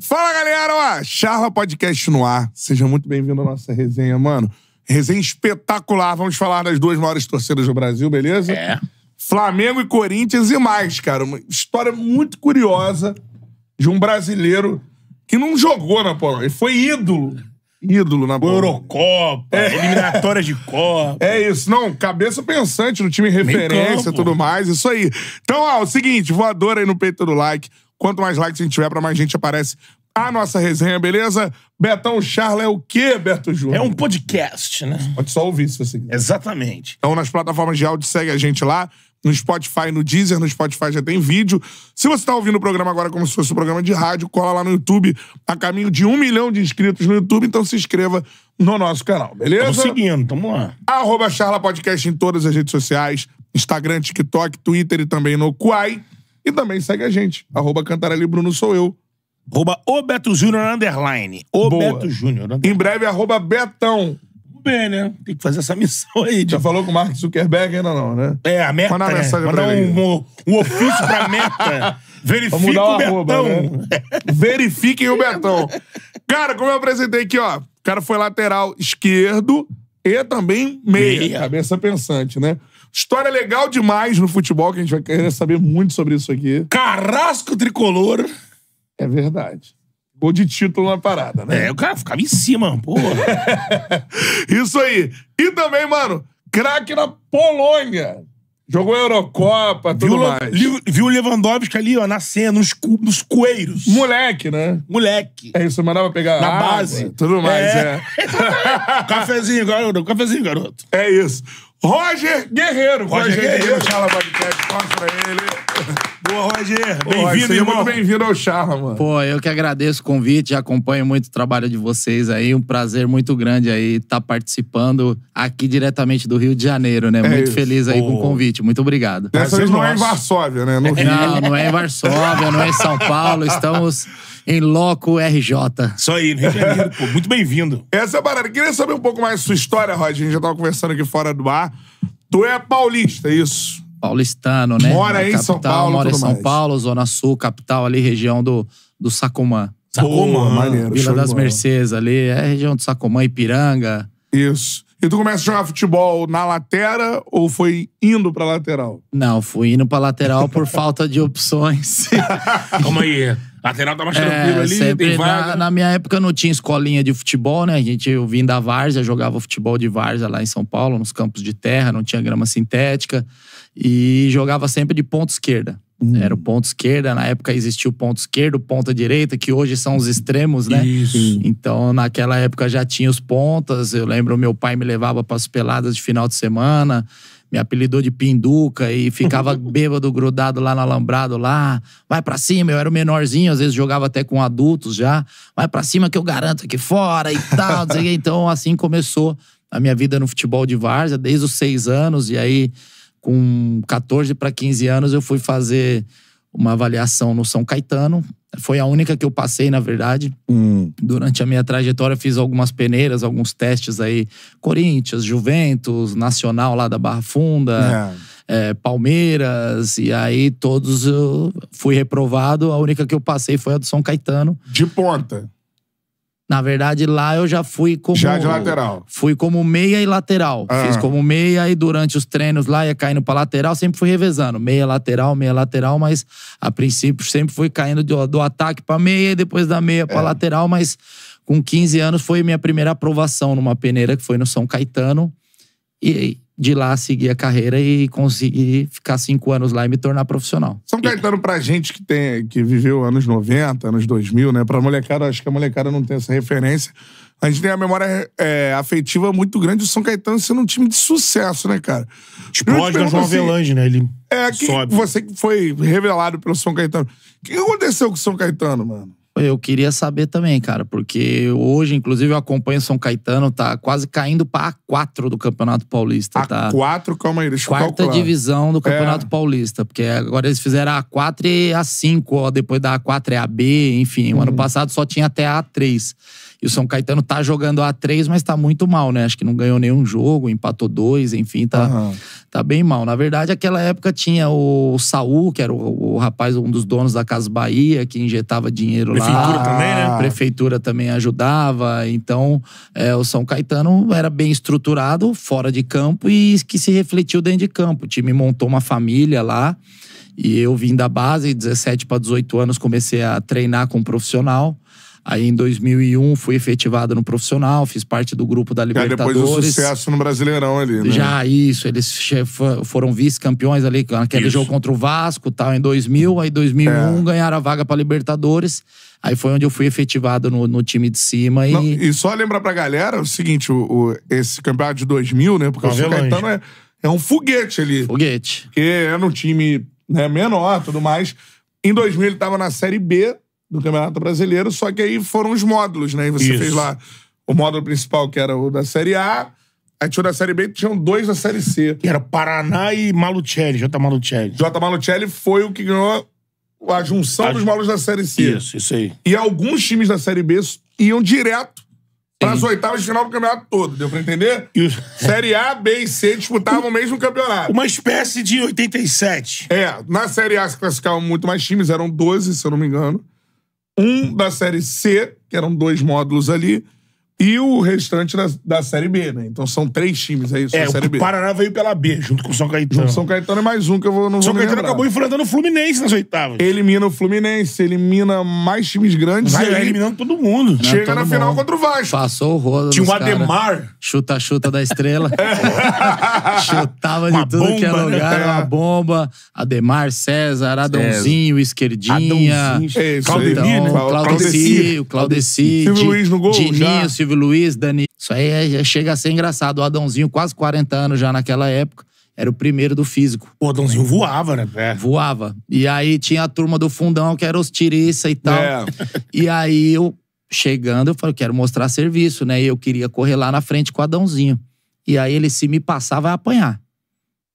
Fala, galera! Ó, Charla Podcast no ar. Seja muito bem-vindo à nossa resenha, mano. Resenha espetacular. Vamos falar das duas maiores torcidas do Brasil, beleza? É. Flamengo e Corinthians e mais, cara. Uma história muito curiosa de um brasileiro que não jogou na Polônia. Ele foi ídolo. Ídolo na Polônia. Eurocopa, é. eliminatória de Copa. É isso. Não, cabeça pensante no time referência e tudo mais. Isso aí. Então, ó, é o seguinte, voador aí no peito do like. Quanto mais likes a gente tiver, pra mais gente aparece a nossa resenha, beleza? Betão Charla é o quê, Beto Júnior? É um podcast, né? Pode só ouvir se você quiser. Exatamente. Então, nas plataformas de áudio, segue a gente lá. No Spotify, no Deezer, no Spotify já tem vídeo. Se você está ouvindo o programa agora como se fosse um programa de rádio, cola lá no YouTube, a caminho de um milhão de inscritos no YouTube, então se inscreva no nosso canal, beleza? Tamo seguindo, tamo lá. Arroba Charla Podcast em todas as redes sociais, Instagram, TikTok, Twitter e também no Quai. E também segue a gente. Arroba Cantarelli Bruno sou eu. Arroba o Beto Júnior underline. O Boa. Beto Júnior. Em breve, arroba Betão. Bem, né? Tem que fazer essa missão aí. Já de... falou com o Mark Zuckerberg ainda não, né? É, a meta. É mandar, um, um, ofício pra meta. Verifiquem o Betão. Arroba, né? Verifiquem o Betão. Cara, como eu apresentei aqui, ó. O cara foi lateral esquerdo e também meia. meia. Cabeça pensante, né? História legal demais no futebol, que a gente vai querer saber muito sobre isso aqui. Carrasco tricolor. É verdade. Gol de título na parada, né? É, o cara ficava em cima, porra. isso aí. E também, mano, craque na Polônia. Jogou a Eurocopa, tudo viu, mais. Li, viu o Lewandowski ali, ó, nascendo, nos, nos coeiros. Moleque, né? Moleque. É isso, mandava pegar Na água, base. Tudo mais, é. é. cafezinho, garoto. Cafezinho, garoto. É isso. Roger Guerreiro. Roger, Roger Guerreiro, Charla Podcast, palmas pra ele. Boa, Roger. Bem-vindo, irmão. Muito bem-vindo ao Charla, mano. Pô, eu que agradeço o convite, acompanho muito o trabalho de vocês aí. Um prazer muito grande aí estar tá participando aqui diretamente do Rio de Janeiro, né? É muito isso. feliz aí Pô. com o convite. Muito obrigado. Dessa vez não nosso. é em Varsóvia, né? No Rio. Não, não é em Varsóvia, não é em São Paulo. Estamos em Loco RJ. Isso aí, no Rio de Janeiro, pô. Muito bem-vindo. Essa é a barata. Queria saber um pouco mais da sua história, Rod. A gente já tava conversando aqui fora do bar. Tu é paulista, é isso? Paulistano, né? Mora Na em capital, São Paulo, Mora em São mais. Paulo, Zona Sul, capital ali, região do, do Sacomã. Sacomã, Pô, maneiro. Vila das Mercês ali, é região do Sacomã, Ipiranga. Isso. E tu começa a jogar futebol na lateral ou foi indo pra lateral? Não, fui indo pra lateral por falta de opções. Calma aí. Lateral tá mais é, tranquilo ali, sempre tem vaga. Na, na, minha época não tinha escolinha de futebol, né? A gente, eu vim da Várzea, jogava futebol de Várzea lá em São Paulo, nos campos de terra, não tinha grama sintética. E jogava sempre de ponta esquerda. Hum. Era o ponto esquerda, na época existia o ponto esquerdo, ponta direita, que hoje são os extremos, né? Isso. Então, naquela época já tinha os pontas. Eu lembro meu pai me levava para as peladas de final de semana me apelidou de Pinduca e ficava bêbado, grudado lá no alambrado lá. Vai para cima, eu era o menorzinho, às vezes jogava até com adultos já. Vai para cima que eu garanto aqui fora e tal. então assim começou a minha vida no futebol de várzea, desde os seis anos. E aí, com 14 para 15 anos, eu fui fazer uma avaliação no São Caetano. Foi a única que eu passei, na verdade. Hum. Durante a minha trajetória, fiz algumas peneiras, alguns testes aí. Corinthians, Juventus, Nacional lá da Barra Funda, é. É, Palmeiras. E aí todos eu fui reprovado. A única que eu passei foi a do São Caetano. De ponta. Na verdade, lá eu já fui como. Já de lateral. Fui como meia e lateral. Ah. Fiz como meia e durante os treinos lá ia caindo pra lateral, sempre fui revezando. Meia lateral, meia lateral, mas a princípio sempre fui caindo do, do ataque pra meia e depois da meia pra é. lateral. Mas com 15 anos foi minha primeira aprovação numa peneira que foi no São Caetano. E, de lá seguir a carreira e conseguir ficar cinco anos lá e me tornar profissional. São Caetano, pra gente que, tem, que viveu anos 90, anos 2000, né? Pra molecada, acho que a molecada não tem essa referência. A gente tem a memória é, afetiva muito grande. O São Caetano sendo um time de sucesso, né, cara? Tipo Explode no João assim, Avelange, né? Ele é, que sobe. Você que foi revelado pelo São Caetano. O que aconteceu com o São Caetano, mano? Eu queria saber também, cara, porque hoje, inclusive, eu acompanho o São Caetano, tá quase caindo para A4 do Campeonato Paulista. A4, tá? calma aí, deixa Quarta eu Quarta divisão do é. Campeonato é. Paulista, porque agora eles fizeram a 4 e A5, ó, depois da A4 é a B, enfim. Hum. O ano uhum. passado só tinha até A3. E o São Caetano tá jogando A3, mas tá muito mal, né? Acho que não ganhou nenhum jogo, empatou dois, enfim, tá, uhum. tá bem mal. Na verdade, aquela época tinha o Saul, que era o, o rapaz, um dos donos da Casa Bahia, que injetava dinheiro Prefeitura lá. Prefeitura também, né? A ah. Prefeitura também ajudava. Então, é, o São Caetano era bem estruturado fora de campo e que se refletiu dentro de campo. O time montou uma família lá. E eu vim da base, 17 para 18 anos, comecei a treinar com um profissional. Aí em 2001 fui efetivado no profissional, fiz parte do grupo da Libertadores. É, depois do sucesso no Brasileirão ali, né? Já, isso. Eles foram vice-campeões ali naquele isso. jogo contra o Vasco tal, em 2000. Aí em 2001 é. ganharam a vaga pra Libertadores. Aí foi onde eu fui efetivado no, no time de cima e... Não, e só lembrar pra galera o seguinte, o, o esse campeonato de 2000, né? Porque tá o São Caetano é, é um foguete ali. Foguete. Porque é um time né, menor tudo mais. Em 2000 ele tava na Série B do Campeonato Brasileiro, só que aí foram os módulos, né? E você Isso. fez lá o módulo principal, que era o da Série A, aí tinha o da Série B, tinham dois da Série C. Que era Paraná e Malucelli, J. Malucelli. J. Malucelli foi o que ganhou a junção a... dos malus da Série C. Isso, isso aí. E alguns times da Série B iam direto para as oitavas de final do campeonato todo, deu pra entender? Série A, B e C disputavam o mesmo campeonato. Uma espécie de 87. É, na Série A se classificavam muito mais times, eram 12, se eu não me engano um da Série C, que eram dois módulos ali, e o restante da, da Série B, né? Então são três times, é isso, é, da Série B. O Paraná veio pela B, junto com o São Caetano. O São Caetano é mais um que eu vou, não São vou São Caetano lembrar. acabou enfrentando o Fluminense nas oitavas. Elimina o Fluminense, elimina mais times grandes. Vai, vai eliminando todo mundo. Não, Chega todo na final contra o Vasco. Passou o rodo Tinha o Ademar. Chuta-chuta da estrela. É. Chutava de uma tudo bomba, que era né? lugar. Né? Uma é. bomba. Ademar, César, Adãozinho, César. Esquerdinha. Adãozinho. É, Claudemir, então, né? Claudeci, Claudeci, Claudeci, Claudeci. Silvio Luiz no gol, Dininho, já. Silvio Silvio Luiz, Dani. Isso aí é, é, chega a ser engraçado. O Adãozinho, quase 40 anos já naquela época, era o primeiro do físico. O Adãozinho voava, né? É. Voava. E aí tinha a turma do fundão, que era os tiriça e tal. É. E aí eu, chegando, eu falei, quero mostrar serviço, né? E eu queria correr lá na frente com o Adãozinho. E aí ele, se me passar, vai apanhar.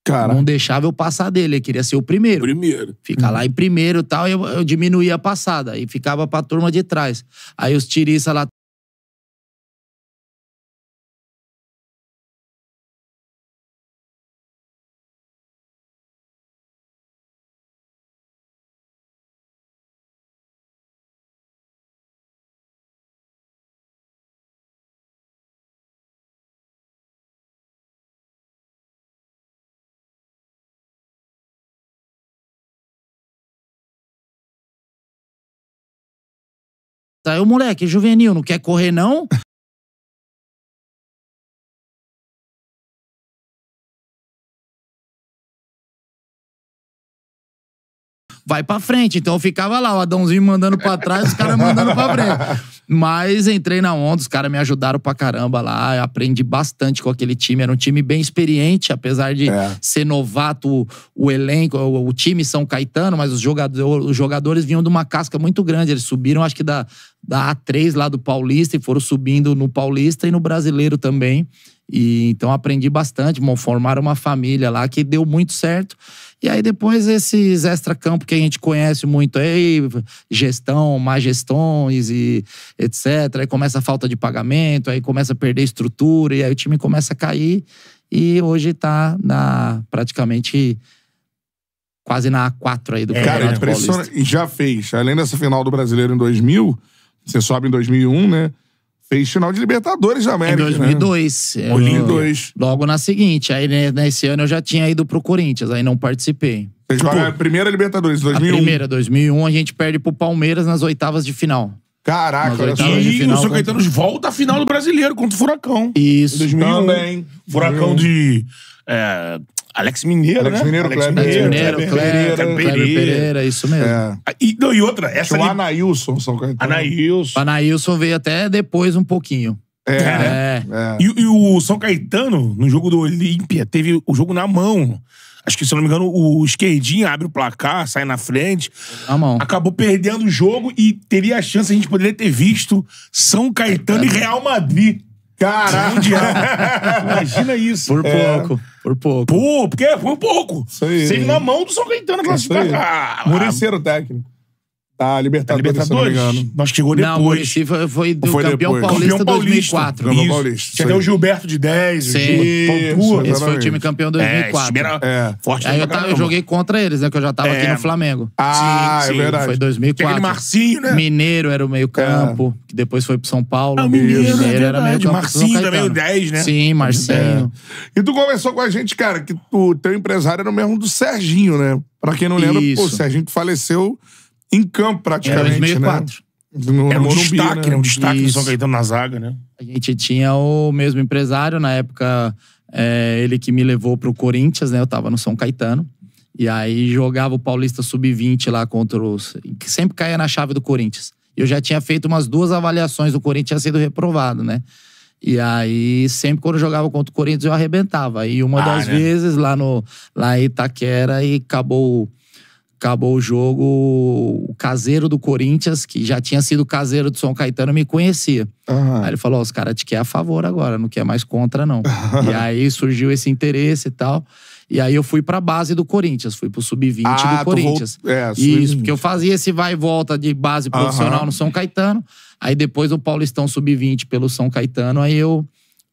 Cara. Não deixava eu passar dele, ele queria ser o primeiro. Primeiro. Ficar hum. lá em primeiro tal, e tal, eu, eu diminuía a passada. E ficava pra turma de trás. Aí os tiriça lá, Aí o moleque, juvenil, não quer correr não? vai pra frente. Então eu ficava lá, o Adãozinho mandando pra trás, os caras mandando pra frente. Mas entrei na onda, os caras me ajudaram pra caramba lá, aprendi bastante com aquele time. Era um time bem experiente, apesar de é. ser novato o, o elenco, o, o, time São Caetano, mas os, jogadores, os jogadores vinham de uma casca muito grande. Eles subiram, acho que da, da A3 lá do Paulista e foram subindo no Paulista e no Brasileiro também. E então aprendi bastante, formaram uma família lá que deu muito certo. E aí depois esses extra-campo que a gente conhece muito aí, gestão, má gestões e etc. Aí começa a falta de pagamento, aí começa a perder estrutura e aí o time começa a cair. E hoje está na praticamente quase na A4 aí do é, Cara, impressionante. Já fez. Além dessa final do Brasileiro em 2000, você sobe em 2001, né? Fez final de Libertadores da América. Em 2002. Né? Olhinho 2. Logo na seguinte. Aí né, nesse ano eu já tinha ido pro Corinthians, aí não participei. Vocês tipo, jogaram a primeira Libertadores, 2001. A primeira, 2001, a gente perde pro Palmeiras nas oitavas de final. Caraca, olha só. E o São Caetano contra... volta à final do Brasileiro contra o Furacão. Isso. Também. Furacão de... É, Alex Mineiro, Alex né? Mineiro, Alex Kleber, Mineiro, Mineiro Pereira, Pereira. isso mesmo. É. Ah, e, não, e outra, essa... Tinha o Anaílson, São Caetano. Anaílson. O Anaílson veio até depois um pouquinho. É. é. é. E, e, o São Caetano, no jogo do Olímpia, teve o jogo na mão. Acho que, se não me engano, o esquerdinho abre o placar, sai na frente. Na mão. Acabou perdendo o jogo e teria a chance, a gente poderia ter visto São Caetano e Real Madrid. Caraca! Imagina isso. Por é. pouco. É. Por pouco. Pô, porque um é, pouco. Isso aí. na mão do São Caetano classificar. Ah, Muriceiro técnico tá Libertadores, é Libertadores? Não Nós chegou depois. Não, o foi, foi campeão depois. paulista campeão 2004. Paulista. Isso. Paulista, Tinha até o Gilberto de 10, Sim. o Esse foi o time campeão 2004. É, era é. forte. Aí eu, tava, eu, joguei contra eles, né? Que eu já tava é. aqui no Flamengo. Ah, sim, é sim. é verdade. Foi 2004. Aquele Marcinho, né? Mineiro era o meio é. campo, que depois foi pro São Paulo. Ah, Mineiro, Mineiro é era meio campo. Marcinho também, o 10, né? Sim, Marcinho. É. E tu conversou com a gente, cara, que o teu empresário era o mesmo do Serginho, né? Pra quem não lembra, pô, o Serginho que faleceu em campo, praticamente. Era né? quatro. No, era um Morumbi, destaque, né? Um destaque do São Caetano na zaga, né? A gente tinha o mesmo empresário, na época, é, ele que me levou pro Corinthians, né? Eu tava no São Caetano. E aí jogava o Paulista Sub-20 lá contra os. que sempre caía na chave do Corinthians. Eu já tinha feito umas duas avaliações do Corinthians, tinha sido reprovado, né? E aí, sempre quando eu jogava contra o Corinthians, eu arrebentava. E uma ah, das né? vezes lá no lá em Itaquera e acabou acabou o jogo, o caseiro do Corinthians, que já tinha sido caseiro do São Caetano, me conhecia. Uhum. Aí ele falou: os caras te querem a favor agora, não quer mais contra, não. e aí surgiu esse interesse e tal. E aí eu fui pra base do Corinthians, fui pro sub-20 ah, do Corinthians. Volt... É, Isso, porque eu fazia esse vai e volta de base profissional uhum. no São Caetano. Aí depois o Paulistão sub-20 pelo São Caetano, aí eu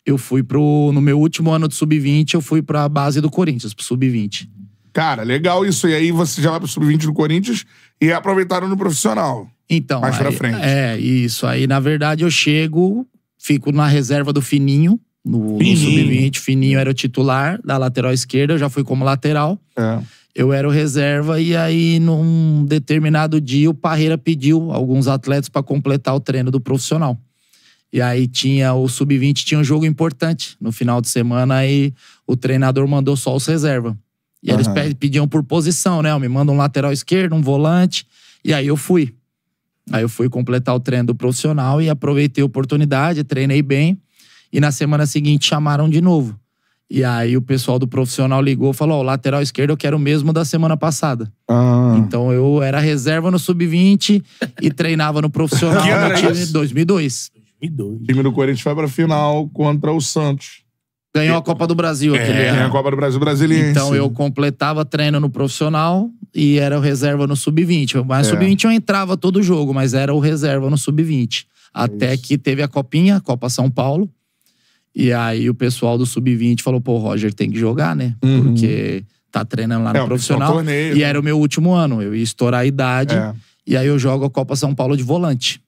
eu fui pro no meu último ano de sub-20, eu fui pra base do Corinthians, pro sub-20. Cara, legal isso. E aí você já vai pro sub-20 do Corinthians e é aproveitaram no profissional. Então, mais aí, pra frente. É, isso. Aí, na verdade, eu chego, fico na reserva do Fininho, no, no sub-20. Fininho era o titular da lateral esquerda, eu já fui como lateral. É. Eu era o reserva e aí num determinado dia o Parreira pediu alguns atletas para completar o treino do profissional. E aí tinha o sub-20 tinha um jogo importante no final de semana e o treinador mandou só os reservas. E uhum. eles pediam por posição, né? Eu me manda um lateral esquerdo, um volante. E aí eu fui. Aí eu fui completar o treino do profissional e aproveitei a oportunidade, treinei bem. E na semana seguinte chamaram de novo. E aí o pessoal do profissional ligou e falou: Ó, oh, lateral esquerdo eu quero o mesmo da semana passada. Ah. Então eu era reserva no sub-20 e treinava no profissional no time 2002. 2002. O time do Corinthians vai pra final contra o Santos. Ganhou a Copa do Brasil aquele É, né? a Copa do Brasil brasileiro. Então eu completava treino no profissional e era o reserva no sub-20. Mas É. sub-20 eu entrava todo jogo, mas era o reserva no sub-20. Até que teve a Copinha, Copa São Paulo. E aí o pessoal do sub-20 falou: pô, o Roger tem que jogar, né? Uhum. Porque tá treinando lá no É, profissional. E né? era o meu último ano, eu ia estourar a idade. É. E aí eu jogo a Copa São Paulo de volante.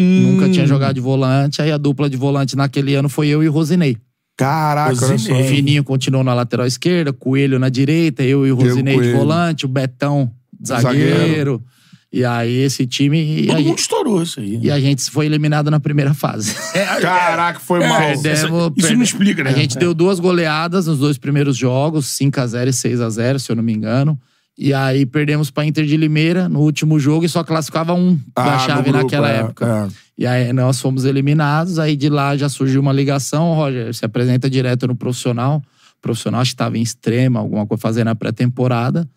Hum. Nunca tinha jogado de volante. Aí a dupla de volante naquele ano foi eu e o Rosinei. Caraca, o Fininho continuou na lateral esquerda, Coelho na direita, eu e o Rosinei de volante, o Betão zagueiro. zagueiro. E aí esse time. Todo mundo estourou isso aí. E a gente foi eliminado na primeira fase. É, é Caraca, foi é, mal. Perdemos, isso, isso não explica, né? A gente é. deu duas goleadas nos dois primeiros jogos, 5x0 e 6x0, se eu não me engano. E aí perdemos pra Inter de Limeira no último jogo e só classificava um da ah, chave grupo, naquela é, época. É. E aí nós fomos eliminados, aí de lá já surgiu uma ligação, Roger, se apresenta direto no profissional. O profissional acho que estava em extrema, alguma coisa fazendo a pré-temporada.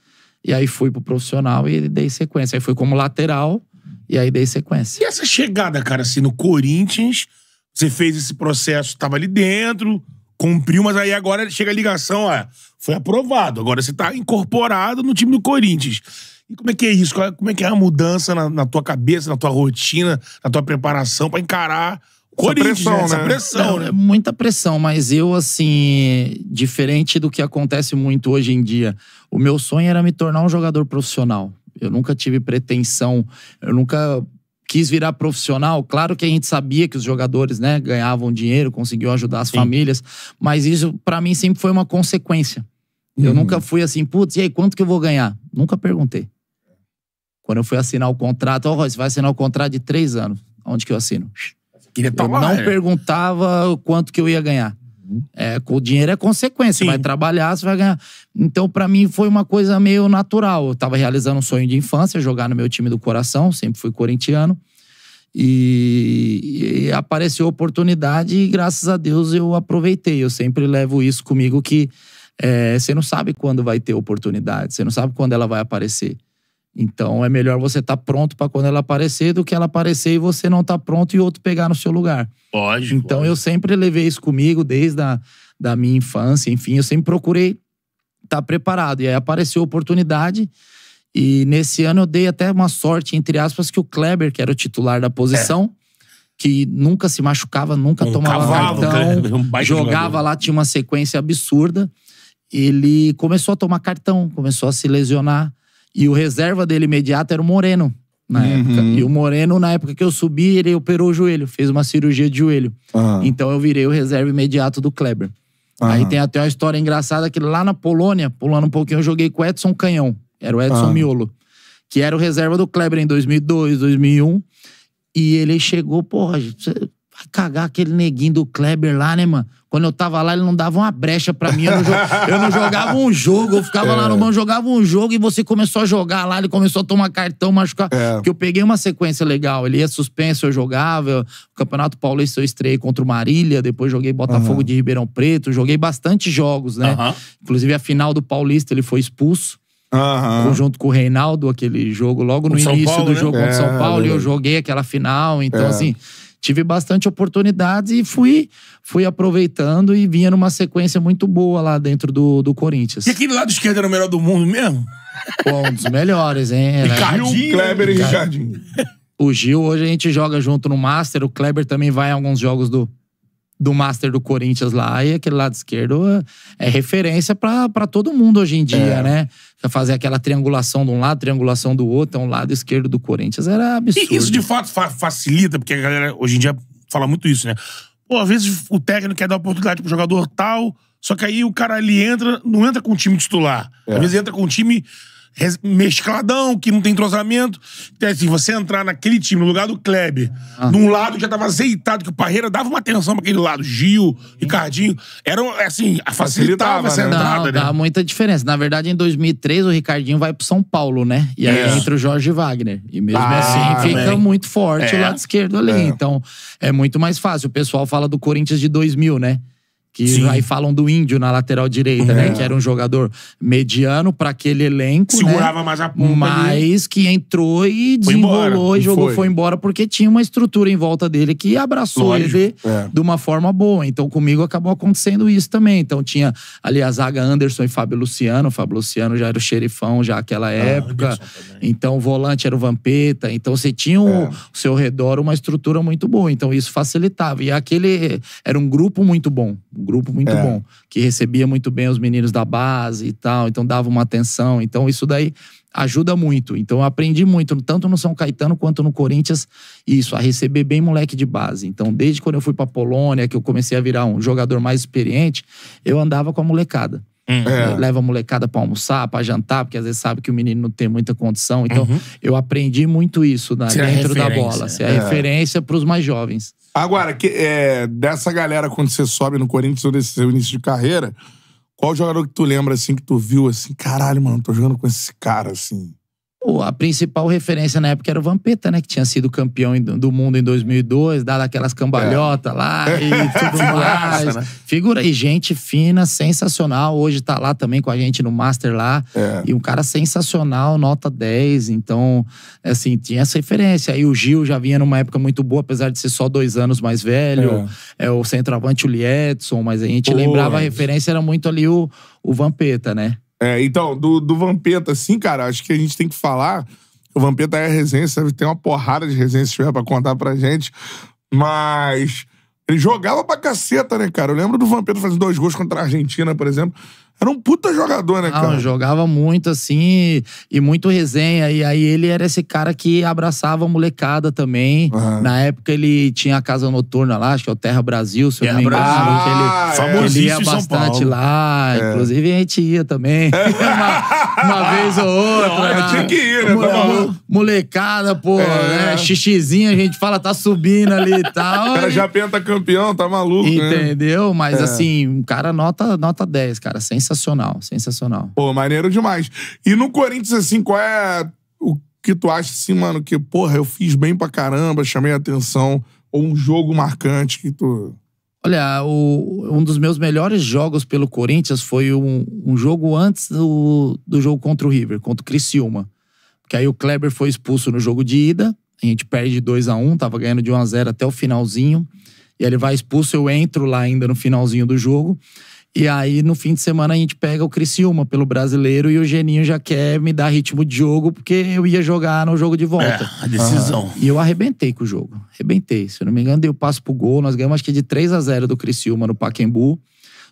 E aí fui pro profissional e dei sequência. Aí fui como lateral e aí dei sequência. E essa chegada, cara, assim, no Corinthians, você fez esse processo, estava ali dentro, cumpriu, mas aí agora chega a ligação, ó, foi aprovado. Agora você tá incorporado no time do Corinthians. E como é que é isso? É, como é que é a mudança na, na tua cabeça, na tua rotina, na tua preparação para encarar o Corinthians? Pressão, né? Essa né? pressão, Não, né? É muita pressão, mas eu, assim, diferente do que acontece muito hoje em dia, o meu sonho era me tornar um jogador profissional. Eu nunca tive pretensão, eu nunca quis virar profissional, claro que a gente sabia que os jogadores, né, ganhavam dinheiro, conseguiam ajudar as Sim. famílias, mas isso para mim sempre foi uma consequência. Eu uhum. nunca fui assim, putz, e aí, quanto que eu vou ganhar? Nunca perguntei. Quando eu fui assinar o contrato, ó, oh, você vai assinar o contrato de três anos. Onde que eu assino? Queria eu não é. perguntava quanto que eu ia ganhar. É, o dinheiro é consequência. Sim. Você vai trabalhar, você vai ganhar. Então, para mim, foi uma coisa meio natural. Eu tava realizando um sonho de infância, jogar no meu time do coração, sempre fui corintiano. E, e apareceu a oportunidade e graças a Deus eu aproveitei. Eu sempre levo isso comigo que é, você não sabe quando vai ter oportunidade, você não sabe quando ela vai aparecer. Então é melhor você estar tá pronto para quando ela aparecer do que ela aparecer e você não estar tá pronto e outro pegar no seu lugar. Pode. Então pode. eu sempre levei isso comigo desde a da minha infância, enfim, eu sempre procurei estar tá preparado. E aí apareceu a oportunidade. E nesse ano eu dei até uma sorte, entre aspas, que o Kleber, que era o titular da posição, é que nunca se machucava, nunca um tomava cavalo, cartão, um jogava lá, tinha uma sequência absurda. Ele começou a tomar cartão, começou a se lesionar. E o reserva dele imediato era o Moreno, na uhum. época. E o Moreno, na época que eu subi, ele operou o joelho, fez uma cirurgia de joelho. Uhum. Então eu virei o reserva imediato do Kleber. Uhum. Aí tem até uma história engraçada que lá na Polônia, pulando um pouquinho, eu joguei com o Edson Canhão. Era o Edson ah. Miolo. Que era o reserva do Kleber em 2002, 2001. E ele chegou, porra, cagar aquele neguinho do Kleber lá, né, mano? Quando eu tava lá, ele não dava uma brecha pra mim. Eu não, jogava, eu não jogava um jogo. Eu ficava é. lá no é. banco, jogava um jogo e você começou a jogar lá. Ele começou a tomar cartão, machucar. É. Porque eu peguei uma sequência legal. Ele ia suspenso, eu jogava. Eu, o Campeonato Paulista eu estreiei contra o Marília. Depois joguei Botafogo uhum. de Ribeirão Preto. Joguei bastante jogos, né? Uhum. Inclusive a final do Paulista ele foi expulso. Uhum. Junto com o Reinaldo, aquele jogo logo no São início Paulo, do né? jogo é, contra São Paulo. e eu joguei aquela final. Então, é. assim tive bastante oportunidades e fui, fui aproveitando e vinha numa sequência muito boa lá dentro do, do Corinthians. E aquele lado esquerdo era é o melhor do mundo mesmo? Pô, um dos melhores, hein? Era é, né? Ricardinho, Kleber e Jardim. O Gil, hoje a gente joga junto no Master, o Kleber também vai em alguns jogos do, do Master do Corinthians lá, e aquele lado esquerdo ah, é referência para todo mundo hoje em dia, é. né? Fazer aquela triangulação de um lado, triangulação do outro, é então um lado esquerdo do Corinthians era absurdo. E isso de fato fa facilita, porque a galera hoje em dia fala muito isso, né? Pô, às vezes o técnico quer dar oportunidade pro jogador tal, só que aí o cara ele entra, não entra com o time titular. É. Às vezes entra com o time mescladão, que não tem entrosamento. Então, assim, você entrar naquele time, no lugar do Kleber, ah. num lado que já tava azeitado, que o Parreira dava uma atenção pra aquele lado, Gil, Ricardinho, era, assim, facilitava, essa né? entrada, não, né? Dá muita diferença. Na verdade, em 2003, o Ricardinho vai pro São Paulo, né? E aí é. entra o Jorge Wagner. E mesmo ah, assim, fica man. muito forte é. o lado esquerdo ali. É. Então, é muito mais fácil. O pessoal fala do Corinthians de 2000, né? que Sim. aí falam do índio na lateral direita, né? é. né? Que era um jogador mediano para aquele elenco. Né? Segurava né? mais a ponta. Mas ali. que entrou e desenrolou e jogou, foi. foi. embora, porque tinha uma estrutura em volta dele que abraçou Lógico. ele é. de uma forma boa. Então, comigo acabou acontecendo isso também. Então, tinha ali a zaga Anderson e Fábio Luciano. O Fábio Luciano já era o xerifão já aquela ah, época. Então, o volante era o Vampeta. Então, você tinha é. ao seu redor uma estrutura muito boa. Então, isso facilitava. E aquele era um grupo muito bom grupo muito é. bom, que recebia muito bem os meninos da base e tal, então dava uma atenção. Então isso daí ajuda muito. Então eu aprendi muito, tanto no São Caetano quanto no Corinthians, isso, a receber bem moleque de base. Então, desde quando eu fui pra Polônia, que eu comecei a virar um jogador mais experiente, eu andava com a molecada. Uhum. É. Leva a molecada pra almoçar, pra jantar, porque às vezes sabe que o menino não tem muita condição. Então, uhum. eu aprendi muito isso né, dentro da bola. Ser a é. referência pros mais jovens. Agora, que, é, dessa galera, quando você sobe no Corinthians ou nesse seu início de carreira, qual jogador que tu lembra, assim, que tu viu, assim, caralho, mano, tô jogando com esse cara, assim? a principal referência na época era o Vampeta, né? Que tinha sido campeão do mundo em 2002, dado aquelas cambalhotas é. lá e tudo mais. Né? Figura e gente fina, sensacional. Hoje tá lá também com a gente no Master lá. É. E um cara sensacional, nota 10. Então, assim, tinha essa referência. Aí o Gil já vinha numa época muito boa, apesar de ser só dois anos mais velho. É, é o centroavante, o Liedson. Mas a gente Pô, lembrava a referência, era muito ali o, o Vampeta, né? É, então, do, do Vampeta, assim, cara, acho que a gente tem que falar. O Vampeta é resenha, Tem uma porrada de resenha, se tiver pra contar pra gente. Mas ele jogava pra caceta, né, cara? Eu lembro do Vampeta fazendo dois gols contra a Argentina, por exemplo. Era um puta jogador, né, cara? Não, jogava muito, assim, e muito resenha. E aí ele era esse cara que abraçava a molecada também. Uhum. Na época ele tinha a casa noturna lá, acho que é o Terra Brasil, se eu não me engano. Ah, ele, é. ele ia bastante lá. É. Inclusive a gente ia também. É. uma, uma vez ou outra. Não, tinha que ir, né? Mole, tá molecada, pô, é. né? Xixizinho, a gente fala, tá subindo ali e tal. O cara já penta campeão, tá maluco, né? Entendeu? Né? Mas é. assim, um cara nota, nota 10, cara, sem Sensacional, sensacional. Pô, maneiro demais. E no Corinthians, assim, qual é o que tu acha, assim, mano, que, porra, eu fiz bem pra caramba, chamei a atenção, ou um jogo marcante que tu... Olha, o, um dos meus melhores jogos pelo Corinthians foi um, um jogo antes do, do jogo contra o River, contra o Criciúma. Porque aí o Kleber foi expulso no jogo de ida, a gente perde 2 a 1 um, tava ganhando de 1 a 0 até o finalzinho. E ele vai expulso, eu entro lá ainda no finalzinho do jogo. E aí, no fim de semana, a gente pega o Criciúma pelo brasileiro e o Geninho já quer me dar ritmo de jogo, porque eu ia jogar no jogo de volta. É, a decisão. Ah, e eu arrebentei com o jogo. Arrebentei. Se eu não me engano, dei o passo pro gol. Nós ganhamos acho que de 3 a 0 do Criciúma no Paquembu.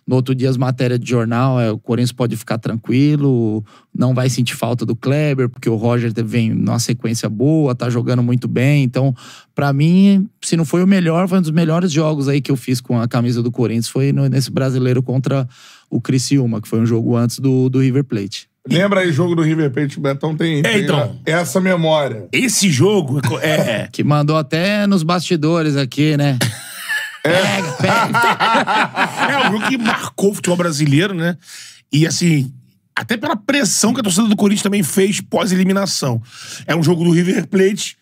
No outro dia, as matérias de jornal, é, o Corinthians pode ficar tranquilo, não vai sentir falta do Kleber, porque o Roger vem numa sequência boa, tá jogando muito bem. Então, para mim, se não foi o melhor, foi um dos melhores jogos aí que eu fiz com a camisa do Corinthians, foi no, nesse brasileiro contra o Criciúma, que foi um jogo antes do, do River Plate. Lembra aí jogo do River Plate, Betão tem, é, tem então, essa memória. Esse jogo é... é. que mandou até nos bastidores aqui, né? É, é um jogo que marcou o futebol brasileiro, né? E assim, até pela pressão que a torcida do Corinthians também fez pós-eliminação. É um jogo do River Plate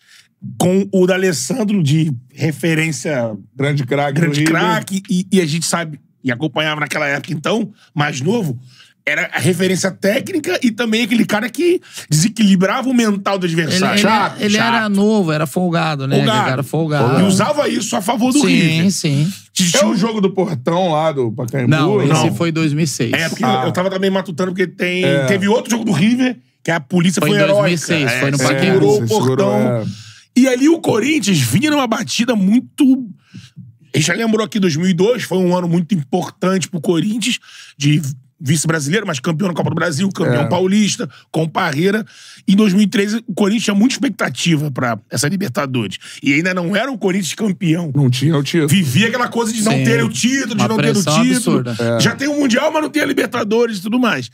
com o da Alessandro de referência. Grande craque. Grande craque. E, e a gente sabe, e acompanhava naquela época então, mais novo, era a referência técnica e também aquele cara que desequilibrava o mental do adversário. Ele, chato, ele, ele chato. era novo, era folgado, né? Folgado. Ele era folgado. E usava isso a favor do sim, River. Sim, sim. É o jogo do Portão lá do Pacaembu? Não, esse não. foi 2006. É, porque ah. eu tava também matutando, porque tem, é. teve outro jogo do River, que a polícia foi, foi em 2006, heróica. É, foi no Pacaembu. É, o Portão. É. E ali o Corinthians vinha numa batida muito a gente já lembrou aqui 2002, foi um ano muito importante pro Corinthians, de vice-brasileiro, mas campeão na Copa do Brasil, campeão é. paulista, com Parreira. Em 2013, o Corinthians tinha muita expectativa para essa Libertadores. E ainda não era o Corinthians campeão. Não tinha o título. Vivia aquela coisa de não Sim. ter o título, de Uma não ter o título. É. Já tem o Mundial, mas não tem a Libertadores e tudo mais.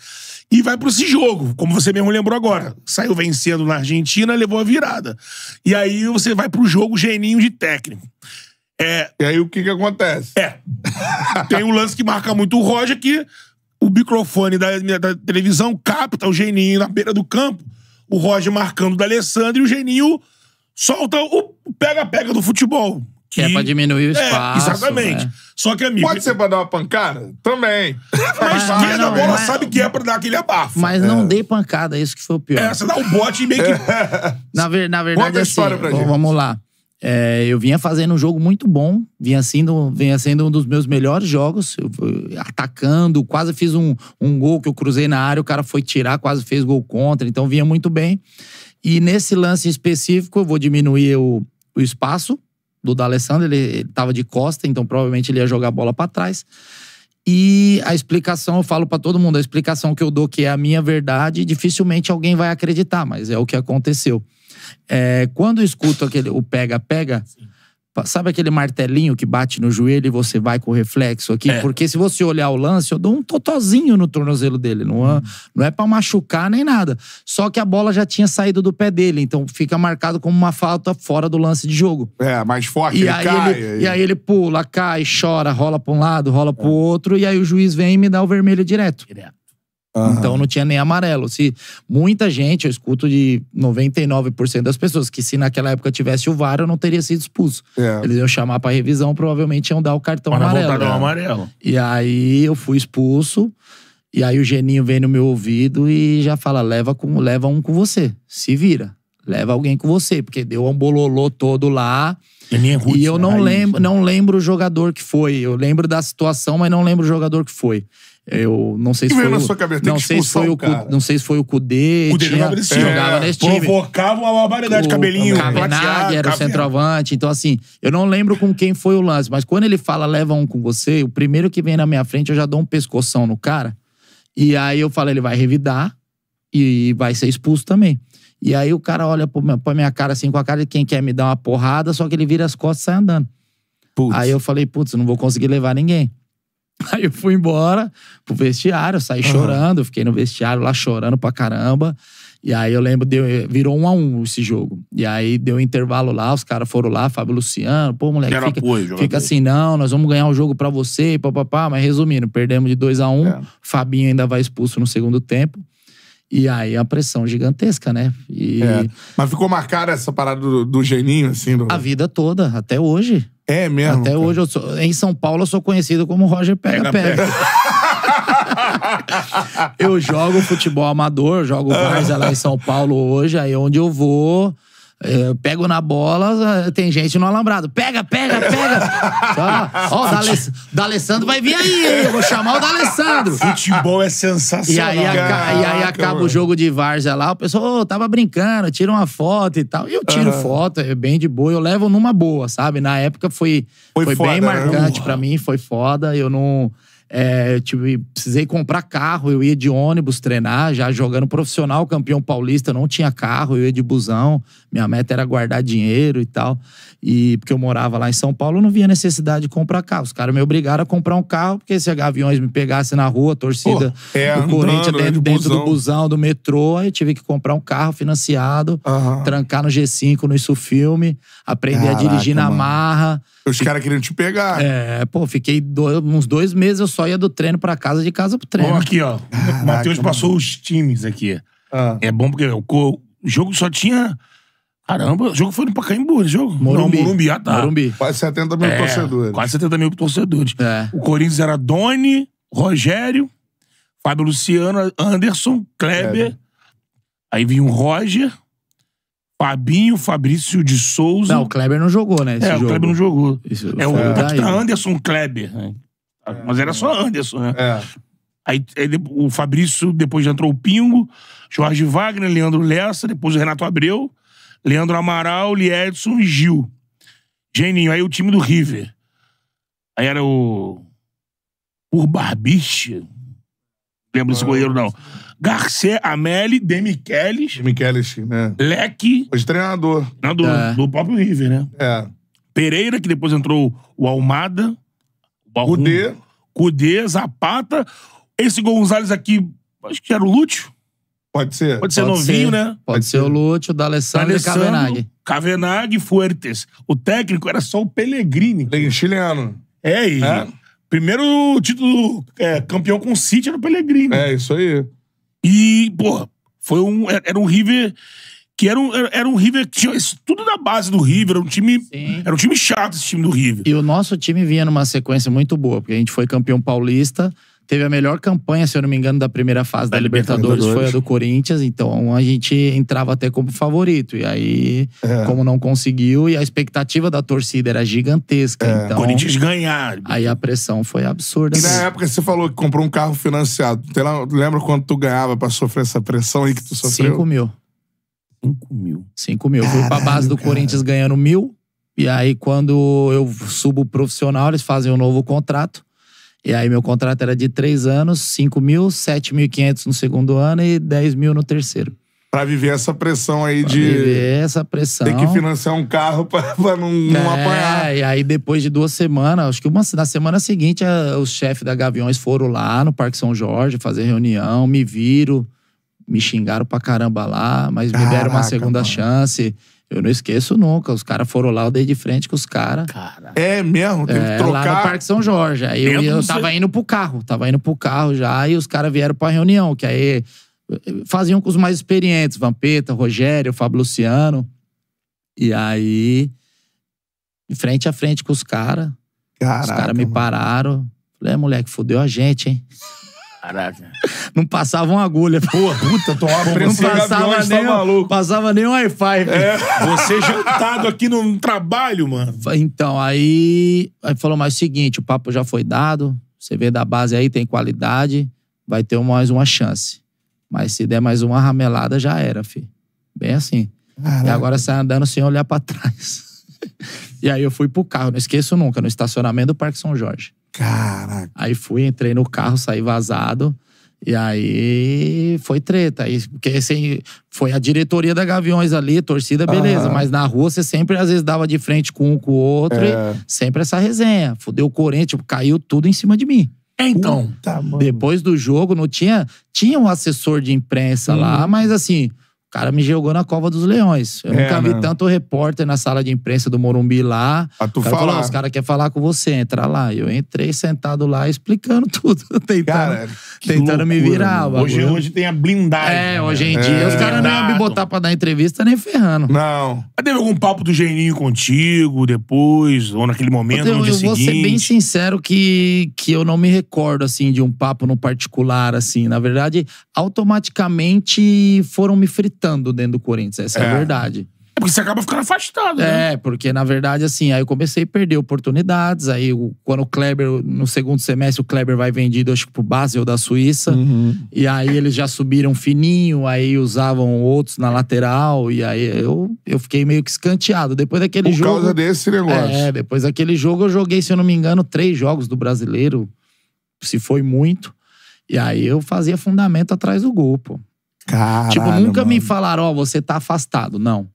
E vai para esse jogo, como você mesmo lembrou agora. Saiu vencendo na Argentina, levou a virada. E aí você vai para o jogo geninho de técnico. É, e aí o que que acontece? É. Tem um lance que marca muito o Roger que o microfone da, da televisão capta o Geninho na beira do campo, o Roger marcando o Alessandro e o Geninho solta o pega-pega do futebol. Que, é pra diminuir o é, espaço. É, exatamente. Né? Só que, amigo. Pode ser pra dar uma pancada? Também. Mas, mas ah, quem é da bola mas, sabe é. que é pra dar aquele abafo. Mas não é. dei pancada, isso que foi o pior. É, você dá um bote e meio que. na, ver, na verdade, Conta a assim, história pra gente. Vamos lá. É, eu vinha fazendo um jogo muito bom, vinha sendo, vinha sendo um dos meus melhores jogos, eu, atacando, quase fiz um, um gol que eu cruzei na área, o cara foi tirar, quase fez gol contra, então vinha muito bem. E nesse lance específico, eu vou diminuir o, o espaço do D'Alessandro, ele estava de costa, então provavelmente ele ia jogar a bola para trás. E a explicação, eu falo para todo mundo, a explicação que eu dou, que é a minha verdade, dificilmente alguém vai acreditar, mas é o que aconteceu. É, quando eu escuto aquele, o pega-pega, sabe aquele martelinho que bate no joelho e você vai com o reflexo aqui? É. Porque se você olhar o lance, eu dou um totozinho no tornozelo dele. Não, hum. não é para machucar nem nada. Só que a bola já tinha saído do pé dele, então fica marcado como uma falta fora do lance de jogo. É, mais forte, e ele aí cai. Ele, e... aí ele pula, cai, chora, rola pra um lado, rola é. pro outro, e aí o juiz vem e me dá o vermelho direto. Direto. Uhum. Então não tinha nem amarelo. Se muita gente, eu escuto de 99% das pessoas, que se naquela época tivesse o VAR, eu não teria sido expulso. É. Eles iam chamar pra revisão, provavelmente iam dar o cartão amarelo. Né? amarelo. E aí eu fui expulso. E aí o geninho vem no meu ouvido e já fala: leva, com, leva um com você. Se vira. Leva alguém com você, porque deu um bololô todo lá. Geninho é Ruth, e eu né? não, lembro, né? não lembro o jogador que foi. Eu lembro da situação, mas não lembro o jogador que foi. Eu não sei se foi. Na o, sua cabeça, não, sei se foi o, cara. não sei se foi o Cudê. tinha, jogava nesse time. Jogava nesse time. Provocava uma barbaridade, o, cabelinho. Cavenaghi era o centroavante. Então, assim, eu não lembro com quem foi o lance, mas quando ele fala, leva um com você, o primeiro que vem na minha frente, eu já dou um pescoção no cara. E aí eu falo, ele vai revidar e vai ser expulso também. E aí o cara olha pra minha cara assim, com a cara de quem quer me dar uma porrada, só que ele vira as costas e sai andando. Putz. Aí eu falei, putz, não vou conseguir levar ninguém. Aí eu fui embora pro vestiário, saí uhum. chorando, eu fiquei no vestiário lá chorando pra caramba. E aí eu lembro, deu, eh, virou um a um esse jogo. E aí deu um intervalo lá, os caras foram lá, Fábio Luciano, pô, moleque, Quero fica, apoio, fica assim, não, nós vamos ganhar o jogo pra você papapá. Mas resumindo, perdemos de 2 a 1 um, é. Fabinho ainda vai expulso no segundo tempo. E aí a pressão gigantesca, né? E... É. Mas ficou marcada essa parada do, do geninho, assim? Do... A vida toda, até hoje. É mesmo? Até cara. hoje, eu sou, em São Paulo, eu sou conhecido como Roger Pega-Pega. eu jogo futebol amador, jogo ah. mais lá em São Paulo hoje, aí é onde eu vou eu é, pego na bola, é, tem gente no alambrado. Pega, pega, pega! Ó, o D'Alessandro vai vir aí, eu vou chamar o D'Alessandro. Futebol é sensacional. E aí, Caraca, e aí acaba mano. o jogo de várzea lá, o pessoal, oh, tava brincando, tira uma foto e tal. E eu tiro uhum. foto, é bem de boa, eu levo numa boa, sabe? Na época foi, foi, foi foda, bem né? marcante né? Uhum. para mim, foi foda. Eu não. É, precisei comprar carro, eu ia de ônibus treinar, já jogando profissional, campeão paulista, não tinha carro, eu ia de busão. Minha meta era guardar dinheiro e tal. E porque eu morava lá em São Paulo, não via necessidade de comprar carro. Os caras me obrigaram a comprar um carro, porque se a Gaviões me pegasse na rua, a torcida é, do andando, Corinthians né, dentro, de dentro do busão, do metrô, aí eu tive que comprar um carro financiado, uhum. trancar no G5, no Isso Filme, aprender Caraca, a dirigir na mano. marra os caras queriam te pegar. É, pô, fiquei dois, uns dois meses, eu só ia do treino pra casa, de casa pro treino. Bom, aqui, ó. Caraca, o Matheus passou mano. os times aqui. Ah. É bom porque o, o jogo só tinha. Caramba, o jogo foi no Pacaembu, o jogo? Morumbi. Não, Morumbi, ah, tá. Morumbi. Quase 70 mil é, torcedores. Quase 70 mil torcedores. É. O Corinthians era Doni, Rogério, Fábio Luciano, Anderson, Kleber. Aí vinha o Roger, Fabinho, Fabrício de Souza. Não, o Kleber não jogou, né? é, jogo. o Kleber não jogou. Isso, é, o tá Anderson Kleber. Né? Mas era só Anderson, né? É. Aí, aí, o Fabrício, depois entrou o Pingo, Jorge Wagner, Leandro Lessa, depois o Renato Abreu, Leandro Amaral, Liedson e Gil. Geninho, aí o time do River. Aí era o. Urbarbiche. Lembro desse goleiro, não. Garcê, Amélie, Demichelis, Demichelis, né? Leque, Hoje treinador. do, É. do próprio River, né? É. Pereira, que depois entrou o Almada. o Balrum, Cudê. Cudê, Zapata. Esse Gonzalez aqui, acho que era o Lúcio. Pode ser? Pode ser Pode novinho, né? Pode ser o Lúcio, o D'Alessandro e o Cavenaghi. Cavenaghi, Fuertes. O técnico era só o Pellegrini. Ele Chileno. É, e É. primeiro título é, campeão com o City era o Pellegrini. É, isso aí. E, pô, foi um, era um River que era um, era um River que tinha isso tudo da base do River, era um time, Sim. era um time chato esse time do River. E o nosso time vinha numa sequência muito boa, porque a gente foi campeão paulista, teve a melhor campanha, se eu não me engano, da primeira fase da, da é, Libertadores, Libertadores, foi a do Corinthians, então a gente entrava até como favorito. E aí, é. como não conseguiu, e a expectativa da torcida era gigantesca. É. Então, Corinthians ganhar. Aí a pressão foi absurda. E na época você falou que comprou um carro financiado. Lembra quanto tu ganhava pra sofrer essa pressão aí que tu sofreu? 5 mil. 5 mil. 5 mil. Caralho, Fui pra base do cara. Corinthians ganhando mil. E aí, quando eu subo profissional, eles fazem um novo contrato. E aí meu contrato era de três anos, 5 mil, 7.500 no segundo ano e 10 mil no terceiro. Pra viver essa pressão aí pra de. Viver essa pressão. Tem que financiar um carro pra, pra não, é, apanhar. E aí, depois de duas semanas, acho que uma, na semana seguinte, a, os chefes da Gaviões foram lá no Parque São Jorge fazer reunião, me viram, me xingaram pra caramba lá, mas Caraca, me deram uma segunda mano. chance. Eu não esqueço nunca. Os caras foram lá, eu dei de frente com os caras. Cara. É mesmo? Teve é, que trocar. Lá no Parque São Jorge. Aí eu, eu tava indo pro carro, tava indo pro carro já, e os caras vieram pra reunião, que aí faziam com os mais experientes, Vampeta, Rogério, Fábio Luciano. E aí, de frente a frente com os caras. Os caras me pararam. Falei, é, moleque, fodeu a gente, hein? Caraca. Não passava uma agulha. Pô, puta, tomava Não passava nem, tá passava nem um Wi-Fi. É. Você jantado aqui no trabalho, mano. Então, aí, aí falou, mas é o seguinte, o papo já foi dado, você vê da base aí, tem qualidade, vai ter mais uma chance. Mas se der mais uma ramelada, já era, fi. Bem assim. Caraca. E agora sai andando sem olhar para trás. e aí eu fui pro carro, não esqueço nunca, no estacionamento do Parque São Jorge. Caraca. Aí fui, entrei no carro, saí vazado. E aí foi treta. Aí, porque assim, foi a diretoria da Gaviões ali, torcida, beleza. Mas na rua você sempre às vezes dava de frente com um com o outro. É. sempre essa resenha. Fudeu o corrente, tipo, caiu tudo em cima de mim. É, então, Puta, depois do jogo, não tinha. Tinha um assessor de imprensa lá, mas assim cara me jogou na cova dos leões. Eu é, nunca vi né? tanto repórter na sala de imprensa do Morumbi lá. Pra ah, tu falar. Falou, os caras querem falar com você, entra lá. Eu entrei sentado lá explicando tudo, tentando, cara, tentando loucura, me virar. Hoje, hoje tem a blindagem. É, hoje em é, dia os caras não iam me botar pra dar entrevista nem ferrando. Não. Mas teve algum papo do Geninho contigo depois, ou naquele momento, eu, no dia eu seguinte? Eu vou ser bem sincero que, que eu não me recordo, assim, de um papo no particular, assim. Na verdade, automaticamente foram me fritando dentro do Corinthians. Essa é, é a verdade. É porque você acaba ficando afastado, né? É, porque na verdade, assim, aí eu comecei a perder oportunidades. Aí o, quando o Kleber, no segundo semestre, o Kleber vai vendido, acho que pro Basel da Suíça. Uhum. E aí eles já subiram fininho, aí usavam outros na lateral. E aí eu, eu fiquei meio que escanteado. Depois daquele Por jogo. Por causa desse negócio. É, depois daquele jogo eu joguei, se eu não me engano, três jogos do brasileiro. Se foi muito. E aí eu fazia fundamento atrás do gol, pô. Tipo, Caralho, tipo, nunca mano. me falaram, ó, oh, você tá afastado. Não.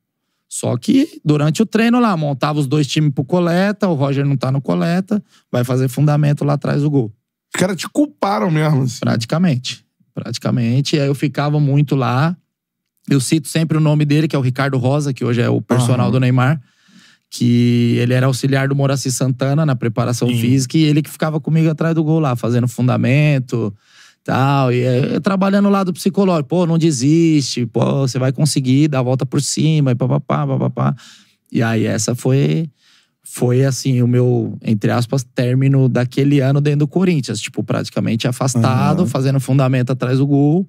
Só que durante o treino lá, montava os dois times pro coleta, o Roger não tá no coleta, vai fazer fundamento lá atrás do gol. Os caras te culparam mesmo. Assim. Praticamente. Praticamente. E aí eu ficava muito lá. Eu cito sempre o nome dele, que é o Ricardo Rosa, que hoje é o personal do Neymar. Que ele era auxiliar do Moraci Santana na preparação Sim. física e ele que ficava comigo atrás do gol lá, fazendo fundamento, tal. E é, trabalhando lá lado psicológico. Pô, não desiste, pô, você vai conseguir dar a volta por cima e papapá, papapá. E aí essa foi foi assim o meu entre aspas término daquele ano dentro do Corinthians, tipo praticamente afastado, uhum. fazendo fundamento atrás do gol.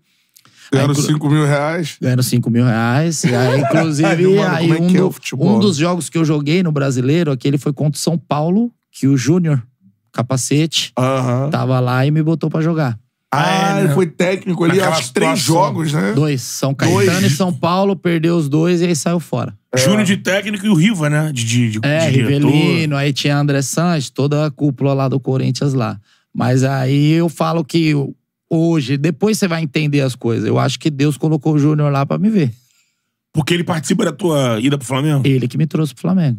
Ganhando 5 mil reais. Ganhando 5 mil reais. E aí, inclusive, aí, mano, aí é um, é do, um, dos jogos que eu joguei no brasileiro, aquele foi contra o São Paulo, que o Júnior, capacete, uhum. tava lá e me botou para jogar. Ah, é, ele né? foi técnico ali, acho que três situação. jogos, né? Dois. São Caetano Dois. e São Paulo, perdeu os dois e aí saiu fora. É. Júnior de técnico e o Riva, né? De, de, de É, de Rivelino, aí tinha André Sanches, toda a cúpula lá do Corinthians lá. Mas aí eu falo que hoje, depois você vai entender as coisas. Eu acho que Deus colocou o Júnior lá pra me ver. Porque ele participa da tua ida pro Flamengo? Ele que me trouxe pro Flamengo.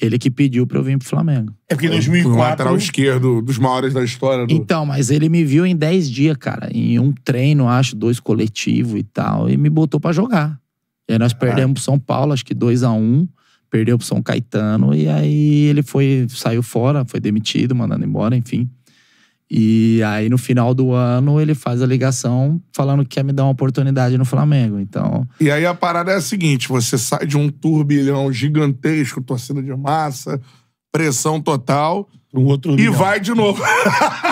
Ele que pediu pra eu vir pro Flamengo. É porque em 2004... Um lateral esquerdo dos maiores da história. Do... Então, mas ele me viu em 10 dias, cara. Em um treino, acho, dois coletivo e tal. E me botou para jogar. E aí nós ah. perdemos pro São Paulo, acho que 2 a 1 um, Perdeu pro São Caetano. E aí ele foi... Saiu fora, foi demitido, mandado embora, enfim. E aí, no final do ano, ele faz a ligação falando que quer me dar uma oportunidade no Flamengo. Então. E aí a parada é a seguinte: você sai de um turbilhão gigantesco, torcida de massa, pressão total. Um outro e vai de novo.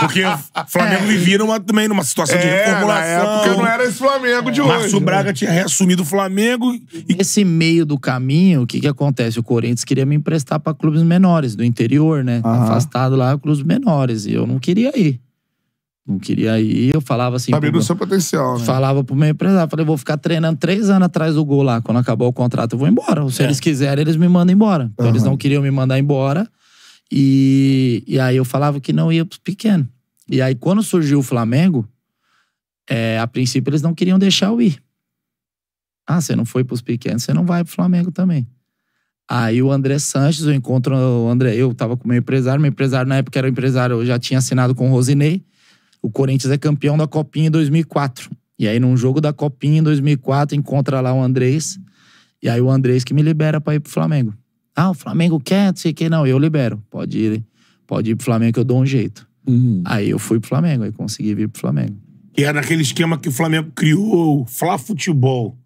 Porque o Flamengo é. vivia numa, também numa situação de É, na reformulação. não era esse Flamengo de hoje. Márcio né? Braga tinha reassumido o Flamengo. E... Nesse meio do caminho, o que que acontece? O Corinthians queria me emprestar pra clubes menores, do interior, né? Aham. Afastado lá, clubes menores. E eu não queria ir. Não queria ir. Eu falava assim... pro Sabia do seu potencial, né? Falava pro meu empresário, falei, vou ficar treinando três anos atrás do gol lá. Quando acabar o contrato, eu vou embora. Se É. eles quiserem, eles me mandam embora. Então eles não queriam me mandar embora. E, e aí eu falava que não ia pro pequeno. E aí, quando surgiu o Flamengo, é, a princípio eles não queriam deixar eu ir. Ah, você não foi pros pequenos, você não vai pro Flamengo também. Aí o André Sanches, eu encontro o André, eu tava com meu empresário, meu empresário na época era o empresário, eu já tinha assinado com o Rosinei. O Corinthians é campeão da Copinha em 2004. E aí num jogo da Copinha em 2004 encontra lá o Andrés, e aí o Andrés que me libera para ir pro Flamengo. Ah, o Flamengo quer, não sei o que. Não, eu libero. Pode ir, pode ir pro Flamengo que eu dou um jeito. Uhum. Aí eu fui pro Flamengo, aí consegui vir pro Flamengo. E era naquele esquema que o Flamengo criou, o Fla Futebol.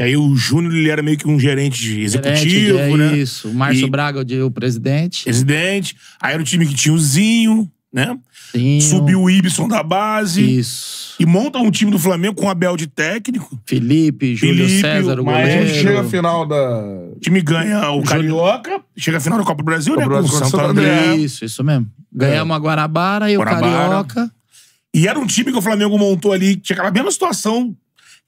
E aí o Júnior ele era meio que um gerente executivo, gerente, é né? Isso, o Márcio e... Braga o presidente. Presidente. Aí era o time que tinha o Zinho né? Sim. Subiu o Ibson da base. Isso. E monta um time do Flamengo com o Abel de técnico. Felipe, Júlio Felipe, César, o goleiro. chega a final da... O time ganha o Carioca, chega a final da Copa do Brasil, Copa né? Brasil com o Santo, Santo André. André. Isso, isso mesmo. Ganhamos é. a Guarabara e Guarabara. o Carioca. E era um time que o Flamengo montou ali, tinha aquela mesma situação.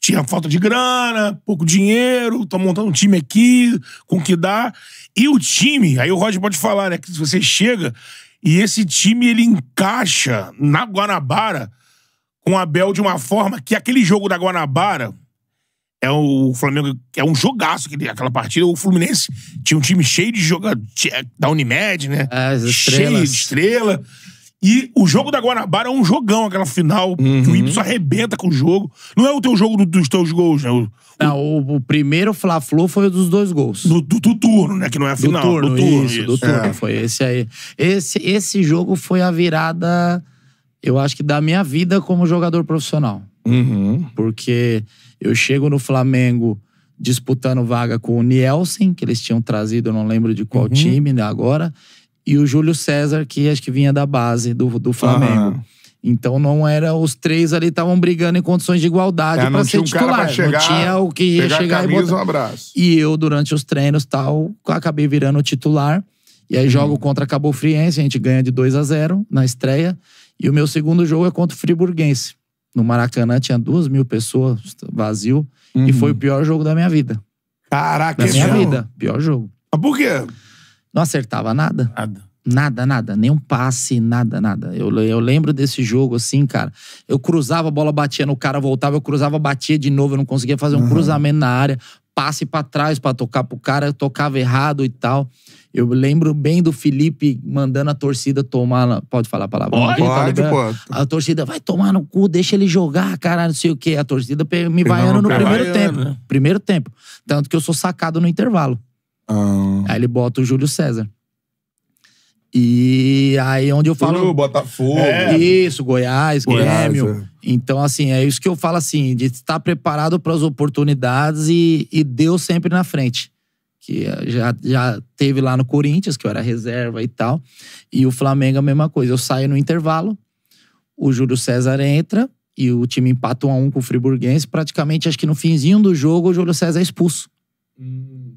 Tinha falta de grana, pouco dinheiro, tá montando um time aqui, com o que dá. E o time, aí o Roger pode falar, né? Que se você chega, e esse time, ele encaixa na Guanabara com o Abel de uma forma que aquele jogo da Guanabara é o Flamengo é um jogaço que aquela partida o Fluminense tinha um time cheio de jogadores da Unimed né é, cheio de estrela e o jogo da Guanabara é um jogão, aquela final, uhum. que o uhum. Ibsen arrebenta com o jogo. Não é o teu jogo do, dos teus gols, né? O, não, o, o primeiro Fla-Flu foi o dos dois gols. Do, do, do, turno, né? Que não é a final. Do turno, do turno, isso, isso. Do turno é. foi esse aí. Esse, esse jogo foi a virada, eu acho que da minha vida como jogador profissional. Uhum. Porque eu chego no Flamengo disputando vaga com o Nielsen, que eles tinham trazido, eu não lembro de qual uhum. time né, agora e o Júlio César, que acho que vinha da base do, do Flamengo. Uhum. Então não era os três ali estavam brigando em condições de igualdade é, para ser um titular. Chegar, não tinha o que ia chegar camisa, e botar. Um abraço. E eu durante os treinos tal, acabei virando titular. E aí uhum. jogo contra a Cabo Friense, a gente ganha de 2 a 0 na estreia. E o meu segundo jogo é contra o Friburguense. No Maracanã tinha duas mil pessoas, vazio. Uhum. E foi o pior jogo da minha vida. Caraca, Da é minha jogo? vida, pior jogo. Mas por quê? Não acertava nada. Nada. Nada, nada. Nenhum passe, nada, nada. Eu, eu lembro desse jogo assim, cara. Eu cruzava, a bola batia no cara, voltava, eu cruzava, batia de novo. Eu não conseguia fazer um uhum. cruzamento na área. Passe para trás para tocar pro cara, eu tocava errado e tal. Eu lembro bem do Felipe mandando a torcida tomar. Pode falar a palavra? Tá pode, pode, tá pode. A torcida vai tomar no cu, deixa ele jogar, cara, não sei o quê. A torcida me vaiando no primeiro né? tempo. Primeiro tempo. Tanto que eu sou sacado no intervalo. Ah. Aí ele bota o Júlio César. E aí onde eu falo. Tudo, Botafogo. É. Isso, Goiás, Goiás Grêmio. É. Então, assim, é isso que eu falo assim: de estar preparado para as oportunidades e, e Deus sempre na frente. Que eh, já, já teve lá no Corinthians, que eu era reserva e tal. E o Flamengo, a mesma coisa. Eu saio no intervalo, o Júlio César entra e o time empata um a um com o Friburguense. Praticamente, acho que no finzinho do jogo, o Júlio César é expulso. Hum.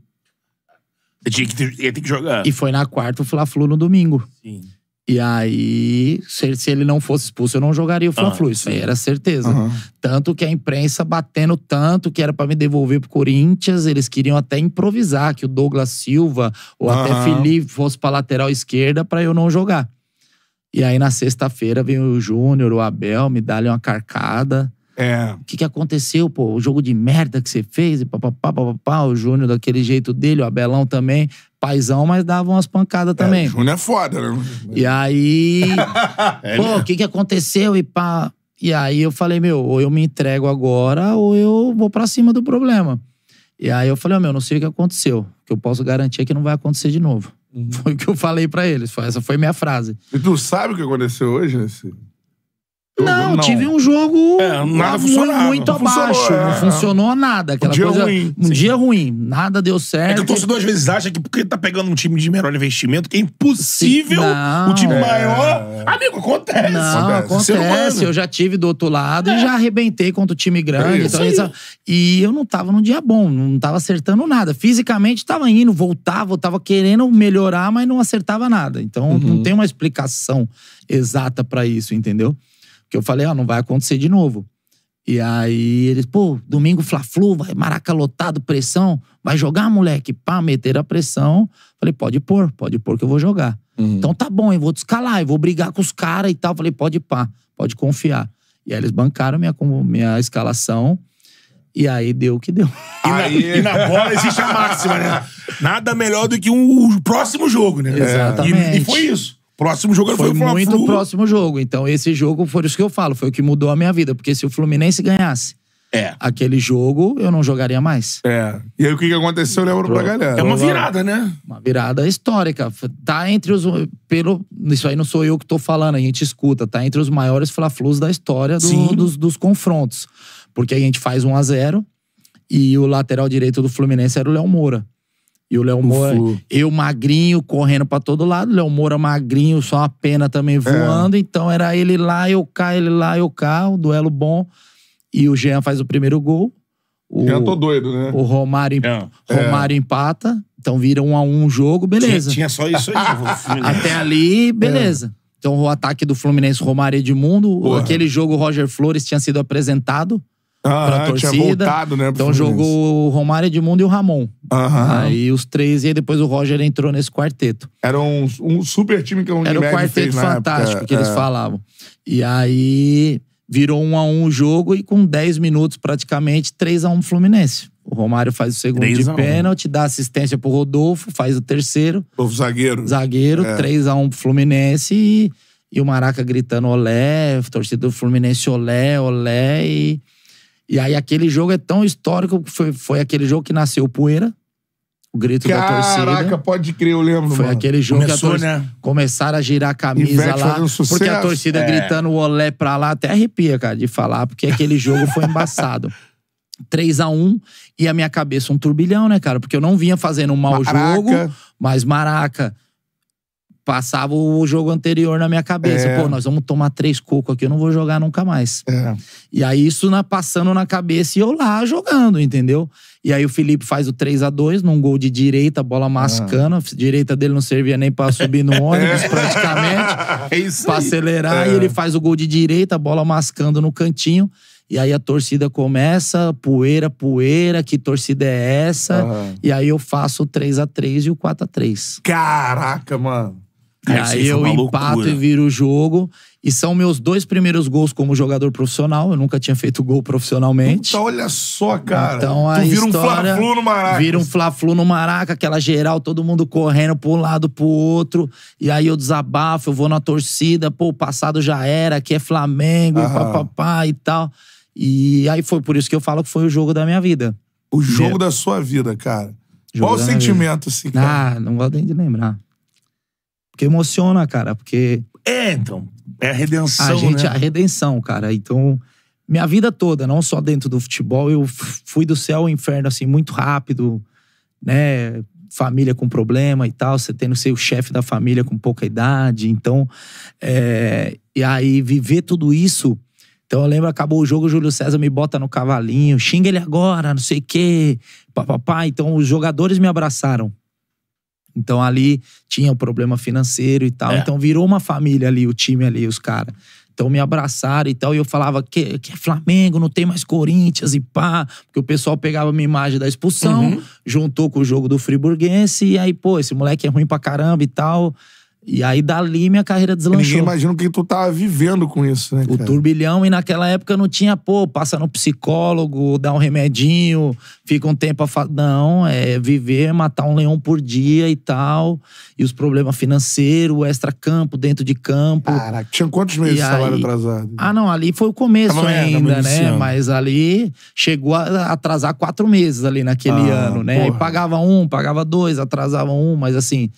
Você tinha que, ter, que jogar. E foi na quarta o Fla-Flu no domingo. Sim. E aí, se, se ele não fosse expulso, eu não jogaria o ah, Fla-Flu. Ah, isso aí era certeza. Uhum. Tanto que a imprensa batendo tanto que era para me devolver pro Corinthians, eles queriam até improvisar que o Douglas Silva ou uhum. até Felipe fosse pra lateral esquerda para eu não jogar. E aí, na sexta-feira, vem o Júnior, o Abel, me dá uma carcada. É. O que, que aconteceu, pô? O jogo de merda que você fez, e papapá, papapá, o Júnior daquele jeito dele, o Abelão também, paizão, mas davam umas pancadas é, também. É, o Júnior é foda, né? E aí. É, pô, o que, que aconteceu? E pá. E aí eu falei, meu, ou eu me entrego agora, ou eu vou para cima do problema. E aí eu falei, oh, meu, não sei o que aconteceu. O que eu posso garantir é que não vai acontecer de novo. Uhum. Foi o que eu falei para eles. essa foi minha frase. E tu sabe o que aconteceu hoje nesse. Não, não, tive um jogo é, nada muito, muito abaixo. Não funcionou, é, não funcionou nada. Aquela um dia coisa, ruim. Um sim. dia ruim. Nada deu certo. É que o torcedor às vezes acha que porque tá pegando um time de melhor investimento, que é impossível o um time é. maior. Amigo, acontece. Não, acontece. acontece. Eu já tive do outro lado e é. já arrebentei contra o time grande. É então, E eu não tava num dia bom, não tava acertando nada. Fisicamente tava indo, voltava, tava querendo melhorar, mas não acertava nada. Então uhum. não tem uma explicação exata para isso, entendeu? Que eu falei, ó, ah, não vai acontecer de novo. E aí eles, pô, domingo Fla-Flu, vai maraca lotado, pressão, vai jogar, moleque? Pá, meter a pressão. Falei, pode pôr, pode pôr que eu vou jogar. Uhum. Então tá bom, eu vou descalar, eu vou brigar com os caras e tal. Falei, pode pá, pode confiar. E aí eles bancaram minha, minha escalação. E aí deu o que deu. E na, e na, bola existe a máxima, né? Nada melhor do que um, o próximo jogo, né? Exatamente. E, e foi isso. Próximo jogo foi, foi muito Flu. próximo jogo. Então esse jogo foi isso que eu falo, foi o que mudou a minha vida, porque se o Fluminense ganhasse é. Aquele jogo eu não jogaria mais. É. E aí o que, aconteceu aconteceu, lembro pra galera. É uma virada, né? Uma virada histórica. Tá entre os. Pelo, isso aí não sou eu que tô falando, a gente escuta. Tá entre os maiores flaflus da história do, dos, dos confrontos. Porque a gente faz 1 a 0 e o lateral direito do Fluminense era o Léo Moura. E o Léo Moura, eu magrinho, correndo para todo lado. Léo Moura magrinho, só a pena também é. voando. É. Então era ele lá, eu cá, ele lá, eu cá. Um duelo bom. E o Jean faz o primeiro gol. O, Jean tô tá doido, né? O Romário, é. Romário é. empata. Então vira um a um jogo, beleza. Tinha, tinha só isso aí. Até ali, beleza. É. Então o ataque do Fluminense, Romário Edmundo. Porra. Aquele jogo, o Roger Flores tinha sido apresentado. Ah, pra torcida. Tinha voltado, né, então jogou o Romário Edmundo e o Ramon. Aham. Aí os três e depois o Roger entrou nesse quarteto. Era um, um super time que o Era um quarteto fantástico época. que eles é. falavam. E aí virou um a um o jogo e com 10 minutos praticamente 3 a 1 Fluminense. O Romário faz o segundo de pênalti, dá assistência pro Rodolfo, faz o terceiro. Rodolfo zagueiro. Zagueiro, é. 3 a 1 pro Fluminense e, e o Maraca gritando olé, torcida do Fluminense olé, olé e e aí aquele jogo é tão histórico, foi, foi aquele jogo que nasceu Poeira, o grito Caraca, da torcida. Caraca, pode crer, eu lembro, Foi mano. aquele jogo Começou, que a torcida, né? começaram a girar a camisa Ivete lá, porque a torcida é. gritando o olé pra lá, até arrepia, cara, de falar, porque aquele jogo foi embaçado. 3 a 1 e a minha cabeça um turbilhão, né, cara? Porque eu não vinha fazendo um mau maraca. jogo, mas maraca passava o jogo anterior na minha cabeça. É. Pô, nós vamos tomar três cocos aqui, eu não vou jogar nunca mais. É. E aí isso na, passando na cabeça e eu lá jogando, entendeu? E aí o Felipe faz o 3 a 2 num gol de direita, bola mascando. A ah. direita dele não servia nem para subir no ônibus, praticamente. É isso pra acelerar. É. E ele faz o gol de direita, bola mascando no cantinho. E aí a torcida começa, poeira, poeira, que torcida é essa? E aí eu faço o 3 a 3 e o 4 x 3 Caraca, mano. E aí eu empato loucura. e viro o jogo. E são meus dois primeiros gols como jogador profissional. Eu nunca tinha feito gol profissionalmente. Puta, olha só, cara. Então, a tu vira história, um Fla-Flu no Maraca. Vira um Fla-Flu no Maraca, aquela geral, todo mundo correndo pra um lado, pro outro. E aí eu desabafo, eu vou na torcida. Pô, o passado já era, aqui é Flamengo, papapá e tal. E aí foi por isso que eu falo que foi o jogo da minha vida. O jogo é. da sua vida, cara. Jogo Qual o sentimento, vida. assim, cara? Ah, não gosto nem de lembrar. Porque emociona, cara, porque. É, então. É a redenção. A né? gente, né? a redenção, cara. Então, minha vida toda, não só dentro do futebol, eu fui do céu ao inferno, assim, muito rápido, né? Família com problema e tal, você tendo ser o chefe da família com pouca idade. Então, é... e aí viver tudo isso. Então eu lembro, acabou o jogo, o Júlio César me bota no cavalinho, xinga ele agora, não sei o quê, papapá. Então os jogadores me abraçaram. Então ali tinha o um problema financeiro e tal. É. Então virou uma família ali, o time ali, os caras. Então me abraçaram e tal. E eu falava que, que é Flamengo, não tem mais Corinthians e pá. Porque o pessoal pegava minha imagem da expulsão, uhum. juntou com o jogo do Friburguense. E aí, pô, esse moleque é ruim pra caramba e tal. E aí dali minha carreira deslanchou. Ninguém imagina o que tu tava tá vivendo com isso, né? Cara? O turbilhão, e naquela época não tinha, pô, passa no psicólogo, dá um remedinho, fica um tempo a falar. Não, é viver, matar um leão por dia e tal. E os problemas financeiros, extra-campo, dentro de campo. Caraca, tinha quantos meses de salário aí... atrasado? Ah, não, ali foi o começo tava ainda, né? Mas ali chegou a atrasar quatro meses ali naquele ah, ano, né? Porra. E pagava um, pagava dois, atrasava um, mas assim.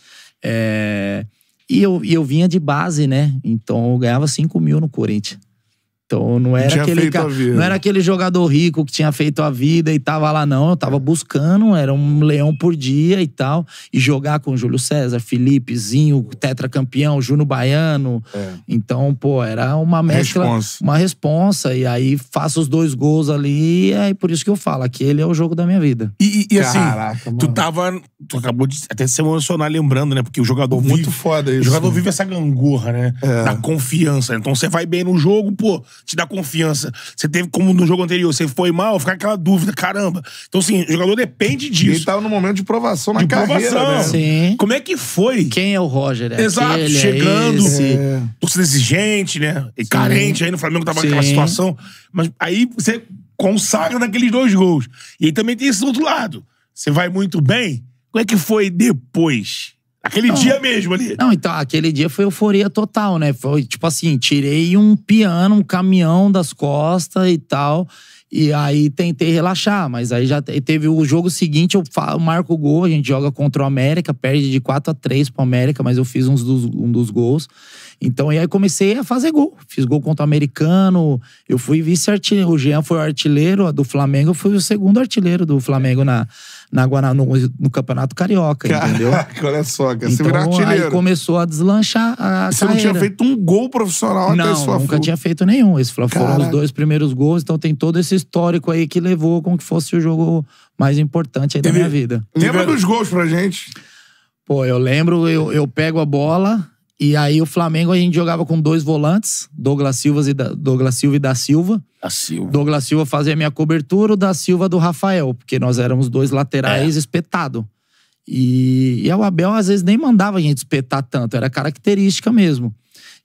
É e eu, eu vinha de base, né? Então eu ganhava 5 mil no Corinthians. Então não era, aquele ca... não era aquele jogador rico que tinha feito a vida e tava lá, não. Eu tava buscando, era um leão por dia e tal. E jogar com Júlio César, Felipe, Zinho, tetracampeão, Júnior Baiano. É. Então, pô, era uma mescla, responsa. uma responsa. E aí faço os dois gols ali, e é por isso que eu falo, aquele é o jogo da minha vida. E, e, e assim, Caraca, tu tava. Tu acabou de até se emocionar lembrando, né? Porque o jogador. Pô, vive, muito foda isso. O jogador vive essa gangorra, né? É. Da confiança. Então você vai bem no jogo, pô te dá confiança. Você teve, como no jogo anterior, você foi mal, fica aquela dúvida, caramba. Então, assim, o jogador depende disso. Ele tava no momento de provação na de carreira, provação. Né? Sim. Como é que foi? Quem é o Roger? É Exato, aquele, é chegando, é torcida exigente, né? E Sim. carente aí no Flamengo tava naquela situação. Mas aí você consagra naqueles dois gols. E aí também tem esse outro lado. Você vai muito bem, como é que foi depois? Aquele não. dia mesmo ali. Não, então, aquele dia foi euforia total, né? Foi tipo assim, tirei um piano, um caminhão das costas e tal. E aí tentei relaxar, mas aí já teve o jogo seguinte, eu marco o gol, a gente joga contra o América, perde de 4 a 3 pro América, mas eu fiz uns dos, um dos gols. Então, e aí comecei a fazer gol. Fiz gol contra o Americano, eu fui vice-artilheiro, o Jean foi o artilheiro do Flamengo, eu fui o segundo artilheiro do Flamengo na na Guaná, no, no Campeonato Carioca, Caraca, entendeu? olha só, que Então, você aí começou a deslanchar a Você carreira. não tinha feito um gol profissional não, até Não, nunca tinha feito nenhum. Esse Esses foram os dois primeiros gols, então tem todo esse histórico aí que levou com que fosse o jogo mais importante aí Teve... da minha vida. Lembra dos gols pra gente? Pô, eu lembro, eu, eu pego a bola e aí o Flamengo a gente jogava com dois volantes, Douglas Silva e da, Douglas Silva e da Silva. A Silva. Douglas Silva fazia minha cobertura, o da Silva do Rafael, porque nós éramos dois laterais é. espetado. E, e o Abel às vezes nem mandava a gente espetar tanto, era característica mesmo.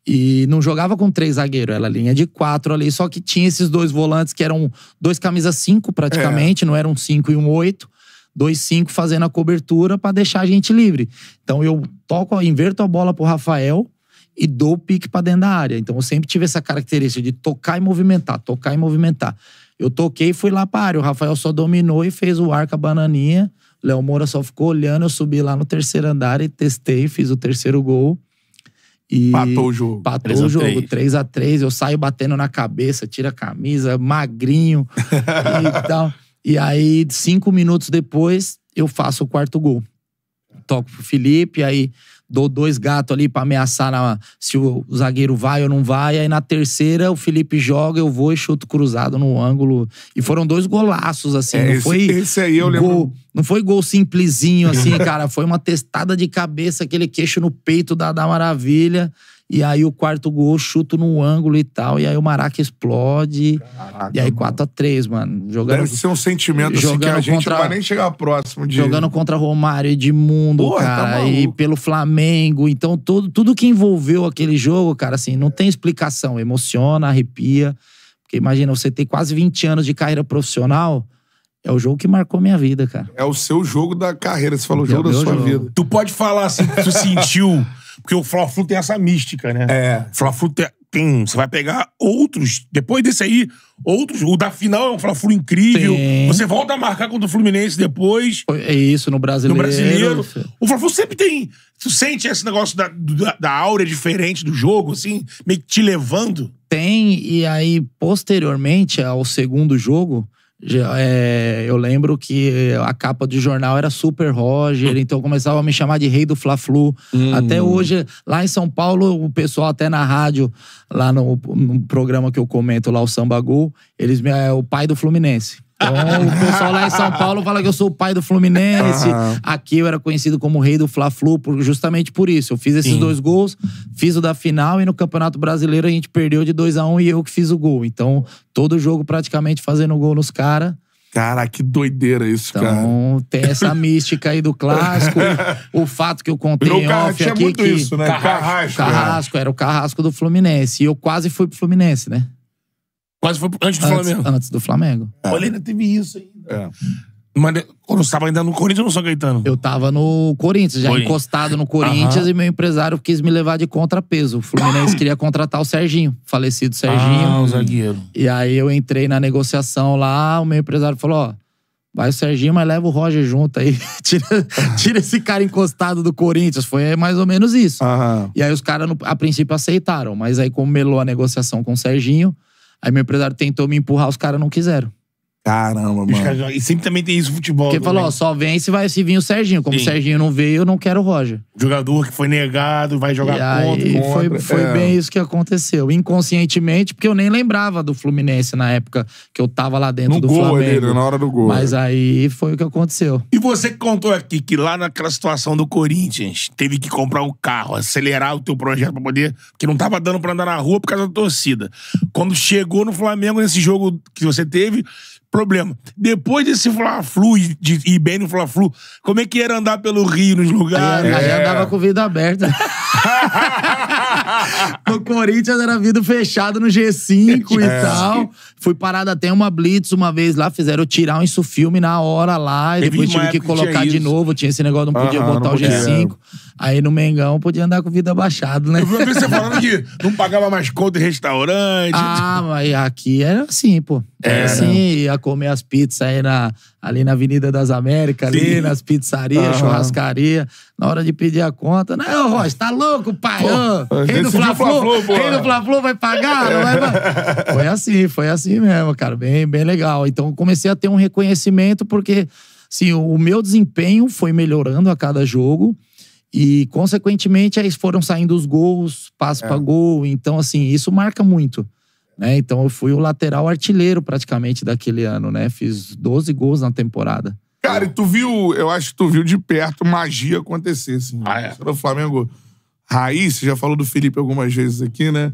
E não jogava com três zagueiros, era linha de quatro ali, só que tinha esses dois volantes que eram dois camisas cinco praticamente, é. não eram um cinco e um oito dois cinco fazendo a cobertura para deixar a gente livre. Então eu toco, inverto a bola pro Rafael e dou o pique para dentro da área. Então eu sempre tive essa característica de tocar e movimentar, tocar e movimentar. Eu toquei e fui lá para área. O Rafael só dominou e fez o ar com a bananinha. Léo Moura só ficou olhando. Eu subi lá no terceiro andar e testei, fiz o terceiro gol. E patou o jogo. Patou 3 o jogo, 3 a 3 Eu saio batendo na cabeça, tira a camisa, magrinho e tal. E aí, cinco minutos depois, eu faço o quarto gol toco pro Felipe, aí dou dois gatos ali para ameaçar na, se o zagueiro vai ou não vai. Aí na terceira o Felipe joga, eu vou e chuto cruzado no ângulo. E foram dois golaços, assim. É, não esse, foi esse aí eu lembro. Gol, não foi gol simplesinho, assim, cara. Foi uma testada de cabeça, aquele queixo no peito da, da maravilha. E aí o quarto gol, chuto no ângulo e tal. E aí o Maraca explode. Caraca, e aí 4x3, mano. Jogando, Deve ser um sentimento assim que a gente contra, vai nem chegar próximo de. Jogando contra Romário, Edmundo, Porra, tá cara. Tá e pelo Flamengo. Então, tudo, tudo que envolveu aquele jogo, cara, assim, não tem explicação. Emociona, arrepia. Porque imagina, você ter quase 20 anos de carreira profissional. É o jogo que marcou minha vida, cara. É o seu jogo da carreira. Você falou é o jogo da sua jogo. vida. Tu pode falar assim, que tu sentiu porque o Fla-Flu tem essa mística, né? É. Fla-Flu tem, tem, Você vai pegar outros. Depois desse aí, outros. O da final é um Fla-Flu incrível. Sim. Você volta a marcar contra o Fluminense depois. É isso, no brasileiro. No brasileiro. O Fla-Flu sempre tem. Tu sente esse negócio da, da, da áurea diferente do jogo, assim, meio que te levando? Tem, e aí, posteriormente ao segundo jogo é, eu lembro que a capa do jornal era Super Roger, então começava a me chamar de rei do Fla-Flu. Hum. Até hoje, lá em São Paulo, o pessoal até na rádio, lá no, no programa que eu comento lá, o Samba Gol, eles me, é o pai do Fluminense. Então, o pessoal lá em São Paulo fala que eu sou o pai do Fluminense. Uhum. Aqui eu era conhecido como o rei do Fla-Flu, justamente por isso. Eu fiz esses Sim. dois gols, fiz o da final e no Campeonato Brasileiro a gente perdeu de 2 a 1 um, e eu que fiz o gol. Então, todo jogo praticamente fazendo gol nos caras. Cara, que doideira isso, então, cara. Então, tem essa mística aí do clássico. o fato que eu contei Virou off aqui é muito que... Isso, né? Carrasco, carrasco, é. carrasco. era o Carrasco do Fluminense. E eu quase fui pro Fluminense, né? quase foi antes do antes, Flamengo. Antes do Flamengo. É. Olha, ainda teve isso ainda. É. Mas quando você tava ainda no Corinthians ou no São Caetano? Eu tava no Corinthians, já Corinthians. encostado no Corinthians, e meu empresário quis me levar de contrapeso. O Fluminense queria contratar o Serginho, falecido Serginho. Ah, o zagueiro. E aí eu entrei na negociação lá, o meu empresário falou: ó, vai o Serginho, mas leva o Roger junto aí. tira, tira esse cara encostado do Corinthians. Foi mais ou menos isso. Uhum. E aí os caras, a princípio, aceitaram, mas aí como melou a negociação com o Serginho. Aí meu empresário tentou me empurrar, os caras não quiseram. Caramba, mano. e sempre também tem isso no futebol. Porque falou, ó, só vem se, vai, se vir o Serginho. Como Sim. o Serginho não veio, eu não quero o Roger. Jogador que foi negado, vai jogar e contra. E contra. foi, foi é. bem isso que aconteceu. Inconscientemente, porque eu nem lembrava do Fluminense na época que eu tava lá dentro no do gol, Flamengo. na hora do gol. Mas aí foi o que aconteceu. E você que contou aqui que lá naquela situação do Corinthians, teve que comprar um carro, acelerar o teu projeto pra poder... Porque não tava dando pra andar na rua por causa da torcida. Quando chegou no Flamengo, nesse jogo que você teve problema. Depois desse Fla-Flu e, de, e bem no Fla-Flu, como é que era andar pelo Rio nos lugares? É, aí, aí é. andava com vida aberta. no Corinthians era vidro fechado no G5 é. e tipo, tal. Fui parado até uma blitz uma vez lá, fizeram tirar um isso filme na hora lá. E depois tive que colocar de novo. Tinha esse negócio, não podia botar não o G5. Aí no Mengão podia andar com vida abaixada, né? Eu vi você falando que não pagava mais conta em restaurante. Ah, mas aqui era assim, pô. Era, era é, assim, ia comer as pizzas aí na ali na Avenida das Américas, ali Sim. nas pizzarias, uhum. churrascaria, na hora de pedir a conta. Não, Rocha, tá louco, pai? Pô, rei do Fla-Flu, rei do Fla-Flu vai pagar? Vai... Foi assim, foi assim mesmo, cara, bem, bem legal. Então comecei a ter um reconhecimento porque, assim, o meu desempenho foi melhorando a cada jogo. E, consequentemente, aí foram saindo os gols, passo é. para gol. Então, assim, isso marca muito. Né? Então eu fui o lateral artilheiro praticamente daquele ano, né? Fiz 12 gols na temporada. Cara, e tu viu, eu acho que tu viu de perto magia acontecer, assim. Ah, é. Você Flamengo Raí você já falou do Felipe algumas vezes aqui, né?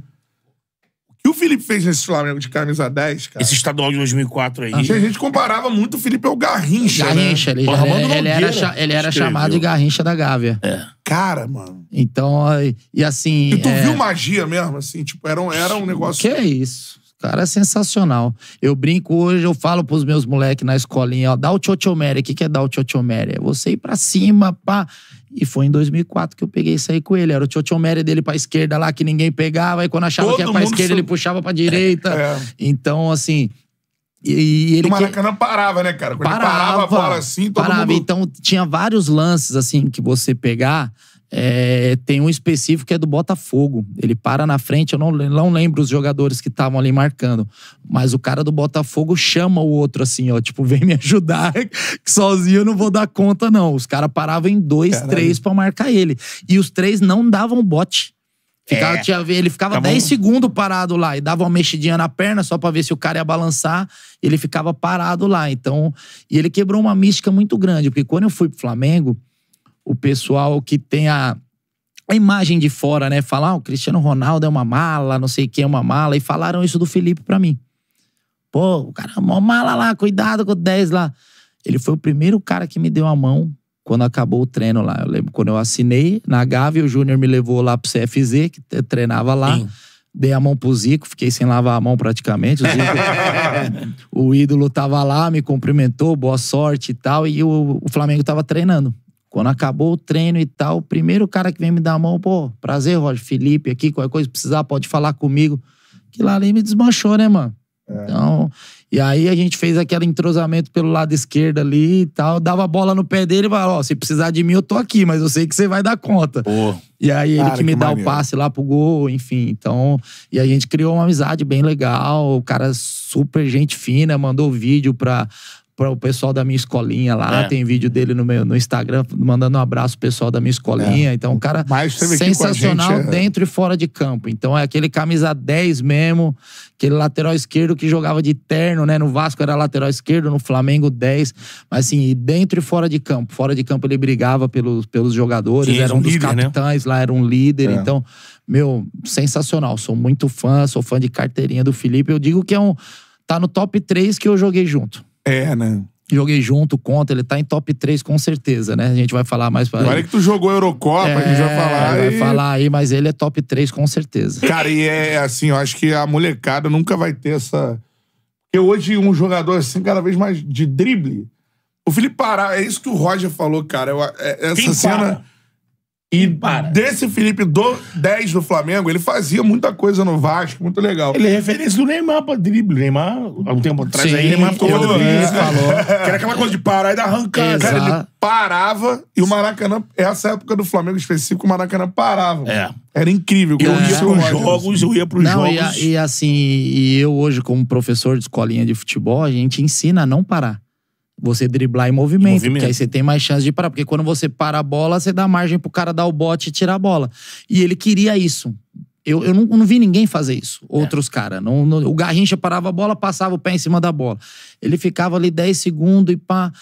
que o Felipe fez nesse Flamengo de camisa 10, cara. Esse estadual de 2004 aí. A gente comparava muito o Felipe ao Garrincha. Né? Garrincha, né? ele, ele, ele era, ele era chamado de Garrincha da Gávea. É. Cara, mano. Então, e assim. E tu é... viu magia mesmo, assim? Tipo, era um, era um negócio. Que é isso? cara é sensacional. Eu brinco hoje, eu falo pros meus moleques na escolinha, ó, dá o tchotchomere. O que, que é dar o tchotchomere? É você ir pra cima, pá. E foi em 2004 que eu peguei isso aí com ele. Era o tio tchotchomere dele pra esquerda lá, que ninguém pegava. E quando achava Todo que ia pra esquerda, sub... ele puxava pra direita. É. Então, assim... E, e ele o Maracanã que... parava, né, cara? Quando parava, parava assim, todo parava. Mundo... Então, tinha vários lances, assim, que você pegar é, tem um específico que é do Botafogo. Ele para na frente, eu não, não lembro os jogadores que estavam ali marcando. Mas o cara do Botafogo chama o outro assim, ó, tipo, vem me ajudar, que sozinho eu não vou dar conta, não. Os caras paravam em dois, Caralho. três para marcar ele. E os três não davam bote. Ficava, é. tinha, ele ficava Acabou. 10 segundos parado lá e dava uma mexidinha na perna só para ver se o cara ia balançar. Ele ficava parado lá. Então, e ele quebrou uma mística muito grande, porque quando eu fui pro Flamengo, o pessoal que tem a, a imagem de fora, né? Falar, ah, o Cristiano Ronaldo é uma mala, não sei quem é uma mala. E falaram isso do Felipe para mim. Pô, o cara é uma mala lá, cuidado com o 10 lá. Ele foi o primeiro cara que me deu a mão quando acabou o treino lá. Eu lembro quando eu assinei na Gávea, o Júnior me levou lá pro CFZ, que treinava lá. Sim. Dei a mão pro Zico, fiquei sem lavar a mão praticamente. O, Zico, o ídolo tava lá, me cumprimentou, boa sorte e tal. E o, o Flamengo tava treinando. Quando acabou o treino e tal, o primeiro cara que vem me dar a mão, pô, prazer, Roger, Felipe aqui, qualquer coisa precisar, pode falar comigo. Que lá ali me desmanchou, né, mano? É. Então, e aí a gente fez aquele entrosamento pelo lado esquerdo ali e tal, dava a bola no pé dele e falava, ó, se precisar de mim eu tô aqui, mas eu sei que você vai dar conta. Pô. E aí ele Cara, que me que dá maneiro. o passe lá pro gol, enfim. Então, e a gente criou uma amizade bem legal, o cara super gente fina, mandou vídeo pra para o pessoal da minha escolinha lá. É. Tem vídeo dele no meu no Instagram mandando um abraço pro pessoal da minha escolinha. É. Então, um cara sensacional gente, é. dentro e fora de campo. Então, é aquele camisa 10 mesmo, aquele lateral esquerdo que jogava de terno, né? No Vasco era lateral esquerdo, no Flamengo 10. Mas assim, dentro e fora de campo. Fora de campo ele brigava pelos, pelos jogadores, Sim, era um, um dos líder, né? capitães né? lá, era um líder. É. Então, meu, sensacional. Sou muito fã, sou fã de carteirinha do Felipe. Eu digo que é um. Tá no top 3 que eu joguei junto é, né? Joguei junto contra, ele tá em top 3 com certeza, né? A gente vai falar mais ele. Agora que tu jogou Eurocopa, é, a gente vai é, falar Vai e... falar aí, mas ele é top 3 com certeza. Cara, e é, é assim, eu acho que a molecada nunca vai ter essa... Porque hoje um jogador assim, cada vez mais de drible... O Felipe Pará, é isso que o Roger falou, cara. Eu, é, essa Quem cena... Para? E para. desse Felipe do 10 do Flamengo, ele fazia muita coisa no Vasco, muito legal. Ele é referência do Neymar pra drible. Neymar, há um tempo atrás, Sim, aí, Neymar ficou drible, falou. Que era aquela coisa de parar e dar arrancada. Cara, ele parava e o Maracanã, essa época do Flamengo específico, o Maracanã parava. É. Era incrível. Eu ia pros jogos, eu ia pros não, jogos. E, e assim, e eu hoje, como professor de escolinha de futebol, a gente ensina a não parar você driblar em movimento, movimento. aí você tem mais chance de parar. Porque quando você para a bola, você dá margem pro cara dar o bote e tirar a bola. E ele queria isso. Eu, eu não, não vi ninguém fazer isso. É. Outros é. caras. O Garrincha parava a bola, passava o pé em cima da bola. Ele ficava ali 10 segundos e pá.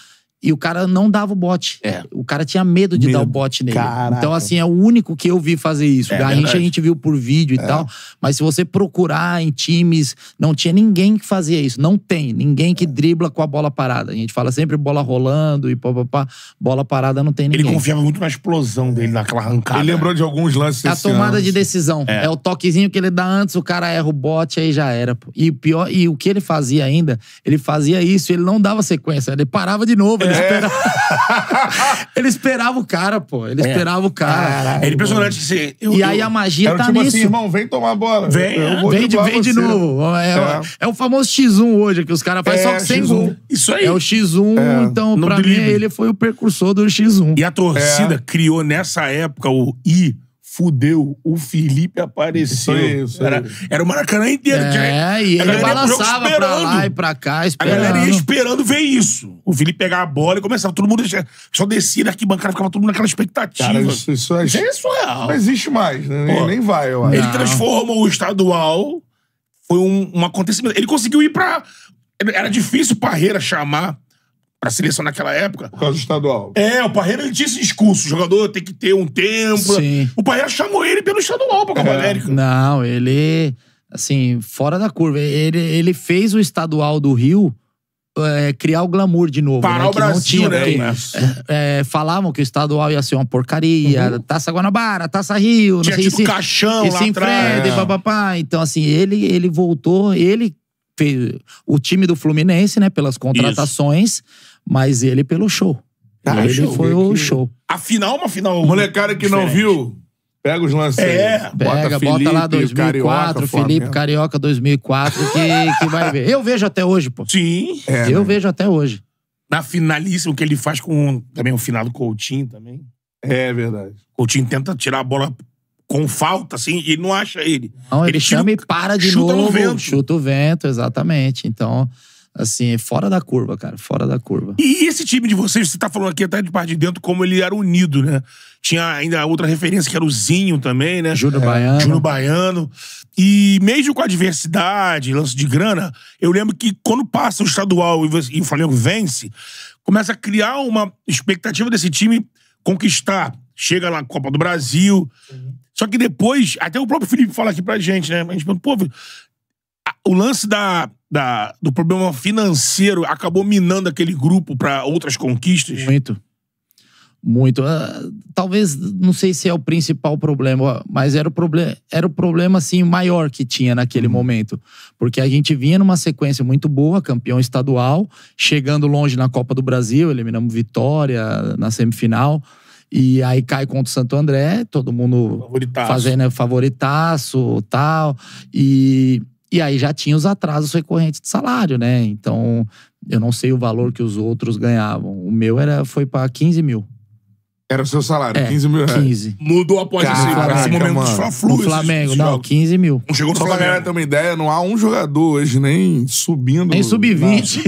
E o cara não dava o bote. É. O cara tinha medo de medo. dar o bote nele. Caraca. Então, assim, é o único que eu vi fazer isso. É, Garrincha a gente viu por vídeo e é. tal. Mas se você procurar em times, não tinha ninguém que fazia isso. Não tem. Ninguém que é. dribla com a bola parada. A gente fala sempre bola rolando e pá. Bola parada não tem ninguém. Ele confiava muito na explosão dele, naquela arrancada. Ele lembrou de alguns lances. É a tomada de decisão. É. é o toquezinho que ele dá antes, o cara erra o bote, aí já era. e o pior, e o que ele fazia ainda, ele fazia isso, ele não dava sequência. Ele parava de novo ele, é. esperava... ele esperava o cara, pô. Ele é. esperava o cara. ele é impressionante que Eu, e aí a magia tá tipo assim, nisso. Assim, irmão, vem tomar bola. Vem, eu vem, de, vem de novo. É, é. o famoso X1 hoje, que os caras fazem só que sem gol. Isso aí. É o X1, então, no pra drible. mim, ele foi o precursor do X1. E a torcida criou nessa época o I fudeu, o Felipe apareceu. Isso, isso, era, era o Maracanã inteiro. É, e ele balançava pra lá e pra cá, esperando. A galera ia esperando ver isso. O Felipe pegava a bola e começava, todo mundo deixava, só descia na arquibancada, ficava todo mundo naquela expectativa. Cara, isso, isso, é, isso é surreal. Não existe mais, né? Pô, nem vai, eu acho. Ele transforma o estadual, foi um, um acontecimento. Ele conseguiu ir pra... Era difícil o Parreira chamar pra seleção naquela época. Por causa do estadual. É, o Parreira ele tinha esse discurso. O jogador tem que ter um tempo. Sim. O Parreira chamou ele pelo estadual pra Copa é. América. Não, ele. Assim, fora da curva. Ele, ele fez o estadual do Rio. É, criar o glamour de novo. Parar né? o que Brasil, não tinha, né? Porque, é, é, falavam que o estadual ia ser uma porcaria, uhum. Taça Guanabara, Taça Rio, tinha não sei tipo se, caixão e lá sem atrás. É. papapá. Então, assim, ele, ele voltou, ele fez o time do Fluminense, né, pelas contratações. Isso mas ele pelo show. Ah, ele show, foi o que... show. A final, é uma final. Molecada que diferente. não viu, Pega os lances é, Pega, bota, Felipe, bota lá 2004, Carioca, Felipe Carioca 2004, que, que vai ver. Eu vejo até hoje, pô. Sim. É, eu né? vejo até hoje. Na finalíssima, que ele faz com também o final do Coutinho também. É verdade. Coutinho tenta tirar a bola com falta, assim, e não acha ele. Não, ele, ele chama e para de chuta novo. Chuta o vento. Chuta o vento, exatamente. Então, Assim, é fora da curva, cara, fora da curva. E esse time de vocês, você tá falando aqui até de parte de dentro, como ele era unido, né? Tinha ainda outra referência que era o Zinho também, né? Júnior é, Baiano. Júnior Baiano. E mesmo com a adversidade, lance de grana, eu lembro que quando passa o estadual e o Flamengo vence, começa a criar uma expectativa desse time conquistar. Chega lá na Copa do Brasil. Uhum. Só que depois, até o próprio Felipe fala aqui pra gente, né? A gente pergunta, pô, o lance da, da, do problema financeiro acabou minando aquele grupo para outras conquistas? Muito. Muito. Uh, talvez, não sei se é o principal problema, mas era o, proble era o problema assim, maior que tinha naquele uhum. momento. Porque a gente vinha numa sequência muito boa, campeão estadual, chegando longe na Copa do Brasil, eliminamos vitória na semifinal. E aí cai contra o Santo André, todo mundo favoritaço. fazendo né, favoritaço tal. E e aí já tinha os atrasos recorrentes de salário, né? Então, eu não sei o valor que os outros ganhavam. O meu era, foi para 15 mil. Era o seu salário, é, 15 mil reais. 15. Mudou após Caraca, esse, esse momento mano. dos fla No Flamengo, não, 15 mil. Não chegou no Flamengo. pra ter uma ideia, não há um jogador hoje nem subindo. Nem sub-20.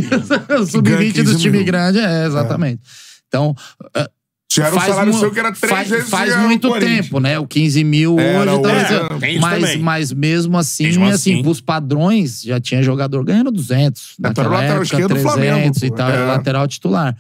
sub-20 dos times grandes, é, exatamente. É. Então, ah, já era um salário seu que era três faz, vezes faz muito tempo, né? O 15 mil Era é, hoje o- talvez. Tá é, tem mas, mas mesmo assim, Mesmo assim, assim. pros padrões, já tinha jogador ganhando 200. É, naquela era o lateral época, esquerdo do 300 Flamengo, e tal, é. era É. lateral titular.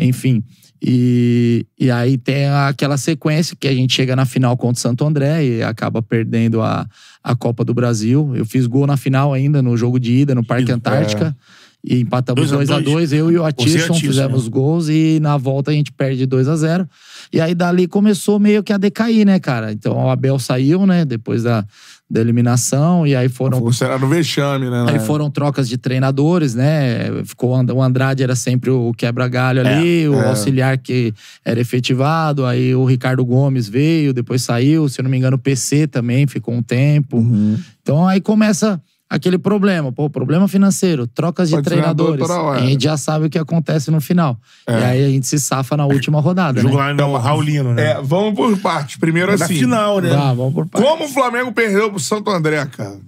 Enfim. E, e aí tem aquela sequência que a gente chega na final contra o Santo André e acaba perdendo a, a Copa do Brasil. Eu fiz gol na final ainda, no jogo de ida, no Parque é. Antártica e empatamos 2x2. Eu e o Atisson fizemos né? gols e na volta a gente perde 2x0. E aí dali começou meio que a decair, né, cara? Então o Abel saiu, né, depois da, da eliminação. E aí foram. Será no vexame, né? Aí né? foram trocas de treinadores, né? Ficou o Andrade era sempre o quebra-galho é, ali, é, o é. auxiliar que era efetivado. Aí o Ricardo Gomes veio, depois saiu. Se eu não me engano, o PC também ficou um tempo. Uhum. Então aí começa aquele problema, pô, problema financeiro, trocas de treinadores. a gente né? já sabe o que acontece no final. É. E aí a gente se safa na última rodada. Jogar né? É então, Raulino, né? É, vamos por partes. Primeiro é assim. final, né? Tá, vamos por partes. Como o Flamengo perdeu pro Santo André, cara?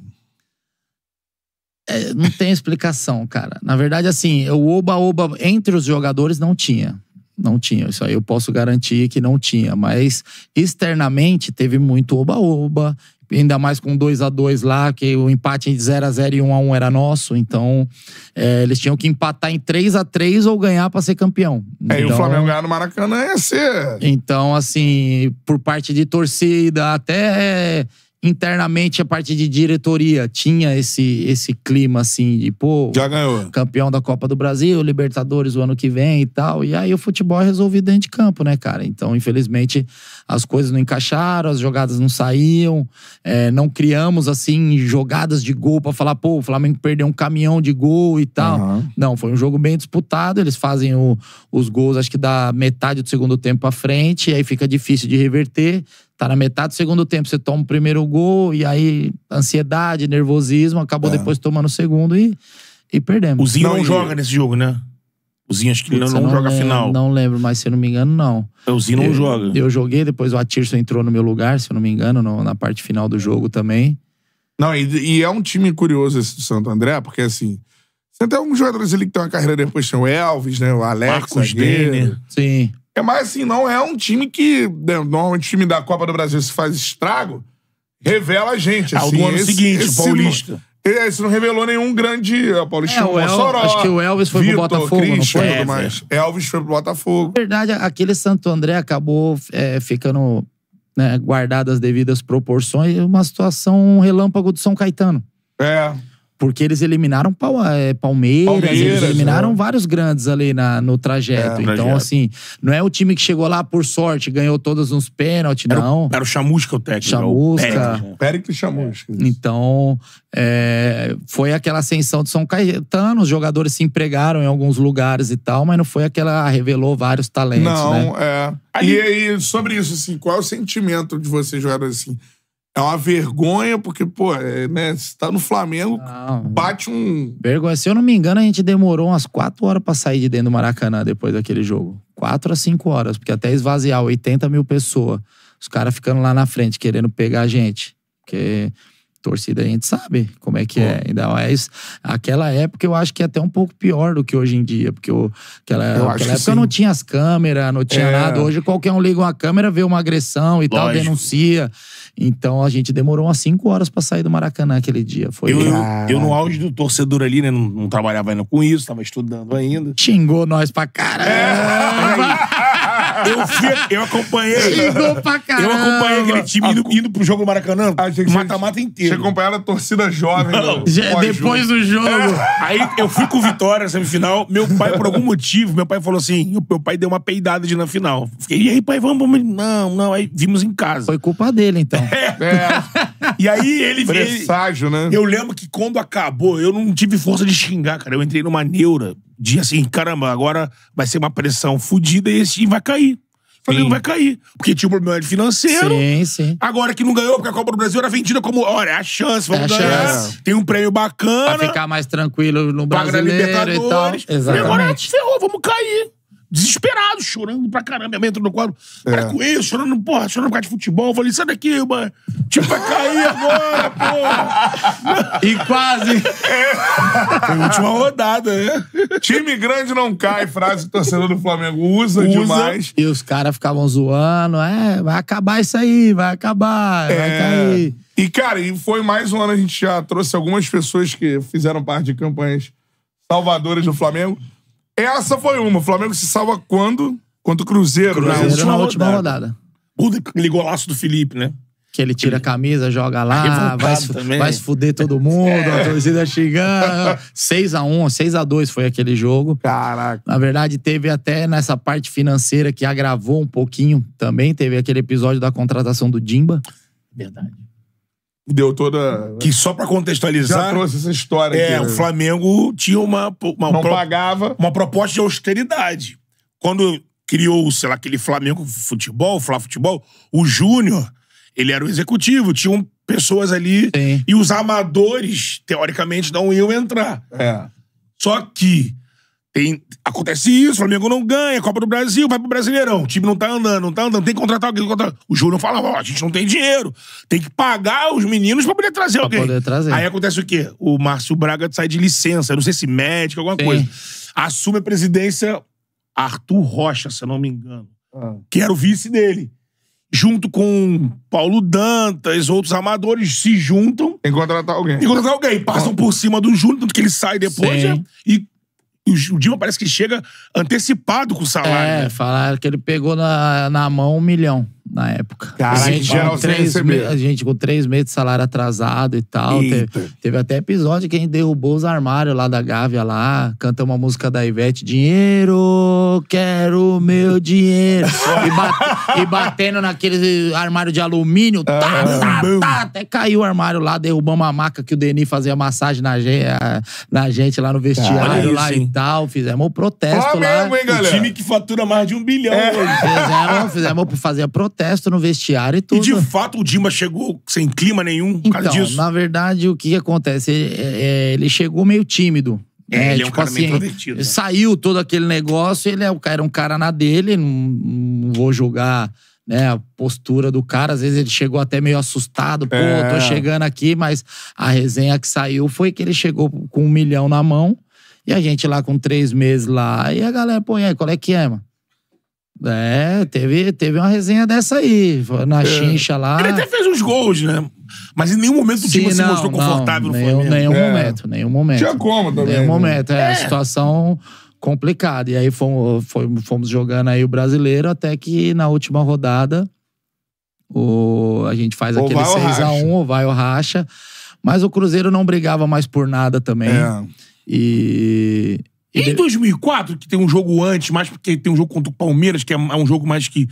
É, não tem explicação, cara. Na verdade, assim, o oba-oba entre os jogadores não tinha. Não tinha. Isso aí eu posso garantir que não tinha. Mas externamente teve muito oba-oba, ainda mais com 2 a 2 lá, que o empate de 0 a 0 e 1 um a 1 era nosso, então é, eles tinham que empatar em 3 a 3 ou ganhar para ser campeão. É, então, e o então, Flamengo ganhar no Maracanã ia ser. Então, assim, por parte de torcida, até internamente a parte de diretoria tinha esse, esse clima assim de pô, já ganhou. Campeão da Copa do Brasil, Libertadores o ano que vem e tal. E aí o futebol é resolvido dentro de campo, né, cara? Então, infelizmente, as coisas não encaixaram, as jogadas não saíam, é, não criamos assim jogadas de gol para falar, pô, o Flamengo perdeu um caminhão de gol e tal. Uhum. Não, foi um jogo bem disputado, eles fazem o, os gols acho que da metade do segundo tempo à frente, e aí fica difícil de reverter Tá na metade do segundo tempo, você toma o primeiro gol, e aí ansiedade, nervosismo, acabou é. depois tomando o segundo e, e perdemos. O Zinho não, não joga nesse jogo, né? O Zinho acho que Putz, não, não, joga lembro, final. Não lembro, mas se eu não me engano, não. É, o Zinho não eu, joga. Eu joguei, depois o Atirson entrou no meu lugar, se eu não me engano, no, na parte final do jogo também. Não, e, e, é um time curioso esse do Santo André, porque assim. Tem até alguns jogadores ali que tem uma carreira depois, são o Elvis, né? O Alex, Marcos Denner. Sim. É mais assim, não é um time que. Né, normalmente o time da Copa do Brasil se faz estrago, revela a gente. Ah, assim, o do ano esse, seguinte, esse Paulista. Não, é, esse não revelou nenhum grande. É, o Paulista é, o El, Acho que o Elvis foi pro Botafogo, não foi? É, mais. É. Elvis foi pro Botafogo. Na é verdade, aquele Santo André acabou é, ficando né, guardado as devidas proporções, uma situação um relâmpago do São Caetano. É. Porque eles eliminaram Palmeiras, eh, Palmeiras eles é. eliminaram vários grandes ali na, no trajeto. É, então, trajeto. assim, não é o time que chegou lá por sorte, ganhou todos uns pênaltis, não. Era o Chamusca o técnico. Né? Chamusca. Péricles Chamusca. É. Então, é, foi aquela ascensão de São Caetano, os jogadores se empregaram em alguns lugares e tal, mas não foi aquela, ah, revelou vários talentos, Não, né? é. E, aí sobre isso, assim, qual é o sentimento de vocês jogadores assim? É uma vergonha, porque, pô, é, né, Você tá no Flamengo, não, bate um. Vergonha. Se eu não me engano, a gente demorou umas quatro horas pra sair de dentro do Maracanã depois daquele jogo. Quatro a cinco horas, porque até esvaziar 80 mil pessoas, os caras ficando lá na frente querendo pegar a gente. Porque torcida a gente sabe como é que é. Então, é isso. Aquela época eu acho que é até um pouco pior do que hoje em dia, porque eu, aquela, eu aquela época eu não tinha as câmeras, não tinha é. nada. Hoje qualquer um liga uma câmera, vê uma agressão e Lógico. tal, denuncia. Então a gente demorou umas 5 horas para sair do Maracanã aquele dia. Foi eu, eu, eu, no auge do torcedor ali, né? Não, não, trabalhava ainda com isso, tava estudando ainda. Xingou nós pra caramba! É. Eu, fui, eu acompanhei. Chegou pra caramba. Eu acompanhei aquele time indo, indo pro jogo do Maracanã, ah, mata-mata inteiro. Você acompanhava a torcida jovem. Não, depois do jogo. É. Aí eu fui com Vitória na semifinal. Meu pai, por algum motivo, meu pai falou assim: meu pai deu uma peidada de na final. Fiquei, e aí, pai, vamos, vamos. Não, não. Aí vimos em casa. Foi culpa dele, então. É. é. E aí ele Presságio, né? Eu lembro que quando acabou, eu não tive força de xingar, cara. Eu entrei numa neura de assim, caramba, agora vai ser uma pressão fodida e esse time vai cair. Falei, não vai cair. Porque tinha um problema financeiro. Sim, sim. Agora que não ganhou, porque a Copa do Brasil era vendida como, olha, é a chance, vamos é a ganhar. Chance. Tem um prêmio bacana. Pra ficar mais tranquilo no Brasil. Libertadores. E, tal. Exatamente. e agora ferrou, vamos cair desesperado, chorando pra caramba. Minha mãe no quadro, para é. com isso, chorando, porra, chorando por causa de futebol. Eu falei, sai daqui, mano. Tipo, vai cair agora, porra. E quase. Foi a última rodada, né? Time grande não cai, frase que o torcedor do Flamengo usa, usa. demais. E os caras ficavam zoando, é, vai acabar isso aí, vai acabar, é. vai cair. E, cara, e foi mais um ano, a gente já trouxe algumas pessoas que fizeram parte de campanhas salvadoras do Flamengo. Essa foi uma. O Flamengo se salva quando? Contra o Cruzeiro, Cruzeiro né? na última, na última rodada. rodada. Aquele do Felipe, né? Que ele tira a camisa, joga lá, vai, vai se fuder todo mundo, é. a torcida xingando. 6x1, 6x2 foi aquele jogo. Caraca. Na verdade, teve até nessa parte financeira que agravou um pouquinho também. Teve aquele episódio da contratação do Dimba. Verdade deu toda. Que só pra contextualizar. Já trouxe essa história. É, aqui. o né? Flamengo tinha uma. uma não pro, pagava. Uma proposta de austeridade. Quando criou, sei lá, aquele Flamengo Futebol, Flá Futebol, o Júnior, ele era o executivo, tinham pessoas ali. Sim. E os amadores, teoricamente, não iam entrar. É. Só que tem, acontece isso, o Flamengo não ganha, Copa do Brasil, vai pro Brasileirão. O time não tá andando, não tá andando, tem que contratar alguém. Contratar. O Júnior fala, ó, a gente não tem dinheiro, tem que pagar os meninos pra poder trazer pra alguém. Poder trazer. Aí acontece o quê? O Márcio Braga sai de licença, não sei se médico, alguma Sim. coisa. Assume a presidência Arthur Rocha, se eu não me engano, ah. que era o vice dele. Junto com Paulo Dantas, outros amadores se juntam. Tem que contratar alguém. Tem que contratar alguém. Passam ah. por cima do Júnior, tanto que ele sai depois. Né? E o Dilma parece que chega antecipado com o salário. É, né? falaram que ele pegou na, na mão um milhão na época. Cara, a gente, três, a gente com três meses de salário atrasado e tal. Teve, teve, até episódio que a gente derrubou os armários lá da Gávea lá. Cantamos uma música da Ivete. Dinheiro, quero meu dinheiro. e, e, batendo naquele armário de alumínio. Tá, tá, ah, tá, tá. Até caiu o armário lá, derrubamos uma maca que o Deni fazia massagem na gente, na gente lá no vestiário lá isso, e tal. Fizemos um protesto lá. Mesmo, hein, o time que fatura mais de um bilhão é. hoje. Fizemos, fizemos, fazia protesto protesto no vestiário e tudo. E de fato o Dima chegou sem clima nenhum por causa então, disso. na verdade, o que, acontece? Ele, é, é, ele chegou meio tímido. É, né? ele tipo é um tipo cara assim, meio introvertido. Né? Saiu todo aquele negócio, ele é, era um cara na dele, não, não vou julgar né, a postura do cara. Às vezes ele chegou até meio assustado, pô, é. tô chegando aqui, mas a resenha que saiu foi que ele chegou com um milhão na mão e a gente lá com três meses lá. E a galera, pô, e aí, qual é que é, mano? É, teve, teve uma resenha dessa aí, na é. chincha lá. Ele até fez uns gols, né? Mas em nenhum momento o tipo, time Sim, não, se mostrou confortável não, nenhum, no Flamengo. Nenhum é. momento, nenhum momento. Tinha como também. Nenhum né? momento, é, é. situação complicada. E aí fomos, fomos jogando aí o brasileiro até que na última rodada o, a gente faz ou aquele 6x1, vai o racha. Mas o Cruzeiro não brigava mais por nada também. É. E, e em 2004, que tem um jogo antes, mais porque tem um jogo contra o Palmeiras, que é, é um jogo mais que,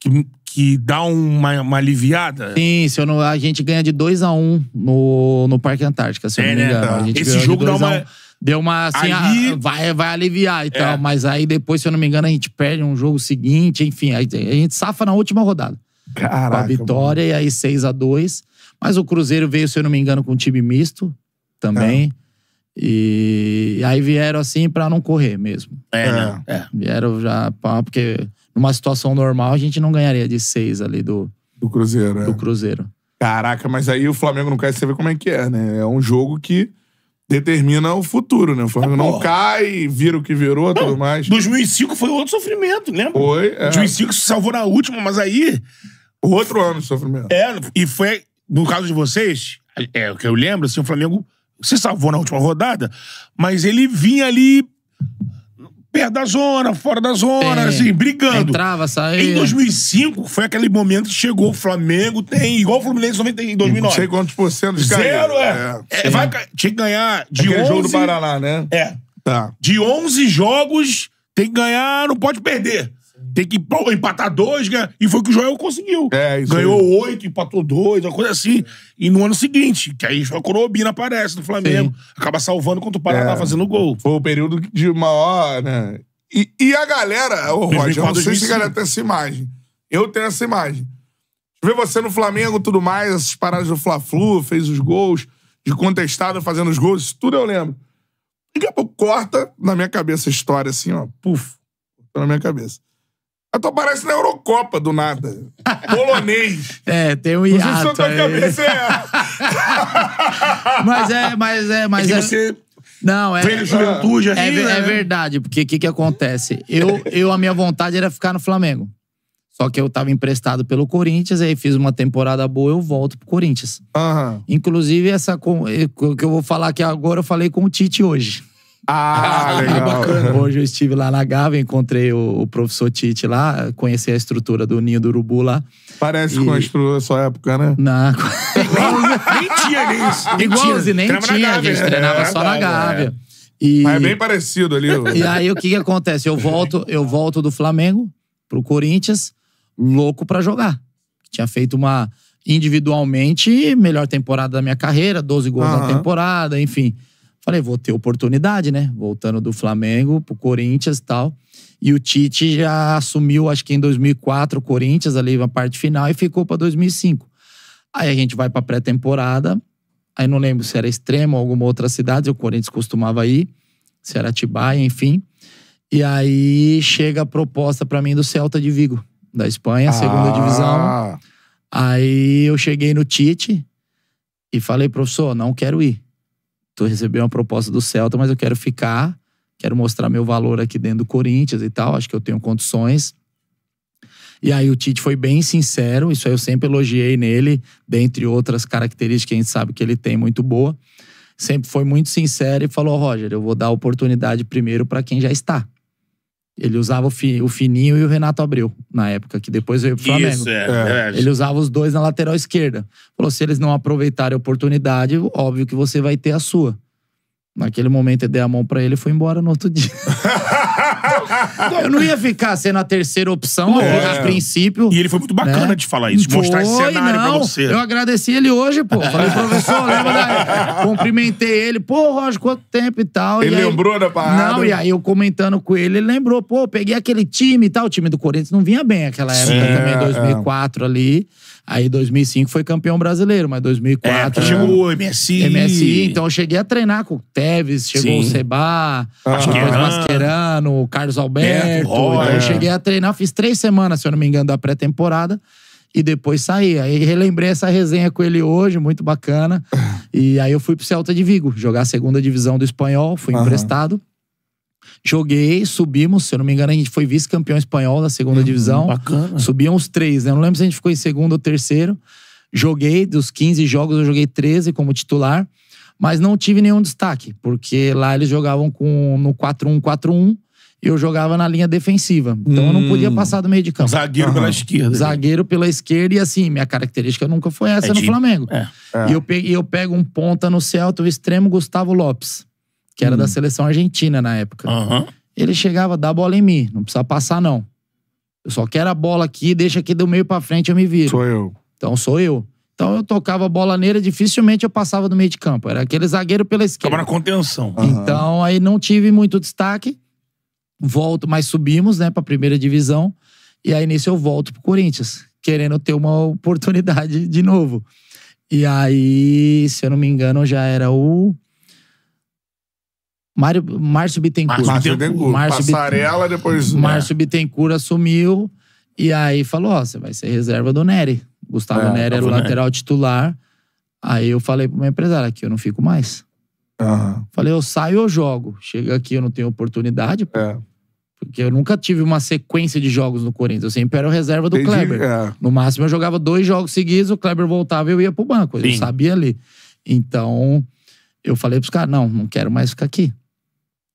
que, que dá uma, uma aliviada. Sim, se eu não, a gente ganha de 2x1 um no, no Parque Antártica, se eu é, não me né, engano. Né, tá. Esse jogo dá uma. Um, deu uma assim, aí, a, vai, vai aliviar e é. tal. Mas aí depois, se eu não me engano, a gente perde um jogo seguinte, enfim, a, a gente safa na última rodada. Caraca. Com a vitória mano. e aí 6 a 2 Mas o Cruzeiro veio, se eu não me engano, com um time misto também. É. E, aí vieram assim para não correr mesmo. É, é, né? É. Vieram já pra, porque numa situação normal a gente não ganharia de seis ali do do Cruzeiro. É. Do é. Cruzeiro. Caraca, mas aí o Flamengo não cai, você vê como é que é, né? É um jogo que determina o futuro, né? O Flamengo não cai, vira o que virou, e tudo mais. 2005 foi outro sofrimento, lembra? Foi, é. 2005 se salvou na última, mas aí... Outro ano de sofrimento. É, e foi... No caso de vocês, é o que eu lembro, assim, o Flamengo se salvou na última rodada, mas ele vinha ali perto da zona, fora da zona, é, assim, brigando. Entrava, saía. Em 2005, foi aquele momento que chegou o Flamengo, tem igual o Fluminense em 2009. Não sei quantos por cento de Zero, é. é, é vai, tinha que ganhar de aquele 11... jogo do Paraná, né? É. Tá. De 11 jogos, tem que ganhar, não pode perder. Tem que pô, empatar dois, ganha. e foi o que o Joel conseguiu. É, isso Ganhou aí. oito, empatou dois, uma coisa assim. E no ano seguinte, que aí a Corobina aparece no Flamengo, Sim. acaba salvando quando o Paraná tá é. fazendo gol. Foi o período de maior, né? E, e a galera, o Roger, eu não sei se a galera tem essa imagem. Eu tenho essa imagem. Ver você no Flamengo tudo mais, essas paradas do Fla-Flu, fez os gols, de contestado fazendo os gols, isso tudo eu lembro. Daqui a pouco corta na minha cabeça a história assim, ó, puf, na minha cabeça tu então aparece na Eurocopa do nada. Polonês. É, tem um hiato. Não cabeça é. mas é, mas é, mas é. é... Você... Não, é. juventude é, assim, é, é verdade, porque o que, que acontece? Eu, eu, a minha vontade era ficar no Flamengo. Só que eu tava emprestado pelo Corinthians, aí fiz uma temporada boa, eu volto pro Corinthians. Uhum. Inclusive, essa. O que eu vou falar aqui agora, eu falei com o Tite hoje. Ah, ah, legal. Hoje eu estive lá na Gávea, encontrei o, o, professor Tite lá, conheci a estrutura do Ninho do Urubu lá. Parece e... com a estrutura da sua época, né? Não. nem, tinha isso. Igualzinho, nem tinha. A gente treinava é, só na Gávea. É. E... Mas é bem parecido ali. e aí o que, que acontece? Eu volto, eu volto do Flamengo pro Corinthians, louco para jogar. Tinha feito uma individualmente melhor temporada da minha carreira, 12 gols na temporada, enfim. Falei, vou ter oportunidade, né? Voltando do Flamengo pro Corinthians e tal. E o Tite já assumiu, acho que em 2004, o Corinthians ali na parte final e ficou para 2005. Aí a gente vai para pré-temporada. Aí não lembro se era Extremo ou alguma outra cidade, o Corinthians costumava ir, se era Atibaia, enfim. E aí chega a proposta para mim do Celta de Vigo, da Espanha, ah. segunda divisão. Aí eu cheguei no Tite e falei, professor, não quero ir tô recebendo uma proposta do Celta, mas eu quero ficar, quero mostrar meu valor aqui dentro do Corinthians e tal, acho que eu tenho condições. E aí o Tite foi bem sincero, isso aí eu sempre elogiei nele, dentre outras características que a gente sabe que ele tem muito boa. Sempre foi muito sincero e falou: Roger, eu vou dar oportunidade primeiro para quem já está. Ele usava o, fi, o Fininho e o Renato Abreu na época, que depois veio pro Flamengo. Isso, é, é. Ele usava os dois na lateral esquerda. Falou: se eles não aproveitarem a oportunidade, óbvio que você vai ter a sua. Naquele momento eu dei a mão para ele e foi embora no outro dia. Eu não ia ficar sendo a terceira opção é. a princípio. E ele foi muito bacana né? de falar isso, de foi, mostrar esse cenário não. pra você. Eu agradeci ele hoje, pô. Falei, professor, lembra da. Cumprimentei ele, pô, Roger, quanto tempo e tal. Ele e lembrou da parada? Não, e aí eu comentando com ele, ele lembrou, pô, peguei aquele time e tal. O time do Corinthians não vinha bem aquela época Sim, também, 2004 é. é. ali. Aí 2005 foi campeão brasileiro, mas 2004... É, chegou o MSI. MSI, então eu cheguei a treinar com o Tevez, chegou Sim. o Seba, ah, Masquerão. Adriano, Carlos Alberto. Oh, então Eu é. cheguei a treinar, fiz três semanas, se eu não me engano, da pré-temporada. E depois saí. Aí relembrei essa resenha com ele hoje, muito bacana. E aí eu fui pro Celta de Vigo, jogar a segunda divisão do espanhol, fui uhum. emprestado. Joguei, subimos, se eu não me engano, a gente foi vice-campeão espanhol da segunda hum, divisão. Bacana. Subiam os três, né? Eu não lembro se a gente ficou em segundo ou terceiro. Joguei, dos 15 jogos, eu joguei 13 como titular, mas não tive nenhum destaque, porque lá eles jogavam com no 4-1-4-1 eu jogava na linha defensiva. Então hum. eu não hum. podia passar do meio de campo. Zagueiro uhum. pela esquerda. Né? Zagueiro pela esquerda e assim, minha característica nunca foi essa é no de... Flamengo. É. É. E eu, peguei, eu pego um ponta no Celta, o extremo Gustavo Lopes, que era hum. da seleção argentina na época. Uhum. Ele chegava, dá a bola em mim, não precisa passar não. Eu só quero a bola aqui, deixa aqui do meio para frente eu me viro. Sou eu. Então sou eu. Então eu tocava a bola nele, dificilmente eu passava do meio de campo. Era aquele zagueiro pela esquerda. Tava na contenção. Uhum. Então aí não tive muito destaque volto, mas subimos, né, para a primeira divisão. E aí nisso eu volto pro Corinthians, querendo ter uma oportunidade de novo. E aí, se eu não me engano, já era o Mário, Márcio Bittencourt. Márcio Bittencourt. Márcio Passarela, depois... Né? Márcio né? Bittencourt assumiu e aí falou, ó, oh, você vai ser reserva do Nery. Gustavo é, Nery era o lateral Nery. titular. Aí eu falei pro meu empresário, aqui eu não fico mais. Uhum. Falei, eu saio ou jogo. Chega aqui, eu não tenho oportunidade. É. Porque eu nunca tive uma sequência de jogos no Corinthians. Eu sempre era o reserva do Entendi, Kleber. É. No máximo, eu jogava dois jogos seguidos, o Kleber voltava e eu ia pro banco. Sim. Eu sabia ali. Então, eu falei pros caras: não, não quero mais ficar aqui.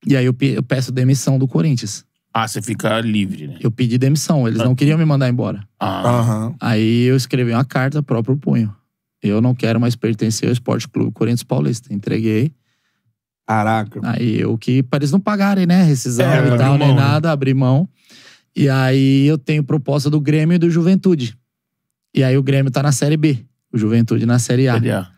E aí eu, eu peço demissão do Corinthians. Ah, você fica livre, né? Eu pedi demissão, eles ah. não queriam me mandar embora. Ah. Uhum. Aí eu escrevi uma carta próprio punho. Eu não quero mais pertencer ao Esporte Clube Corinthians Paulista. Entreguei. Caraca. Aí, o que para eles não pagarem, né? Rescisão é, e tal, nem né? nada, abrir mão. E aí eu tenho proposta do Grêmio e do Juventude. E aí o Grêmio tá na Série B, o Juventude na Série A. Série A.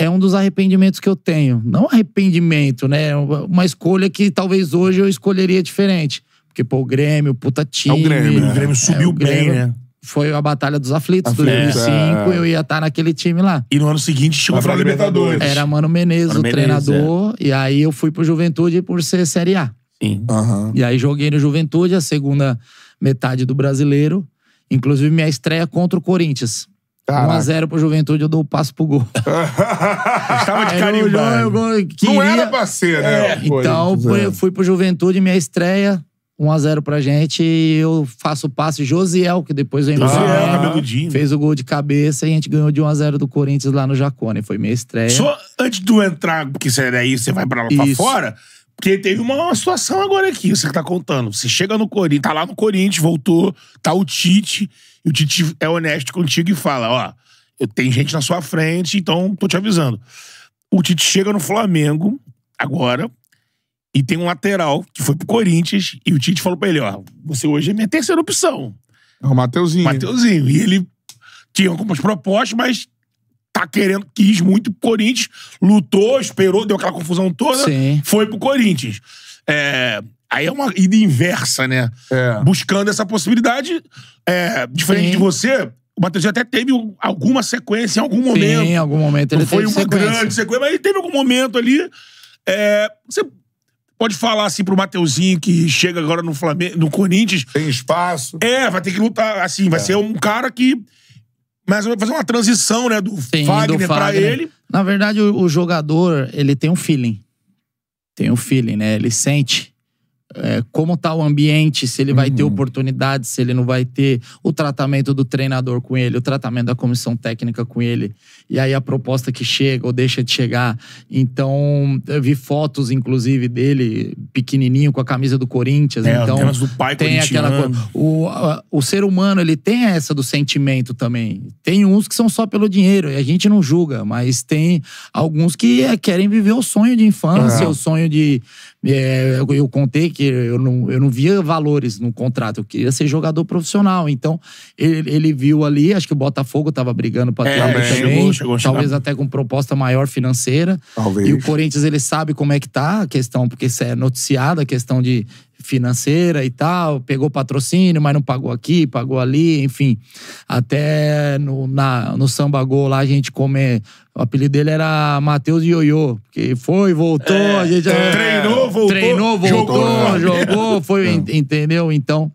É um dos arrependimentos que eu tenho. Não arrependimento, né? É uma escolha que talvez hoje eu escolheria diferente. Porque, pô, o Grêmio, puta time. É o Grêmio, né? O Grêmio é, subiu é, o Grêmio, bem, né? foi a Batalha dos Aflitos, Aflitos 2005, é. eu ia estar tá naquele time lá. E no ano seguinte chegou pra Libertadores. Era Mano Menezes, Mano o Menezes, treinador, é. e aí eu fui pro Juventude por ser Série A. Sim. Uhum. E aí joguei no Juventude, a segunda metade do Brasileiro, inclusive minha estreia contra o Corinthians. 1x0 pro Juventude, eu dou o passo pro gol. Estava de carimbando. Eu, queria... Não era pra ser, né? É. Então, fui, é. fui pro Juventude, minha estreia, 1x0 pra gente e eu faço o passe Josiel, que depois eu Josiel, ah, Fez o gol de cabeça e a gente ganhou de 1x0 do Corinthians lá no Jacone. Foi minha estreia. Só antes de eu entrar, porque você aí, você vai para lá pra fora. Porque teve uma situação agora aqui, você que tá contando. Você chega no Corinthians, tá lá no Corinthians, voltou, tá o Tite, e o Tite é honesto contigo e fala: ó, eu tenho gente na sua frente, então tô te avisando. O Tite chega no Flamengo, agora, e tem um lateral que foi pro Corinthians e o Tite falou pra ele: ó, você hoje é minha terceira opção. É o Mateuzinho. Mateuzinho. E ele tinha algumas propostas, mas tá querendo, quis muito pro Corinthians, lutou, esperou, deu aquela confusão toda, Sim. foi pro Corinthians. É, aí é uma ida inversa, né? É. Buscando essa possibilidade. É, diferente Sim. de você, o Matheusinho até teve alguma sequência em algum momento. Sim, em algum momento ele Não foi uma sequência. grande sequência, mas ele teve algum momento ali. É, você pode falar assim pro Mateuzinho que chega agora no Flamengo, no Corinthians. Tem espaço. É, vai ter que lutar, assim, vai é. ser um cara que mas vai fazer uma transição, né, do Sim, Fagner, Fagner. para ele. Na verdade, o, o, jogador, ele tem um feeling. Tem um feeling, né? Ele sente é, como tá o ambiente, se ele vai uhum. ter oportunidade, se ele não vai ter o tratamento do treinador com ele, o tratamento da comissão técnica com ele e aí a proposta que chega ou deixa de chegar. Então, eu vi fotos, inclusive, dele pequenininho com a camisa do Corinthians. É, então, do pai tem aquela coisa. O, o ser humano, ele tem essa do sentimento também. Tem uns que são só pelo dinheiro, e a gente não julga, mas tem alguns que é, querem viver o sonho de infância, uhum. o sonho de. É, eu, eu, contei que eu não, eu não via valores no contrato, eu queria ser jogador profissional. Então, ele, ele viu ali, acho que o Botafogo estava brigando para é, ter também. Chegou, chegou a chegar. Talvez até com proposta maior financeira. Talvez. E o Corinthians, ele sabe como é que tá a questão, porque isso é noticiada, a questão de financeira e tal, pegou patrocínio, mas não pagou aqui, pagou ali, enfim. Até no, na, no Samba Gol lá a gente come. O apelido dele era Matheus Ioiô, porque foi, voltou, é, a gente. É, treinou, voltou. Treinou, voltou, jogou, né? jogou foi, é. entendeu? Então.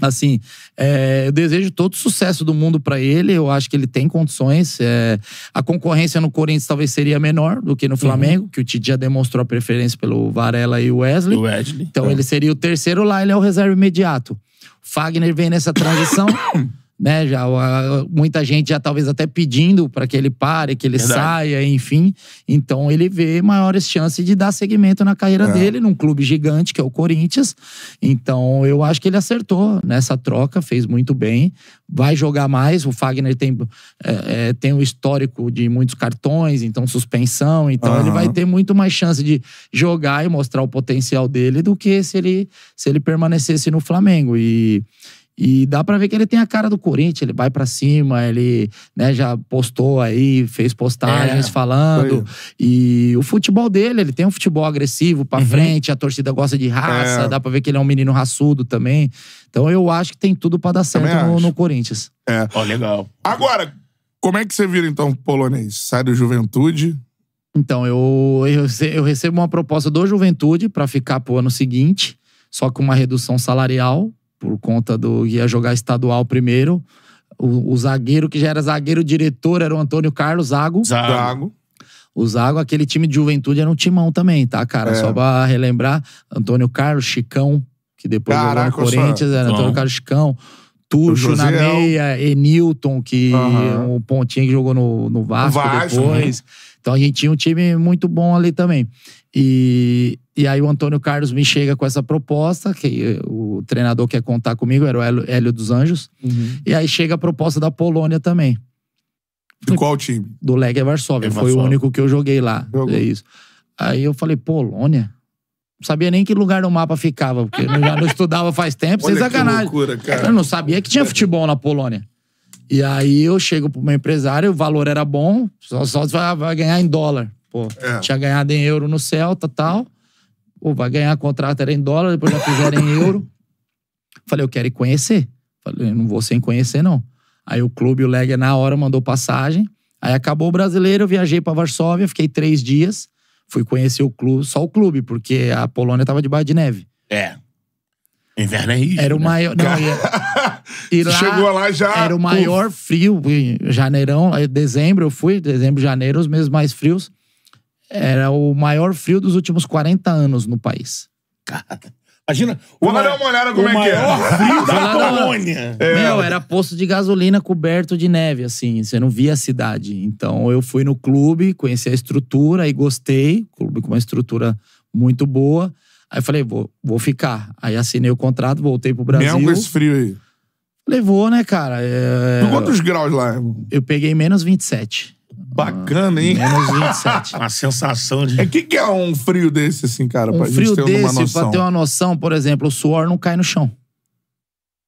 Assim, é, eu desejo todo sucesso do mundo para ele. Eu acho que ele tem condições. É, a concorrência no Corinthians talvez seria menor do que no uhum. Flamengo, uhum. que o Tite já demonstrou a preferência pelo Varela e o Wesley. O Wesley. Então é. ele seria o terceiro lá, ele é o reserva imediato. O Fagner vem nessa transição. né? Já, muita gente já talvez até pedindo para que ele pare, que ele Verdade. saia, enfim. Então ele vê maiores chances de dar seguimento na carreira é. dele num clube gigante que é o Corinthians. Então eu acho que ele acertou nessa troca, fez muito bem. Vai jogar mais. O Fagner tem, é, é tem um histórico de muitos cartões, então suspensão. Então uhum. ele vai ter muito mais chance de jogar e mostrar o potencial dele do que se ele, se ele permanecesse no Flamengo. E e dá para ver que ele tem a cara do Corinthians, ele vai para cima, ele né, já postou aí, fez postagens é, falando. Foi. E o futebol dele, ele tem um futebol agressivo para uhum. frente, a torcida gosta de raça, é. dá para ver que ele é um menino raçudo também. Então eu acho que tem tudo para dar certo no, no, Corinthians. É. Oh, legal. Agora, como é que você vira então polonês? Sai do Juventude, então, eu, eu, eu, recebo uma proposta do Juventude para ficar pro ano seguinte, só com uma redução salarial por conta do ia jogar estadual primeiro. O, o, zagueiro que já era zagueiro diretor era o Antônio Carlos Zago. Zago. O Zago, aquele time de juventude, era um timão também, tá, cara? É. Só pra relembrar, Antônio Carlos, Chicão, que depois Caraca, o Corinthians, era Antônio Carlos Chicão. Tuxo na meia, Enilton, que uhum. um pontinho que jogou no, no Vasco, Vasco depois. Né? Então a gente tinha um time muito bom ali também. E, e aí o Antônio Carlos me chega com essa proposta, que o treinador quer contar comigo, era o Hélio dos Anjos. Uhum. E aí chega a proposta da Polônia também. De qual time? Do Legia Varsóvia. É Varsóvia. Foi o único que eu joguei lá. Jogou. É isso. Aí eu falei, Polônia? Não sabia nem que lugar no mapa ficava, porque eu já não estudava faz tempo, Olha sem sacanagem. Loucura, cara. Eu não sabia que tinha futebol na Polônia. E aí eu chego pro meu empresário, o valor era bom, só, só vai ganhar em dólar pô. É. Tinha ganhado em euro no Celta e tal. Pô, vai ganhar contrato era em dólar, depois já fizeram em euro. Falei, eu quero ir conhecer. Falei, não vou sem conhecer, não. Aí o clube, o Leg, na hora mandou passagem. Aí acabou o brasileiro, eu viajei para Varsóvia, fiquei três dias. Fui conhecer o clube, só o clube, porque a Polônia tava debaixo de neve. É. Inverno é isso Era o né? maior. Não, e lá, chegou lá já. Era o maior frio, janeirão, dezembro eu fui, dezembro, janeiro, os meses mais frios. Era o maior frio dos últimos 40 anos no país. Cara. Imagina. Vamos dar uma olhada como é que é. O frio da Colônia. É. Meu, era posto de gasolina coberto de neve, assim. Você não via a cidade. Então eu fui no clube, conheci a estrutura e gostei. Clube com uma estrutura muito boa. Aí falei, vou, vou ficar. Aí assinei o contrato, voltei pro Brasil. Mesmo esse frio aí? Levou, né, cara? É... Quantos graus lá, Eu peguei menos 27. Bacana, hein? Menos 27. Uma sensação de. O é, que, que é um frio desse, assim, cara? Um pra frio gente ter desse, uma noção? pra ter uma noção, por exemplo, o suor não cai no chão.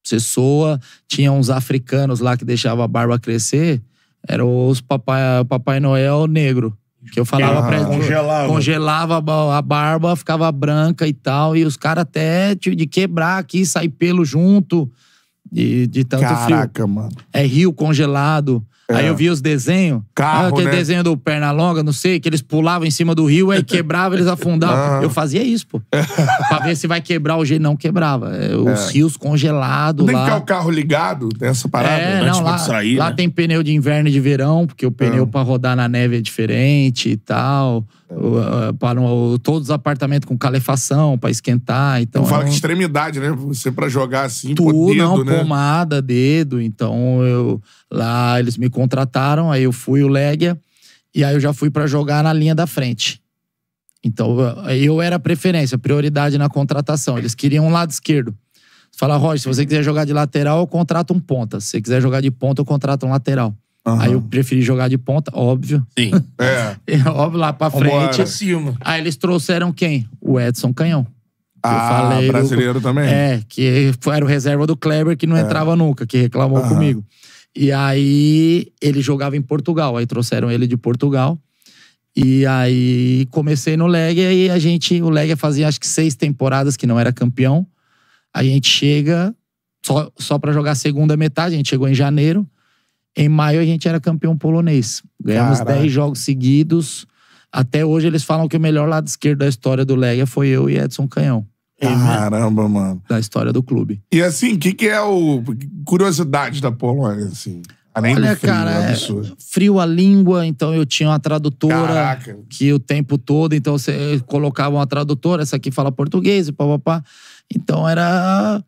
Você soa, tinha uns africanos lá que deixavam a barba crescer, era os Papai, Papai Noel negro. Que eu falava ah, pra congelava. congelava a barba, ficava branca e tal. E os caras até tive de quebrar aqui, sair pelo junto. De, de tanto Caraca, frio. mano. É rio congelado. É. Aí eu vi os desenhos. Carro, ah, aquele né? desenho do Pernalonga, não sei, que eles pulavam em cima do rio, aí quebrava, eles afundavam. Ah. Eu fazia isso, pô. É. pra ver se vai quebrar o jeito. Não quebrava. É, os é. rios congelados lá. que ficar o carro ligado, nessa parada. É, não, lá, sair, lá né? tem pneu de inverno e de verão, porque o pneu ah. pra rodar na neve é diferente e tal. Para todos os apartamentos com calefação pra esquentar. Então, fala é um... que extremidade, né? Você pra jogar assim, tudo pô, dedo, não, né? pomada, dedo. Então eu... Lá eles me contrataram, aí eu fui o Legia e aí eu já fui para jogar na linha da frente. Então eu era preferência, prioridade na contratação. Eles queriam um lado esquerdo. Fala, Roger, se você quiser jogar de lateral, eu contrato um ponta. Se você quiser jogar de ponta, eu contrato um lateral. Uhum. Aí eu preferi jogar de ponta, óbvio. Sim. É. é. óbvio, lá pra frente. Cima. Aí eles trouxeram quem? O Edson Canhão. Ah, falei, brasileiro também. É, que era o reserva do Kleber que não é. entrava nunca, que reclamou uhum. comigo. E aí ele jogava em Portugal, aí trouxeram ele de Portugal. E aí comecei no Leg e a gente, o Leg fazia acho que seis temporadas que não era campeão. A gente chega só, só para jogar a segunda metade, a gente chegou em janeiro. Em maio a gente era campeão polonês. Ganhamos Caraca. 10 jogos seguidos. Até hoje eles falam que o melhor lado esquerdo da história do Leg foi eu e Edson Canhão. Né? Caramba, mano. Da história do clube. E assim, o que, que é o. Curiosidade da Polônia, assim. Além Olha, do frio, cara, é, é frio a língua, então eu tinha uma tradutora Caraca. que o tempo todo, então você colocava uma tradutora, essa aqui fala português e papapá. Então era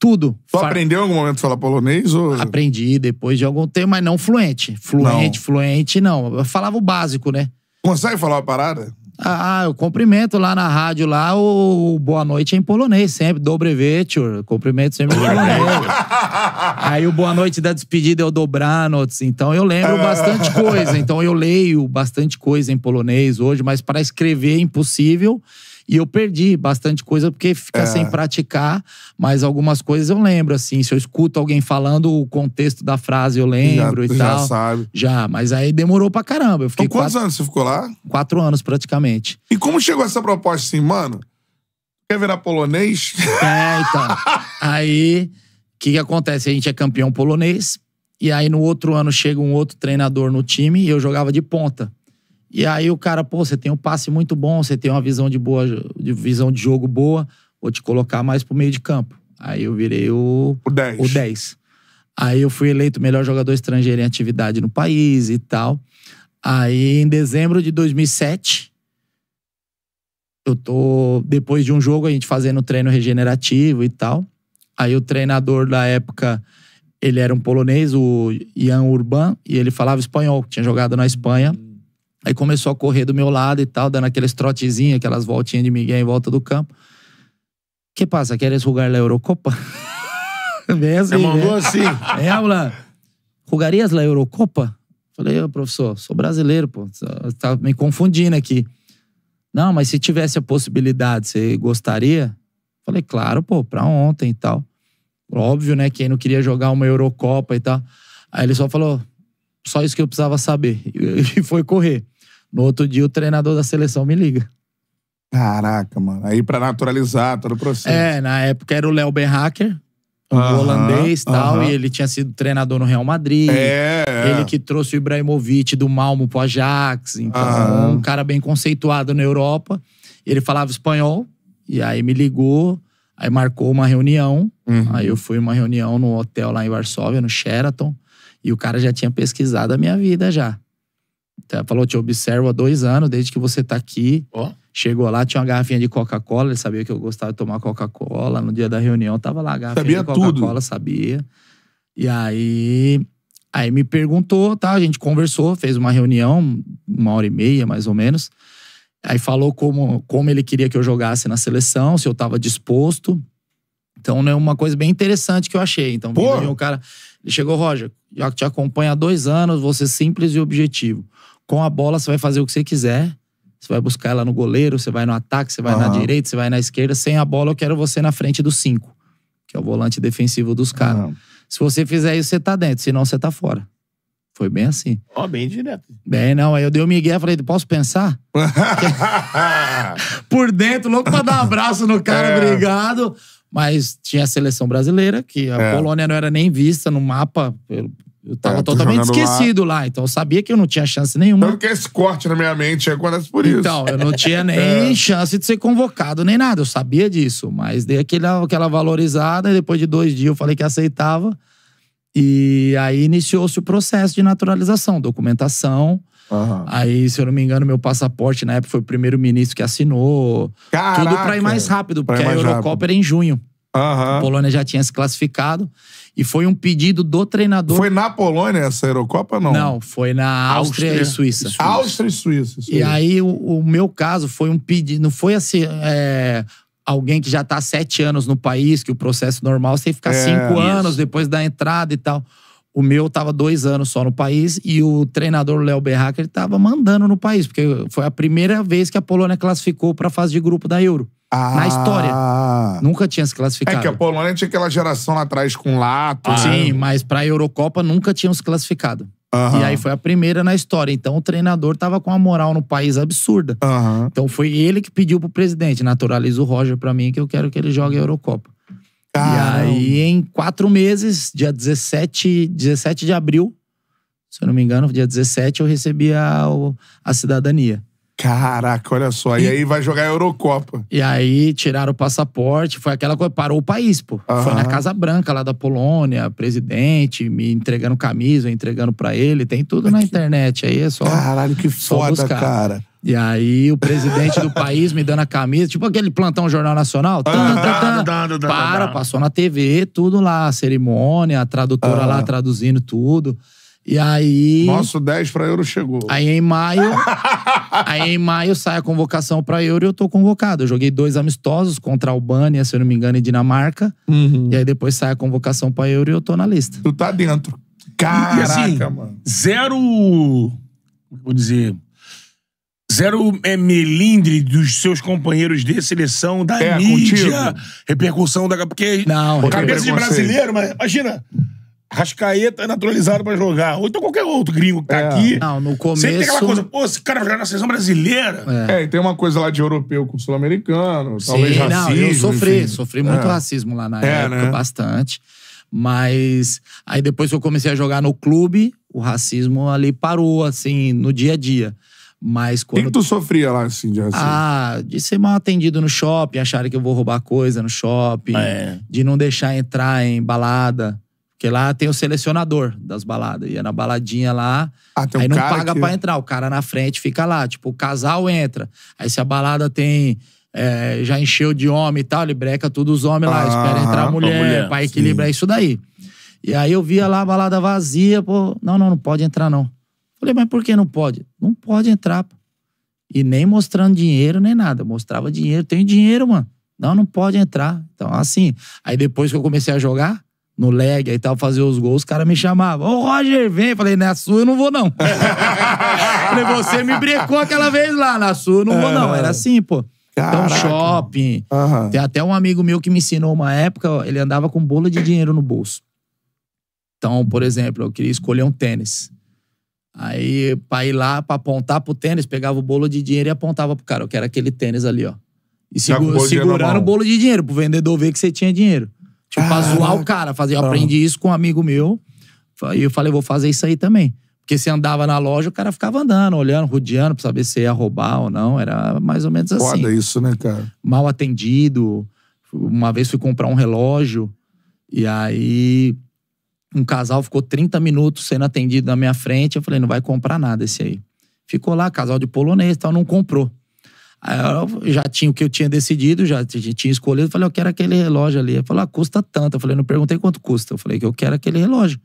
tudo. Tu Far... aprendeu em algum momento falar polonês? Ou... Aprendi depois de algum tempo, mas não fluente. Fluente, não. fluente, não. Eu falava o básico, né? Consegue falar uma parada? Ah, eu cumprimento lá na rádio lá o, boa noite é em polonês sempre, dobre cumprimento sempre em polonês. Aí o boa noite da despedida é o dobranoc, então eu lembro bastante coisa, então eu leio bastante coisa em polonês hoje, mas para escrever é impossível. E eu perdi bastante coisa porque fica é. sem praticar, mas algumas coisas eu lembro, assim. Se eu escuto alguém falando o contexto da frase, eu lembro já, e já tal. Já sabe. Já, mas aí demorou pra caramba. Eu fiquei então, quantos quatro, anos você ficou lá? Quatro anos, praticamente. E como chegou essa proposta assim, mano? Quer virar polonês? É, então. aí, o que, que acontece? A gente é campeão polonês. E aí, no outro ano, chega um outro treinador no time e eu jogava de ponta. E aí o cara, pô, você tem um passe muito bom, você tem uma visão de boa, de visão de jogo boa, vou te colocar mais pro meio de campo. Aí eu virei o o 10. O 10. Aí eu fui eleito melhor jogador estrangeiro em atividade no país e tal. Aí em dezembro de 2007, eu tô depois de um jogo a gente fazendo treino regenerativo e tal. Aí o treinador da época, ele era um polonês, o Ian Urban, e ele falava espanhol, tinha jogado na Espanha. Aí começou a correr do meu lado e tal, dando aqueles trotezinhos, aquelas voltinhas de Miguel em volta do campo. Que passa? Queres jogar na Eurocopa? Bem assim, Você é mandou né? assim. É, Aula. Jogarias na Eurocopa? Falei, professor, sou brasileiro, pô. Tá me confundindo aqui. Não, mas se tivesse a possibilidade, você gostaria? Falei, claro, pô, pra ontem e tal. Óbvio, né? Quem não queria jogar uma Eurocopa e tal. Aí ele só falou, só isso que eu precisava saber. E foi correr. No outro dia, o treinador da seleção me liga. Caraca, mano. Aí pra naturalizar todo o processo. É, na época era o Léo Berhacker, um uh -huh, holandês e tal, uh -huh. e ele tinha sido treinador no Real Madrid. É, Ele que trouxe o Ibrahimovic do Malmo pro Ajax. Então, uh -huh. um cara bem conceituado na Europa. Ele falava espanhol, e aí me ligou, aí marcou uma reunião. Uhum. Aí eu fui uma reunião no hotel lá em Varsóvia, no Sheraton, e o cara já tinha pesquisado a minha vida já. Tá, falou, te observo há dois anos, desde que você tá aqui. Oh. Chegou lá, tinha uma garrafinha de Coca-Cola, ele sabia que eu gostava de tomar Coca-Cola. No dia da reunião, tava lá a garrafinha sabia de Coca-Cola, sabia. E aí, aí me perguntou, tá? A gente conversou, fez uma reunião, uma hora e meia, mais ou menos. Aí falou como, como ele queria que eu jogasse na seleção, se eu tava disposto. Então, é né, uma coisa bem interessante que eu achei. Então, o cara ele chegou, Roger, já te acompanha há dois anos, você simples e objetivo. Com a bola, você vai fazer o que você quiser. Você vai buscar ela no goleiro, você vai no ataque, você vai uhum. na direita, você vai na esquerda. Sem a bola, eu quero você na frente do cinco, que é o volante defensivo dos caras. Uhum. Se você fizer isso, você tá dentro, senão você tá fora. Foi bem assim. Ó, oh, bem direto. Bem, não. Aí eu dei o Miguel e falei, posso pensar? Por dentro, louco pra dar um abraço no cara, é. obrigado. Mas tinha a seleção brasileira, que a é. Polônia não era nem vista no mapa. Eu, eu tava é, totalmente esquecido lá. lá. então eu sabia que eu não tinha chance nenhuma. Tanto que esse corte na minha mente acontece por isso. Então, eu não tinha nem é. chance de ser convocado, nem nada. Eu sabia disso, mas dei aquela, aquela valorizada e depois de dois dias eu falei que aceitava. E aí iniciou-se o processo de naturalização, documentação. Uhum. Aí, se eu não me engano, meu passaporte na época foi o primeiro-ministro que assinou. Caraca, tudo pra ir mais rápido, porque mais a Eurocopa era em junho. Uhum. A Polônia já tinha se classificado. E foi um pedido do treinador. Foi na Polônia essa Eurocopa, não? Não, foi na Áustria, Áustria e Suíça. Suíça. Áustria e Suíça. Suíça. E aí, o, o, meu caso foi um pedido. Não foi assim. É, alguém que já está sete anos no país, que o processo normal é você ficar é, cinco isso. anos depois da entrada e tal. O meu tava dois anos só no país e o treinador Léo Berraca ele tava mandando no país, porque foi a primeira vez que a Polônia classificou para a fase de grupo da Euro. Ah. Na história. Nunca tinha se classificado. É que a Polônia tinha aquela geração lá atrás com Lato. Ah, sim, ah. mas pra Eurocopa nunca tinham se classificado. Uhum. E aí foi a primeira na história. Então o treinador tava com uma moral no país absurda. Uhum. Então foi ele que pediu pro presidente, naturaliza o Roger para mim que eu quero que ele jogue a Eurocopa. Caramba. E aí, em quatro meses, dia 17, 17 de abril, se eu não me engano, dia 17, eu recebi a, a cidadania. Caraca, olha só. E, e, aí vai jogar a Eurocopa. E aí tiraram o passaporte, foi aquela coisa, parou o país, pô. Uhum. Foi na Casa Branca lá da Polônia, presidente, me entregando camisa, entregando para ele, tem tudo na que... internet aí, é só Caralho, que foda, cara. E aí o presidente do país me dando a camisa, tipo aquele plantão Jornal Nacional. para, passou na TV, tudo lá, a cerimônia, a tradutora ah. lá traduzindo tudo. E aí. Nosso 10 pra Euro chegou. Aí em maio. aí em maio sai a convocação pra Euro e eu tô convocado. Eu joguei dois amistosos contra a Albânia, se eu não me engano, e Dinamarca. Uhum. E aí depois sai a convocação pra Euro e eu tô na lista. Tu tá dentro. Caraca, e assim, mano. Zero. É vou dizer zero é, melindre dos seus companheiros de seleção, da é, mídia, contigo. repercussão da. Porque não, cabeça de brasileiro, mas imagina. Rascaeta é naturalizado pra jogar. Ou então qualquer outro gringo que tá é. aqui. Não, no começo... Sempre tem aquela coisa, pô, esse cara vai jogar na seleção brasileira. É. é, e tem uma coisa lá de europeu com sul-americano, talvez racismo. Não, eu sofri, enfim. sofri muito é. racismo lá na é, época, né? bastante. Mas aí depois que eu comecei a jogar no clube, o racismo ali parou, assim, no dia a dia. Mas quando. O que, tu sofria lá, assim, de racismo? Ah, de ser mal atendido no shopping, acharem que eu vou roubar coisa no shopping, é. de não deixar entrar em balada. Porque lá tem o selecionador das baladas. Ia na baladinha lá, ah, um aí não paga que... pra entrar. O cara na frente fica lá. Tipo, o casal entra. Aí se a balada tem. É, já encheu de homem e tal, ele breca todos os homens ah, lá, espera entrar ah, a mulher, mulher pra equilibrar sim. isso daí. E aí eu via lá a balada vazia, pô, não, não, não pode entrar não. Falei, mas por que não pode? Não pode entrar. E nem mostrando dinheiro, nem nada. Eu mostrava dinheiro, tenho dinheiro, mano. Não, não pode entrar. Então, assim. Aí depois que eu comecei a jogar, no leg aí tal, fazer os gols, o cara me chamava. Ô, Roger, vem. Falei, na sua eu não vou, não. falei, você me brecou aquela vez lá, na sua eu não vou, não. Era assim, pô. Então, Caraca. Então, shopping. Uhum. Tem até um amigo meu que me ensinou uma época, ele andava com bola de dinheiro no bolso. Então, por exemplo, eu queria escolher um tênis. Aí, pra ir lá, pra apontar pro tênis, pegava o bolo de dinheiro e apontava pro cara. Eu quero aquele tênis ali, ó. E tá segurava bolo o bolo de dinheiro, pro vendedor ver que você tinha dinheiro. Tipo, Caraca. pra zoar o cara. Fazer, eu aprendi isso com um amigo meu. E eu falei, vou fazer isso aí também. Porque você andava na loja, o cara ficava andando, olhando, rodeando pra saber se ia roubar ou não. Era mais ou menos Foda assim. Foda isso, né, cara? Mal atendido. Uma vez fui comprar um relógio. E aí um casal ficou 30 minutos sendo atendido na minha frente. Eu falei, não vai comprar nada esse aí. Ficou lá, casal de polonês tal, não comprou. Aí eu já tinha o que eu tinha decidido, já tinha escolhido. Eu falei, eu quero aquele relógio ali. Ele falou, ah, custa tanto. Eu falei, não perguntei quanto custa. Eu falei que eu quero aquele relógio.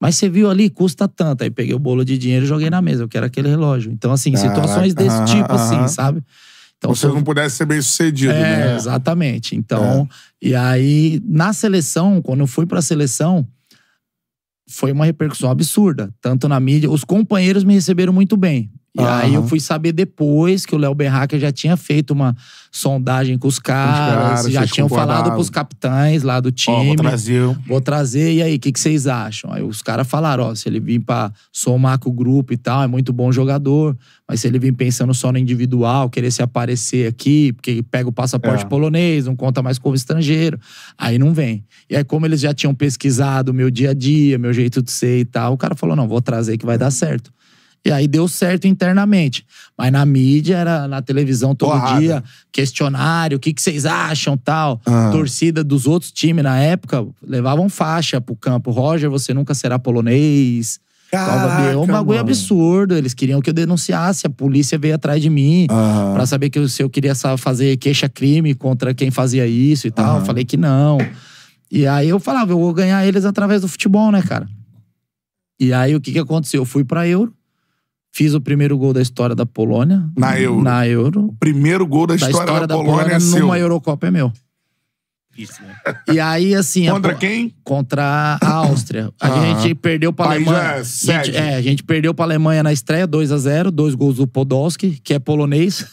Mas você viu ali, custa tanto. Aí peguei o bolo de dinheiro e joguei na mesa. Eu quero aquele relógio. Então, assim, situações desse tipo, assim, sabe? Então, Você não pudesse ser bem sucedido, é, né? Exatamente. Então, é. e aí, na seleção, quando eu fui pra seleção, foi uma repercussão absurda, tanto na mídia. Os companheiros me receberam muito bem. E uhum. aí eu fui saber depois que o Léo Berraca já tinha feito uma sondagem com os caras, cara, já tinham falado pros capitães lá do time. Ó, vou trazer. Vou trazer, e aí, o que, que, vocês acham? Aí os caras falaram, ó, se ele vir pra somar com o grupo e tal, é muito bom jogador, mas se ele vir pensando só no individual, querer se aparecer aqui, porque pega o passaporte é. polonês, não conta mais como estrangeiro, aí não vem. E aí como eles já tinham pesquisado meu dia a dia, meu jeito de ser e tal, o cara falou, não, vou trazer que vai é. dar certo. E aí deu certo internamente. Mas na mídia, era na televisão todo Porrada. dia, questionário, o que, que vocês acham, tal. Ah. Torcida dos outros times na época levavam faixa pro campo. Roger, você nunca será polonês. É um bagulho mano. absurdo. Eles queriam que eu denunciasse. A polícia veio atrás de mim uhum. para saber que eu, se eu queria fazer queixa-crime contra quem fazia isso e tal. Uhum. Falei que não. E aí eu falava, eu vou ganhar eles através do futebol, né, cara? E aí o que, que aconteceu? Eu fui pra Euro. Fiz o primeiro gol da história da Polônia. Na Euro. Na Euro. O primeiro gol da, da história, história, da, da Polônia, Polônia é seu. numa Eurocopa é meu. Isso, né? E aí, assim. Contra a... quem? Contra a Áustria. A ah. gente perdeu pra Alemanha. É, gente, é, a gente perdeu pra Alemanha na estreia, 2x0, dois gols do Podolski, que é polonês.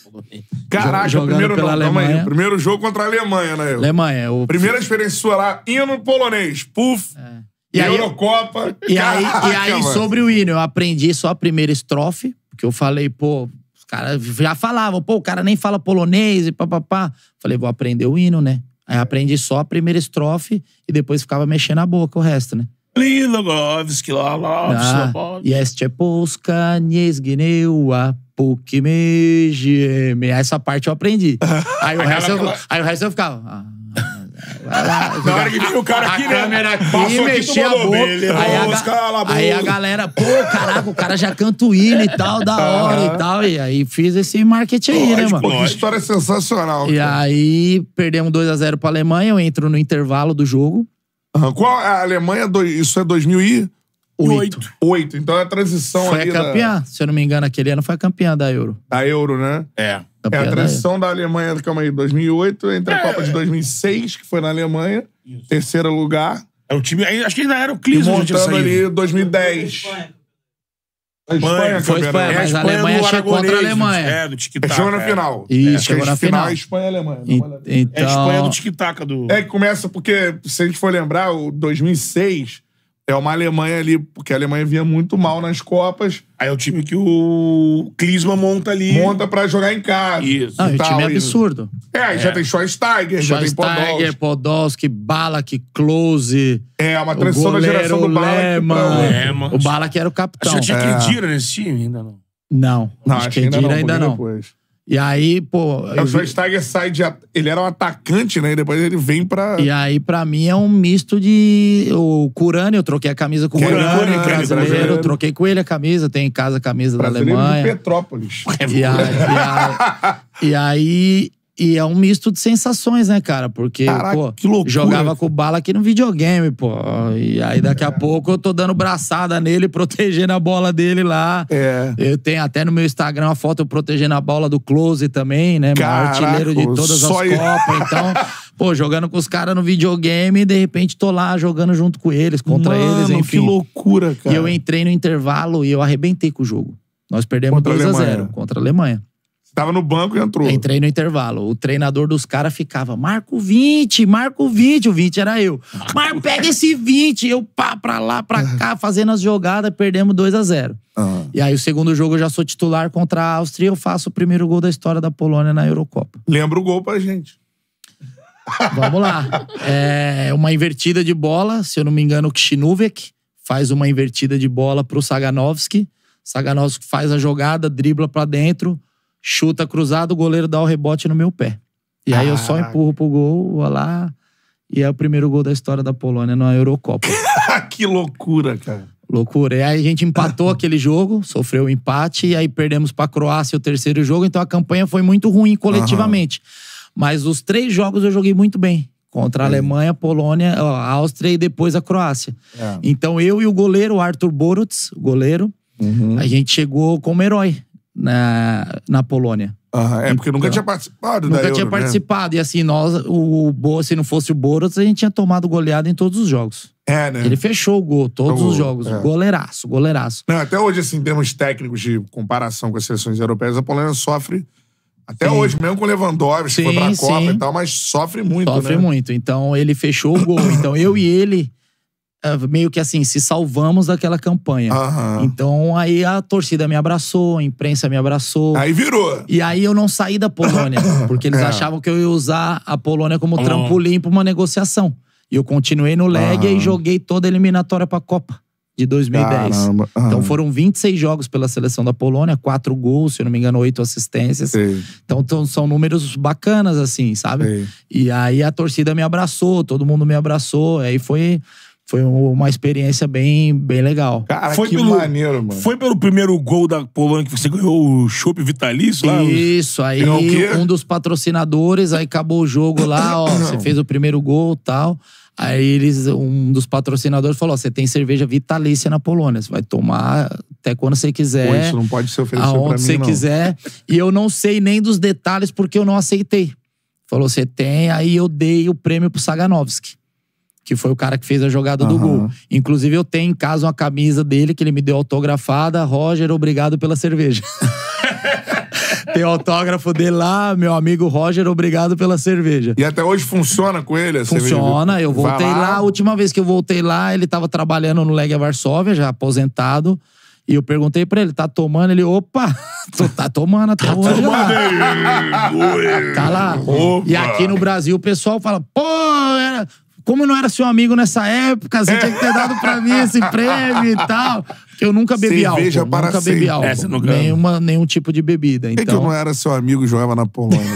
Caraca, jogando primeiro pela não, Alemanha. Aí, primeiro jogo contra a Alemanha, né? Alemanha. O... Primeira experiência sua lá, hino polonês. Puf. É. E aí, Eurocopa. E Caraca, aí, e aí sobre o hino, eu aprendi só a primeira estrofe, porque eu falei, pô, os caras já falavam, pô, o cara nem fala polonês e papapá. Falei, vou aprender o hino, né? Aí aprendi só a primeira estrofe e depois ficava mexendo a boca o resto, né? Lindogovski, lá, lá, Jest ah, é Polska, Niezgneua, Pukimeji. Essa parte eu aprendi. Aí o resto eu, aí o resto eu ficava. Ah. Lá, Na hora que veio o cara aqui, a né? câmera aqui, Passou mexer a boca. aí, a, ga... aí a galera, pô, caraca, o cara já canta o hino e tal, da hora e tal. E aí fiz esse marketing aí, né, mano? Pô, que história sensacional. E cara. aí perdemos 2x0 pra Alemanha, eu entro no intervalo do jogo. Uhum. Qual a Alemanha, é isso é 2008? e... Oito. Oito. Então é a transição foi ali. Foi campeã, da... se eu não me engano, aquele ano foi campeã da Euro. Da Euro, né? É. É a é transição da Alemanha, calma é aí, 2008, entre a é. Copa de 2006, que foi na Alemanha, terceiro lugar. É o time, acho que ainda era o Clis, montando ali 2010. A Espanha, foi a Espanha, mas a, Alemanha chegou contra a Alemanha. É, do tic-tac. Chegou na final. Isso, chegou na final. Espanha e Alemanha. Então... É a Espanha do então- tic-tac. Do... É, que começa porque, se a gente for lembrar, o 2006 é uma Alemanha ali, porque a Alemanha vinha muito mal nas Copas. Aí é o time que o Klinsmann monta ali. Monta pra jogar em casa. Isso. Não, e o time é absurdo. É, aí é. já tem Schweinsteiger, já tem Podolski. Podolski, Balak, Close. É, uma transição da geração do Balak. O Balak era o capitão. Acho que tinha é. Kedira nesse time, ainda não. Não, não acho que ainda não. Ainda não. E aí, pô. É, o Schweinsteiger sai de. Ele era um atacante, né? E depois ele vem pra. E aí, pra mim, é um misto de. O Curani, eu troquei a camisa com o Curani, Curani brasileiro, brasileiro. Eu troquei com ele a camisa, tem em casa a camisa brasileiro da Alemanha. De Petrópolis. E aí, e aí, e aí e é um misto de sensações, né, cara? Porque, Caraca, pô, que loucura. jogava com bala aqui no videogame, pô. E aí daqui é. a pouco eu tô dando braçada nele, protegendo a bola dele lá. É. Eu tenho até no meu Instagram uma foto eu protegendo a bola do Close também, né? Caraca, meu artilheiro de todas as eu... Copas. Então, pô, jogando com os caras no videogame e de repente tô lá jogando junto com eles, contra Mano, eles, enfim. que loucura, cara. E eu entrei no intervalo e eu arrebentei com o jogo. Nós perdemos 2 a, 0 contra a Alemanha. Tava no banco e entrou. Entrei no intervalo. O treinador dos caras ficava, marco 20, marco 20. O 20 era eu. Marco, pega esse 20. Eu pá, pra lá, pra cá, fazendo as jogadas, perdemos 2 a 0 uhum. E aí o segundo jogo eu já sou titular contra a Áustria eu faço o primeiro gol da história da Polônia na Eurocopa. Lembra o gol pra gente. Vamos lá. É uma invertida de bola, se eu não me engano, o Kchinuvek faz uma invertida de bola pro Saganovski. Saganovski faz a jogada, dribla pra dentro Chuta cruzado, o goleiro dá o rebote no meu pé. E aí ah. eu só empurro pro gol, olha lá. E é o primeiro gol da história da Polônia na Eurocopa. que loucura, cara. Loucura. E aí a gente empatou aquele jogo, sofreu o um empate, e aí perdemos pra Croácia o terceiro jogo, então a campanha foi muito ruim coletivamente. Uhum. Mas os três jogos eu joguei muito bem. Contra a Alemanha, Alemanha, Polônia, a Áustria e depois a Croácia. É. Então eu e o goleiro, Arthur Borutz, goleiro, uhum. a gente chegou como herói na, na Polônia. é porque nunca então, tinha participado Nunca da Euro, tinha né? participado. Né? E assim, nós, o, o, se não fosse o Boros, a gente tinha tomado goleada em todos os jogos. É, né? Ele fechou o gol, todos os jogos. É. Goleiraço, goleiraço. Não, até hoje, assim, em termos técnicos de comparação com as seleções europeias, a Polônia sofre. Até sim. hoje, mesmo com o Lewandowski, sim, foi pra Copa sim. e tal, mas sofre muito, sofre né? Sofre muito. Então, ele fechou o gol. Então, eu e ele ah, meio que assim, se salvamos daquela campanha. Aham. Então aí a torcida me abraçou, a imprensa me abraçou. Aí virou. E aí eu não saí da Polônia, porque eles É. achavam que eu ia usar a Polônia como trampolim pra uma negociação. E eu continuei no Leg e joguei toda a eliminatória pra Copa de 2010. Caramba. Então foram 26 jogos pela seleção da Polônia, quatro gols, se eu não me engano, oito assistências. Então, são números bacanas, assim, sabe? E aí a torcida me abraçou, todo mundo me abraçou. Aí foi foi uma experiência bem, bem legal. Cara, foi que pelo, maneiro, mano. Foi pelo primeiro gol da Polônia que você ganhou o chopp vitalício lá? Isso, aí um dos patrocinadores, aí acabou o jogo lá, ó, você fez o primeiro gol e tal. Aí eles, um dos patrocinadores falou: você tem cerveja vitalícia na Polônia, você vai tomar até quando você quiser. Pô, isso não pode ser oferecido aonde pra mim, você não. quiser. E eu não sei nem dos detalhes porque eu não aceitei. Falou: você tem, aí eu dei o prêmio pro Saganovski que foi o cara que fez a jogada uhum. do gol. Inclusive, eu tenho em casa uma camisa dele que ele me deu autografada. Roger, obrigado pela cerveja. Tem o autógrafo dele lá, meu amigo Roger, obrigado pela cerveja. E até hoje funciona com ele? A funciona, cerveja? eu voltei lá. lá. A última vez que eu voltei lá, ele estava trabalhando no Legia Varsóvia, já aposentado. E eu perguntei pra ele, tá tomando? Ele, opa, tô, tá tomando até tá hoje tá tomando. lá. tá lá. Opa. E aqui no Brasil o pessoal fala, pô, era como eu não era seu amigo nessa época, você é. tinha que ter dado pra mim esse prêmio e tal. Porque eu nunca bebi Cerveja álcool. Para nunca bebi álcool. Essa é, nunca... Nenhuma, nenhum tipo de bebida. Então... É que eu então. não era seu amigo e jogava na Polônia.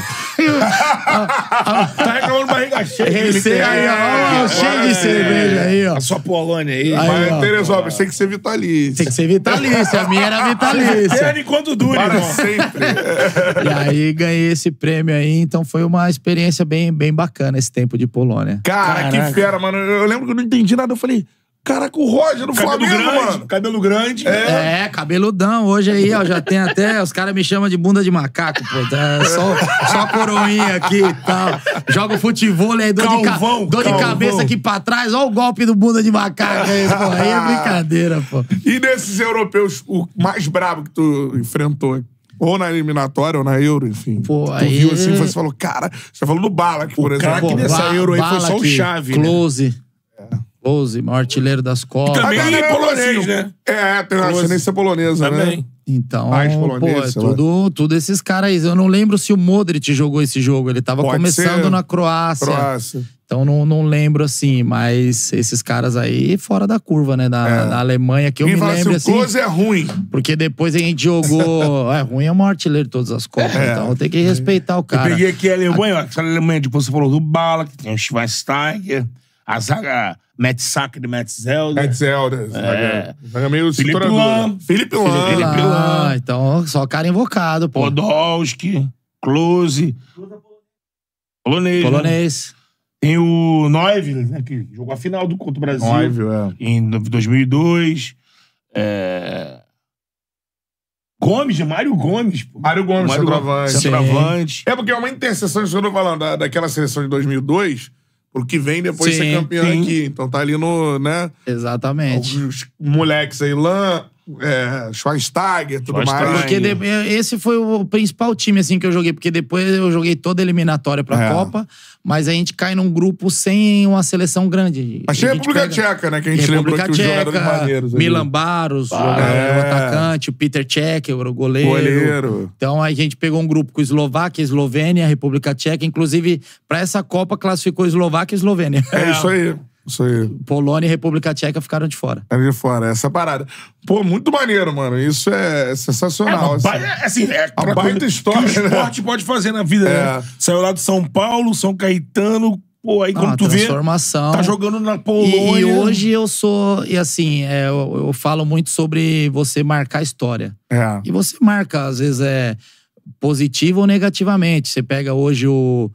tá reclamando barriga cheia. Receia aí, ó. Ah, cheio de cerveja aí, ó. A sua Polônia aí. Aí, Mas, Teresópolis, tem que ser vitalício. Tem que ser vitalícia. A minha era vitalícia. Pena enquanto dure, Para irmão. sempre. E aí ganhei esse prêmio aí, então foi uma experiência bem, bem bacana esse tempo de Polônia. Cara, que fera, mano. Eu lembro que eu não entendi nada. Eu falei, Caraca, o Roger no cabelo Flamengo, grande, mano. Cabelo grande. É. é. cabeludão. Hoje aí, ó, já tem até. Os caras me chamam de bunda de macaco, pô. É só, só coroinha aqui e tal. Joga o futebol aí, né? dor, calvão, de, ca... dor de, cabeça aqui pra trás. Olha o golpe do bunda de macaco aí, pô. Aí é brincadeira, pô. E desses europeus, o mais brabo que tu enfrentou ou na eliminatória, ou na Euro, enfim. Pô, tu aí... viu assim, você falou, cara, você tá falou do Balak, por o exemplo. Cara, que nessa Euro aí foi só o Chave. Né? Close. Né? É. Close, maior artilheiro das Copas. Também é polonês, né? É, tem uma ascendência polonesa, né? Também. né? Então, pô, é tudo, tudo esses caras aí. Eu não lembro se o Modric jogou esse jogo. Ele tava Pode começando ser. na Croácia. Croácia. Então não, não lembro assim, mas esses caras aí fora da curva, né? Da, é. da Alemanha, que eu me, me lembro assim. O assim, Close é ruim. Porque depois a gente jogou. é ruim, é um artilheiro de todas as Copas. É. Então tem que respeitar o cara. Eu peguei aqui a Alemanha, a... aquela Alemanha, depois você falou do Bala, que tem o Schweinsteiger. A zaga Metsac de Metzelda. Metzelda. É. Zaga meio Felipe Lan. Felipe Lan. Felipe Lan. Ah, então, só cara invocado, pô. Podolski, Close. Polonês. Polonês. Né? Tem o Neuville, né, que jogou a final do Contra o Brasil. Neuville, é. Em 2002. É... Gomes, né? Mário Gomes. Pô. Mário Gomes, Mário centroavante. centroavante. É porque é uma interseção, isso que eu tô falando, da, daquela seleção de 2002 pro que vem depois sim, ser campeão sim. aqui. Então tá ali no, né? Exatamente. Os moleques aí, Lan, é, Schweinsteiger e tudo mais. Porque de, é, esse foi o principal time assim que eu joguei, porque depois eu joguei toda a eliminatória pra é. Copa, mas a gente cai num grupo sem uma seleção grande. Achei a República pega... Tcheca, né? Que a gente República lembrou Tcheca, que os jogadores maneiros. Milan Barros é. o atacante, o Peter Cech, o goleiro. goleiro. Então a gente pegou um grupo com Eslováquia, Eslovênia, República Tcheca. Inclusive, pra essa Copa classificou Eslováquia e Eslovênia. É, é. isso aí. Isso aí. Polônia e República Tcheca ficaram de fora. Ficaram de fora, essa parada. Pô, muito maneiro, mano. Isso é sensacional. É, assim. assim. É, assim, é a baita história. Que o né? esporte né? pode fazer na vida, né? é. né? Saiu lá do São Paulo, São Caetano. Pô, aí ah, quando ah, tu vê. Tá jogando na Polônia. E, e hoje eu sou. E assim, é, eu, eu, falo muito sobre você marcar a história. É. E você marca, às vezes, é positivo ou negativamente. Você pega hoje o,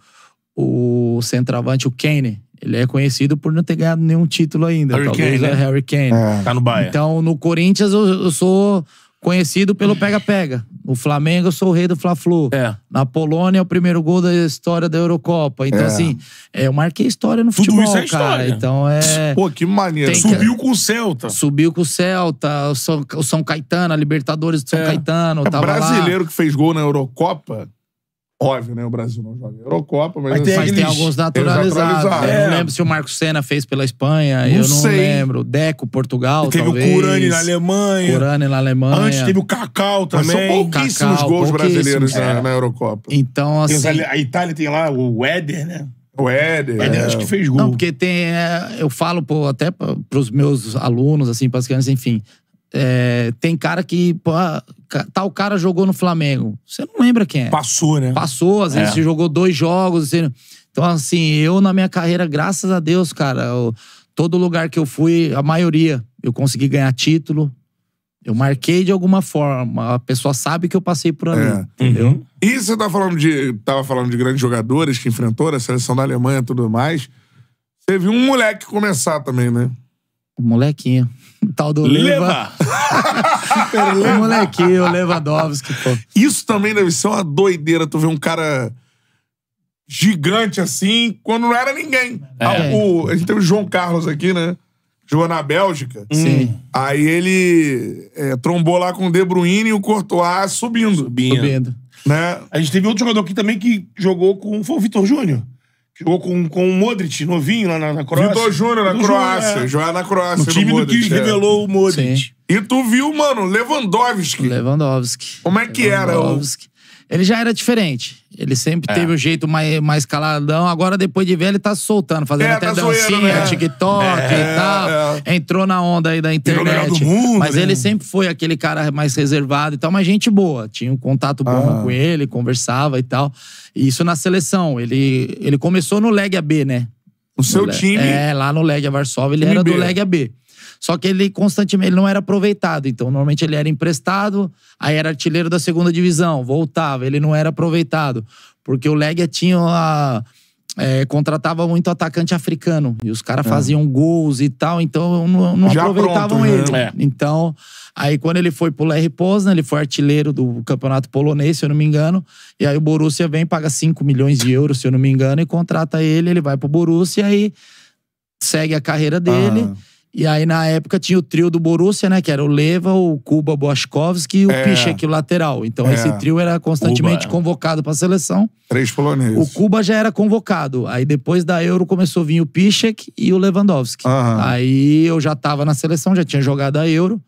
o centroavante, o Kane ele é conhecido por não ter ganhado nenhum título ainda. Harry talvez Kane, é né? Harry Kane. É. Tá no Bahia. Então, no Corinthians, eu, eu sou conhecido pelo pega-pega. No Flamengo, eu sou o rei do Fla-Flu. É. Na Polônia, é o primeiro gol da história da Eurocopa. Então, é. assim, é, eu marquei história no Tudo futebol, isso é história. cara. Então, é... Pô, que maneiro. Tem subiu que... com o Celta. Subiu com o Celta, o São, o São Caetano, a Libertadores do São é. Caetano. É brasileiro lá. que fez gol na Eurocopa Óbvio, né? O Brasil não joga Eurocopa, mas... Mas tem, mas tem alguns naturalizados. É. Eu não é. lembro se o Marco Senna fez pela Espanha. Não eu não sei. lembro. Deco, Portugal, teve talvez. Teve o Curani na Alemanha. Curani na Alemanha. Antes teve o Cacau também. Mas são pouquíssimos Cacau, gols pouquíssimos, brasileiros é. na, na, Eurocopa. Então, assim... a Itália tem lá o Éder, né? O Éder. Éder é. acho que fez gol. Não, porque tem... É, eu falo pô, até pros meus alunos, assim, para as crianças, enfim. É, tem cara que. Pô, ah, tal cara jogou no Flamengo. Você não lembra quem é. Passou, né? Passou, às vezes é. jogou dois jogos. Assim. Então, assim, eu na minha carreira, graças a Deus, cara, eu, todo lugar que eu fui, a maioria, eu consegui ganhar título. Eu marquei de alguma forma. A pessoa sabe que eu passei por ali. É. Entendeu? Uhum. E você tá falando de. Tava falando de grandes jogadores que enfrentou a seleção da Alemanha e tudo mais. Teve um moleque começar também, né? O molequinho. O tal do Leva. Leva. o molequinho, o Lewandowski, pô. Isso também deve ser uma doideira, tu ver um cara gigante assim, quando não era ninguém. É. Ah, o, a gente teve o João Carlos aqui, né? Jogou na Bélgica. Sim. Aí ele é, trombou lá com o De Bruyne e o Courtois subindo. Subindo. subindo. Né? A gente teve outro jogador aqui também que jogou com... Foi o Vitor Júnior. Jogou com, com o Modric, novinho, lá na, na Croácia. Vitor Júnior na Croácia. é. Jogar na Croácia. O time Modric, do que é. revelou o Modric. Sim. E tu viu, mano, Lewandowski. Lewandowski. Como é que era? Lewandowski. Ele já era diferente. Ele sempre é. teve o um jeito mais, mais caladão. Agora, depois de ver, ele tá se soltando, fazendo é, até tá dancinha, zoeiro, né? TikTok é, e tal. É. Entrou na onda aí da internet. Mundo, mas né? ele sempre foi aquele cara mais reservado e tal, mas gente boa. Tinha um contato bom ah. com ele, conversava e tal. E isso na seleção. Ele, ele começou no Leg AB, né? O seu no, time? É, lá no Leg Varsóvia. Ele era B. do Leg AB. Só que ele constantemente ele não era aproveitado. Então, normalmente ele era emprestado, aí era artilheiro da segunda divisão, voltava, ele não era aproveitado. Porque o Legia tinha a. Eh, é, contratava muito atacante africano. E os caras é. faziam gols e tal, então não, não aproveitavam pronto, né? ele. Né? Então, aí quando ele foi pro Larry Poznan, ele foi artilheiro do campeonato polonês, se eu não me engano. E aí o Borussia vem, paga 5 milhões de euros, se eu não me engano, e contrata ele, ele vai pro Borussia e aí segue a carreira dele. Ah. E aí, na época, tinha o trio do Borussia, né? Que era o Leva, o Kuba Boskowski e o é. Pichek, o lateral. Então, é. esse trio era constantemente Cuba. convocado para a seleção. Três poloneses. O Kuba já era convocado. Aí, depois da Euro, começou a vir o Pichek e o Lewandowski. Aham. Aí, eu já estava na seleção, já tinha jogado a Euro.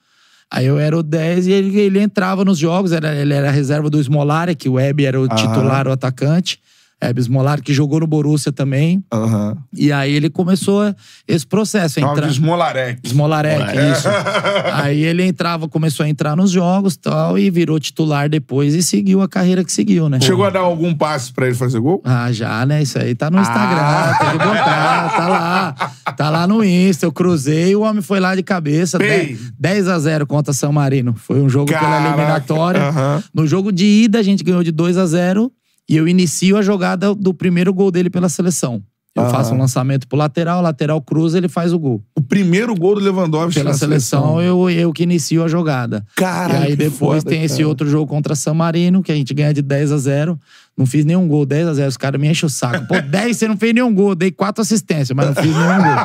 Aí, eu era o 10 e ele, ele entrava nos jogos. Era, ele era a reserva do Smolarek, que o Web era o Aham. titular, o atacante é, Molar que jogou no Borussia também. Uhum. E aí ele começou esse processo. Entra... Smolarek. Smolarek, é. isso. aí ele entrava, começou a entrar nos jogos tal, e virou titular depois e seguiu a carreira que seguiu, né? Chegou a dar algum passe pra ele fazer gol? Ah, já, né? Isso aí tá no Instagram, ah. tem que botar, tá lá. Tá lá no Insta, eu cruzei, o homem foi lá de cabeça. 10, 10 a 0 contra São Marino. Foi um jogo Caraca. pela eliminatória. Uhum. No jogo de ida, a gente ganhou de 2 a 0 e eu inicio a jogada do primeiro gol dele pela seleção. Eu ah. faço um lançamento pro lateral, lateral cruza, ele faz o gol. O primeiro gol do Lewandowski Pela na seleção, seleção. Eu, eu que inicio a jogada. Cara, e aí depois foda, tem cara. esse outro jogo contra San Marino, que a gente ganha de 10 a 0 Não fiz nenhum gol, 10 a 0 Os caras me enchem o saco. Pô, 10 você não fez nenhum gol. dei quatro assistências, mas não fiz nenhum gol.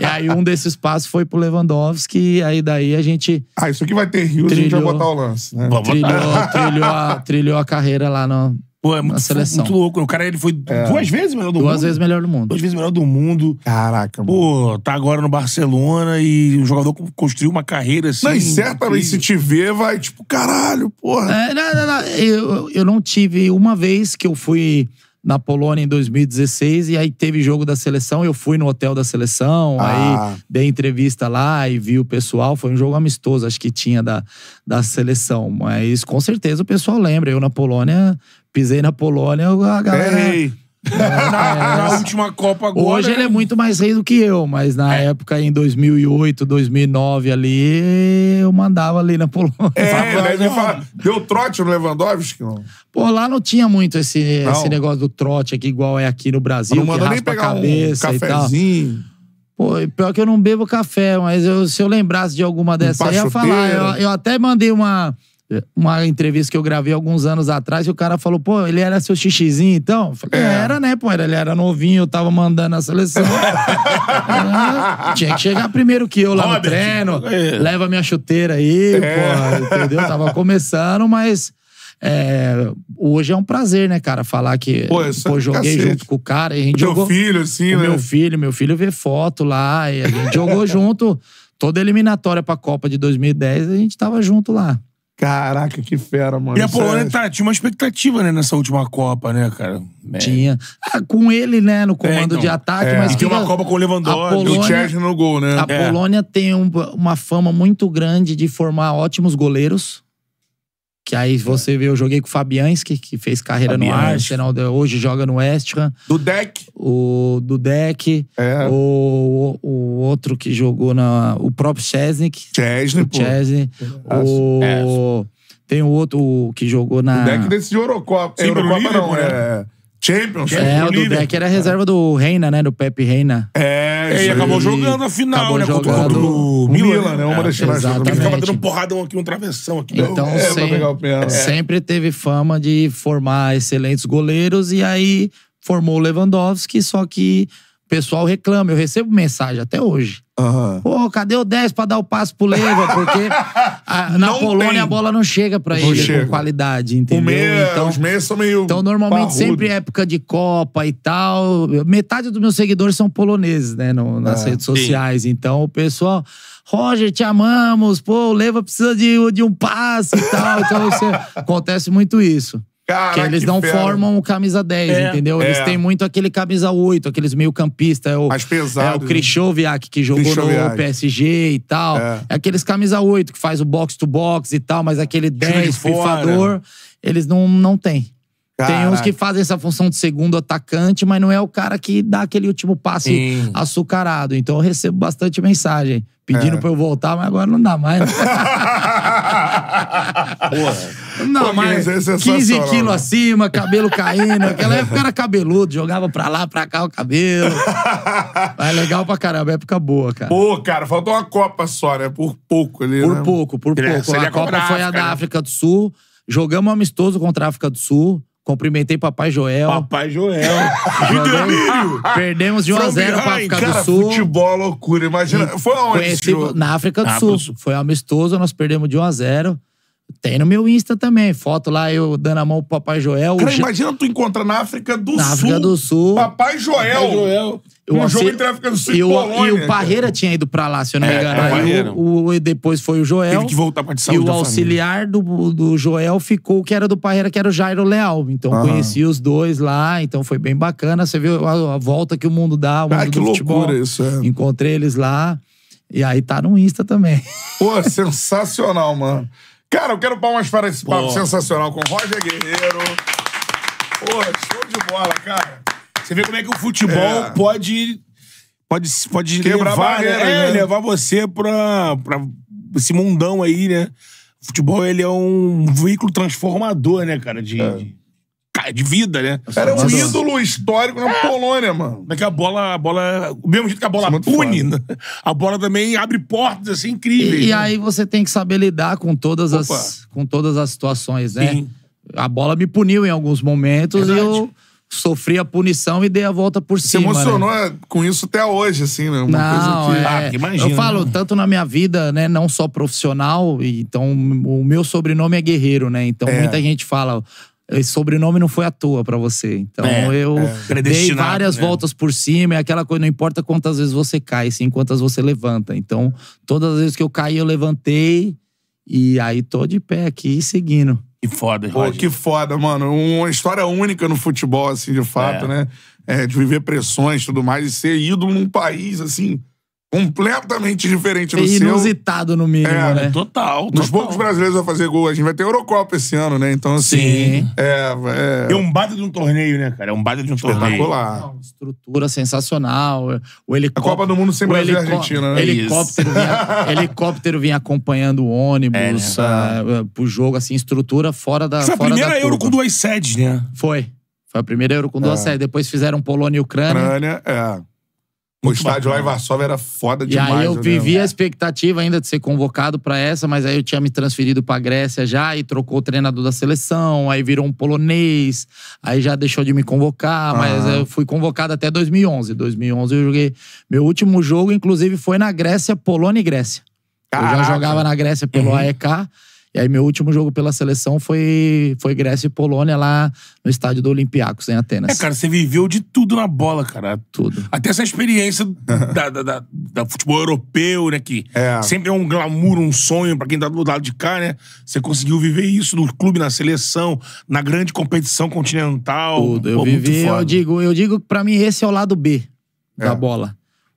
e aí um desses passos foi pro Lewandowski, e aí daí a gente... Ah, isso aqui vai ter rios, a gente vai botar o lance. Né? Trilhou, trilhou, a, trilhou a carreira lá no Pô, é muito, seleção. muito louco. Né? O cara ele foi é. duas vezes melhor do duas mundo. Duas vezes melhor do mundo. Duas vezes melhor do mundo. Caraca, mano. Pô, tá agora no Barcelona e o jogador construiu uma carreira assim. Não, certamente se te ver, vai tipo, caralho, porra. É, não, não, não. Eu, eu não tive uma vez que eu fui na Polônia em 2016 e aí teve jogo da seleção. Eu fui no hotel da seleção, ah. aí dei entrevista lá e vi o pessoal. Foi um jogo amistoso, acho que tinha da, da seleção. Mas com certeza o pessoal lembra. Eu na Polônia Pisei na Polônia, a galera. Ei. É, na, na, última Copa agora. Hoje ele né? é muito mais rei do que eu, mas na é. época, em 2008, 2009 ali, eu mandava ali na Polônia. É, daí deu trote no Lewandowski? Não? Pô, lá não tinha muito esse, esse negócio do trote aqui, igual é aqui no Brasil. Não manda nem pegar um cafezinho. Pô, pior que eu não bebo café, mas eu, se eu lembrasse de alguma dessa um aí, eu ia falar. Eu, eu até mandei uma uma entrevista que eu gravei alguns anos atrás e o cara falou, pô, ele era seu xixizinho, então? Eu falei, é. era, né, pô? Ele era novinho, eu tava mandando a seleção. Ah, tinha que chegar primeiro que eu lá Robert. no treino, é. leva minha chuteira aí, é. pô, entendeu? tava começando, mas é, hoje é um prazer, né, cara, falar que pô, pô joguei cacete. junto com o cara. E a gente Teu jogou, filho, assim, né? Meu filho, meu filho vê foto lá, e a gente jogou junto. Toda eliminatória pra Copa de 2010, a gente tava junto lá. Caraca, que fera, mano. E a Polônia é- tá, tinha uma expectativa, né, nessa última Copa, né, cara? É. Tinha. Ah, com ele, né, no é, comando é, então, de ataque, é. mas. E tem uma Copa com o Lewandowski, e o no gol, né? A é. Polônia tem um, uma fama muito grande de formar ótimos goleiros. Que aí é. você vê, eu joguei com o Fabianski, que fez carreira Fabianski. no Arsenal, hoje joga no West Ham. Do Deck. O do Deck. É. O, o, o, outro que jogou na. O próprio Chesnick. Chesnick, o Chesnick. É. O, é. Tem o outro que jogou na. O Deck desse de Eurocopa. Eurocopa é não, é. Champions. É, é, o do Beck era reserva do Reina, né? Do Pepe Reina. É, é e acabou jogando a final, acabou né? Jogando contra o né? Milan, né? Uma das finais. Ele ficava dando um porradão aqui, um travessão aqui. Então, é, sempre, é. sempre teve fama de formar excelentes goleiros e aí formou o Lewandowski, só que o pessoal reclama. Eu recebo mensagem até hoje. Uhum. Pô, cadê o 10 pra dar o passo pro leva Porque a- na Não Polônia tem. a bola não chega pra ele chega. com qualidade, entendeu? meia, então, os meios são meio. então, normalmente, parrudo. sempre é época de Copa e tal. Metade dos meus seguidores são poloneses, né? no- nas é. redes sociais. Então, o pessoal. Roger, te amamos. Pô, o Leva precisa de, de um passe e tal. Então, você- é, acontece muito isso. Cara, que eles que não fera. formam o camisa 10, é. entendeu? Eles é. têm muito aquele camisa 8, aqueles meio-campista. É Mais pesado. É o né? Krishoviak, que jogou no PSG e tal. É. é. aqueles camisa 8, que faz o box-to-box -box e tal, mas aquele 10, Júlio eles não, não têm. Caraca. Tem uns que fazem essa função de segundo atacante, mas não é o cara que dá aquele último passe Sim. açucarado. Então eu recebo bastante mensagem pedindo é. pra eu voltar, mas agora não dá mais. Né? Porra. Não, Pô, mas é 15 né? quilos acima, cabelo caindo. Naquela época era cabeludo, jogava pra lá, pra cá o cabelo. mas é legal pra caramba, é época boa, cara. Pô, cara, faltou uma Copa só, né? Por pouco ali. Por né? pouco, por pouco. É, a Copa, a Copa foi a da né? África do Sul. Jogamos amistoso contra a África do Sul. Cumprimentei Papai Joel. Papai Joel. Perdemos, perdemos de 1x0 pra África cara, do Sul. futebol é loucura. Imagina. E foi aonde? Conheci, na África do Sul. Sul. Foi amistoso, nós perdemos de 1x0. Tem no meu Insta também. Foto lá, eu dando a mão pro Papai Joel. Cara, o... imagina tu encontrar na África do na Sul. África do Sul. Papai Joel. Papai Joel. Eu, um jogo entre a África do Sul e, e, Polônia, e o Parreira cara. tinha ido pra lá, se eu não me é, engano. É, o, o, depois foi o Joel. Teve que voltar pra E o auxiliar do, do Joel ficou que era do Parreira, que era o Jairo Leal. Então conheci os dois lá, então foi bem bacana. Você viu a, a volta que o mundo dá, o ah, mundo ah, que loucura isso, é. Encontrei eles lá. E aí tá no Insta também. Pô, sensacional, mano. Cara, eu quero palmas para esse papo sensacional com Roger Guerreiro. Pô, show de bola, cara. Você vê como é que o futebol é. pode pode pode Quebrar levar, barreira, né? É, né? levar você para para esse mundão aí, né? O futebol ele é um veículo transformador, né, cara, de, é. de de vida, né? era é um ídolo histórico na Polônia, mano. Daqui a bola, a bola. O mesmo jeito que a bola é pune, né? a bola também abre portas assim, incríveis. E, e né? aí você tem que saber lidar com todas, as, com todas as situações, né? Sim. A bola me puniu em alguns momentos Verdade. e eu sofri a punição e dei a volta por Você cima. Você né? emocionou né? com isso até hoje, assim, né? Uma não, coisa que... É... Ah, imagina. Eu falo, tanto na minha vida, né, não só profissional, então o meu sobrenome é Guerreiro, né? Então é. muita gente fala, esse sobrenome não foi à toa para você. Então é, eu é. dei várias né? voltas por cima, é aquela coisa, não importa quantas vezes você cai, sim quantas você levanta. Então, todas as vezes que eu caí, eu levantei e aí tô de pé aqui seguindo. Que foda, Pô, Roger. que foda, mano. Uma história única no futebol, assim, de fato, é. né? É, de viver pressões e tudo mais, e ser ido num país, assim, completamente diferente do é seu. Inusitado no mínimo, é, né? Total, total. Nos poucos brasileiros a fazer gol. A gente vai ter Eurocopa esse ano, né? Então, assim... Sim. É, é... é um bate de um torneio, né, cara? É um bate de um Espetacular. torneio. Não, estrutura sensacional. O helicóptero... A Copa do Mundo sempre Brasil Argentina, né? Helicóptero vinha, helicóptero vinha acompanhando o ônibus é, né? uh, pro jogo, assim, estrutura fora da Foi é a primeira Euro com duas sedes, né? Foi. Foi a primeira Euro com duas é. sedes. Depois fizeram Polônia e Ucrânia. Ucrânia, é o Muito estádio bacana. lá em Varsóvia era foda demais. E aí eu, vivi a expectativa ainda de ser convocado para essa, mas aí eu tinha me transferido para Grécia já e trocou o treinador da seleção, aí virou um polonês, aí já deixou de me convocar, ah. mas eu fui convocado até 2011. 2011 eu joguei meu último jogo, inclusive foi na Grécia, Polônia e Grécia. Caraca. Eu já jogava na Grécia pelo uhum. AEK. E aí meu último jogo pela seleção foi, foi Grécia e Polônia lá no estádio do Olympiacos, em Atenas. É, cara, você viveu de tudo na bola, cara. Tudo. Até essa experiência da, da, da, da, futebol europeu, né? Que é. sempre é um glamour, um sonho pra quem tá do lado de cá, né? Você conseguiu viver isso no clube, na seleção, na grande competição continental. Tudo. Eu Pô, vivi, eu digo, eu digo que pra mim esse é o lado B é. da bola.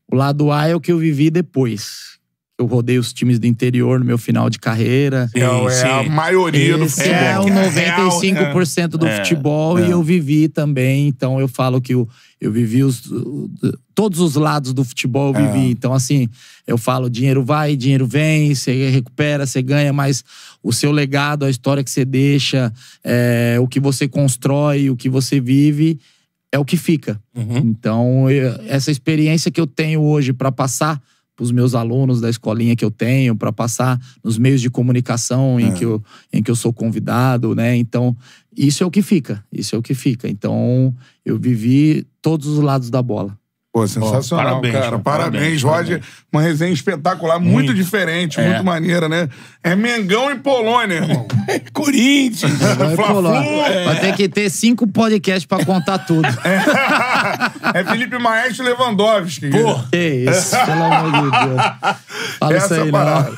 O lado A é o que eu vivi depois eu rodei os times do interior no meu final de carreira. é a maioria do futebol. É, é o 95% é. do é. futebol é. e eu vivi também. Então, eu falo que eu, eu vivi os, todos os lados do futebol. Eu é. vivi. Então, assim, eu falo: dinheiro vai, dinheiro vem, você recupera, você ganha, mas o seu legado, a história que você deixa, é, o que você constrói, o que você vive. É o que fica. Uhum. Então, eu, essa experiência que eu tenho hoje para passar para os meus alunos da escolinha que eu tenho, para passar nos meios de comunicação em, é. que eu, em que eu sou convidado, né? Então, isso é o que fica, isso é o que fica. Então, eu vivi todos os lados da bola. Pô, sensacional, parabéns, cara. Parabéns, parabéns Roger. Uma resenha espetacular, muito, muito diferente, é. muito maneira, né? É Mengão e Polônia, irmão. Corinthians, Fla-Flu. É. Vai ter que ter cinco podcasts pra contar tudo. É, é Felipe Maestro Lewandowski. Pô, que isso, pelo amor de Deus. Fala Essa isso aí, parada.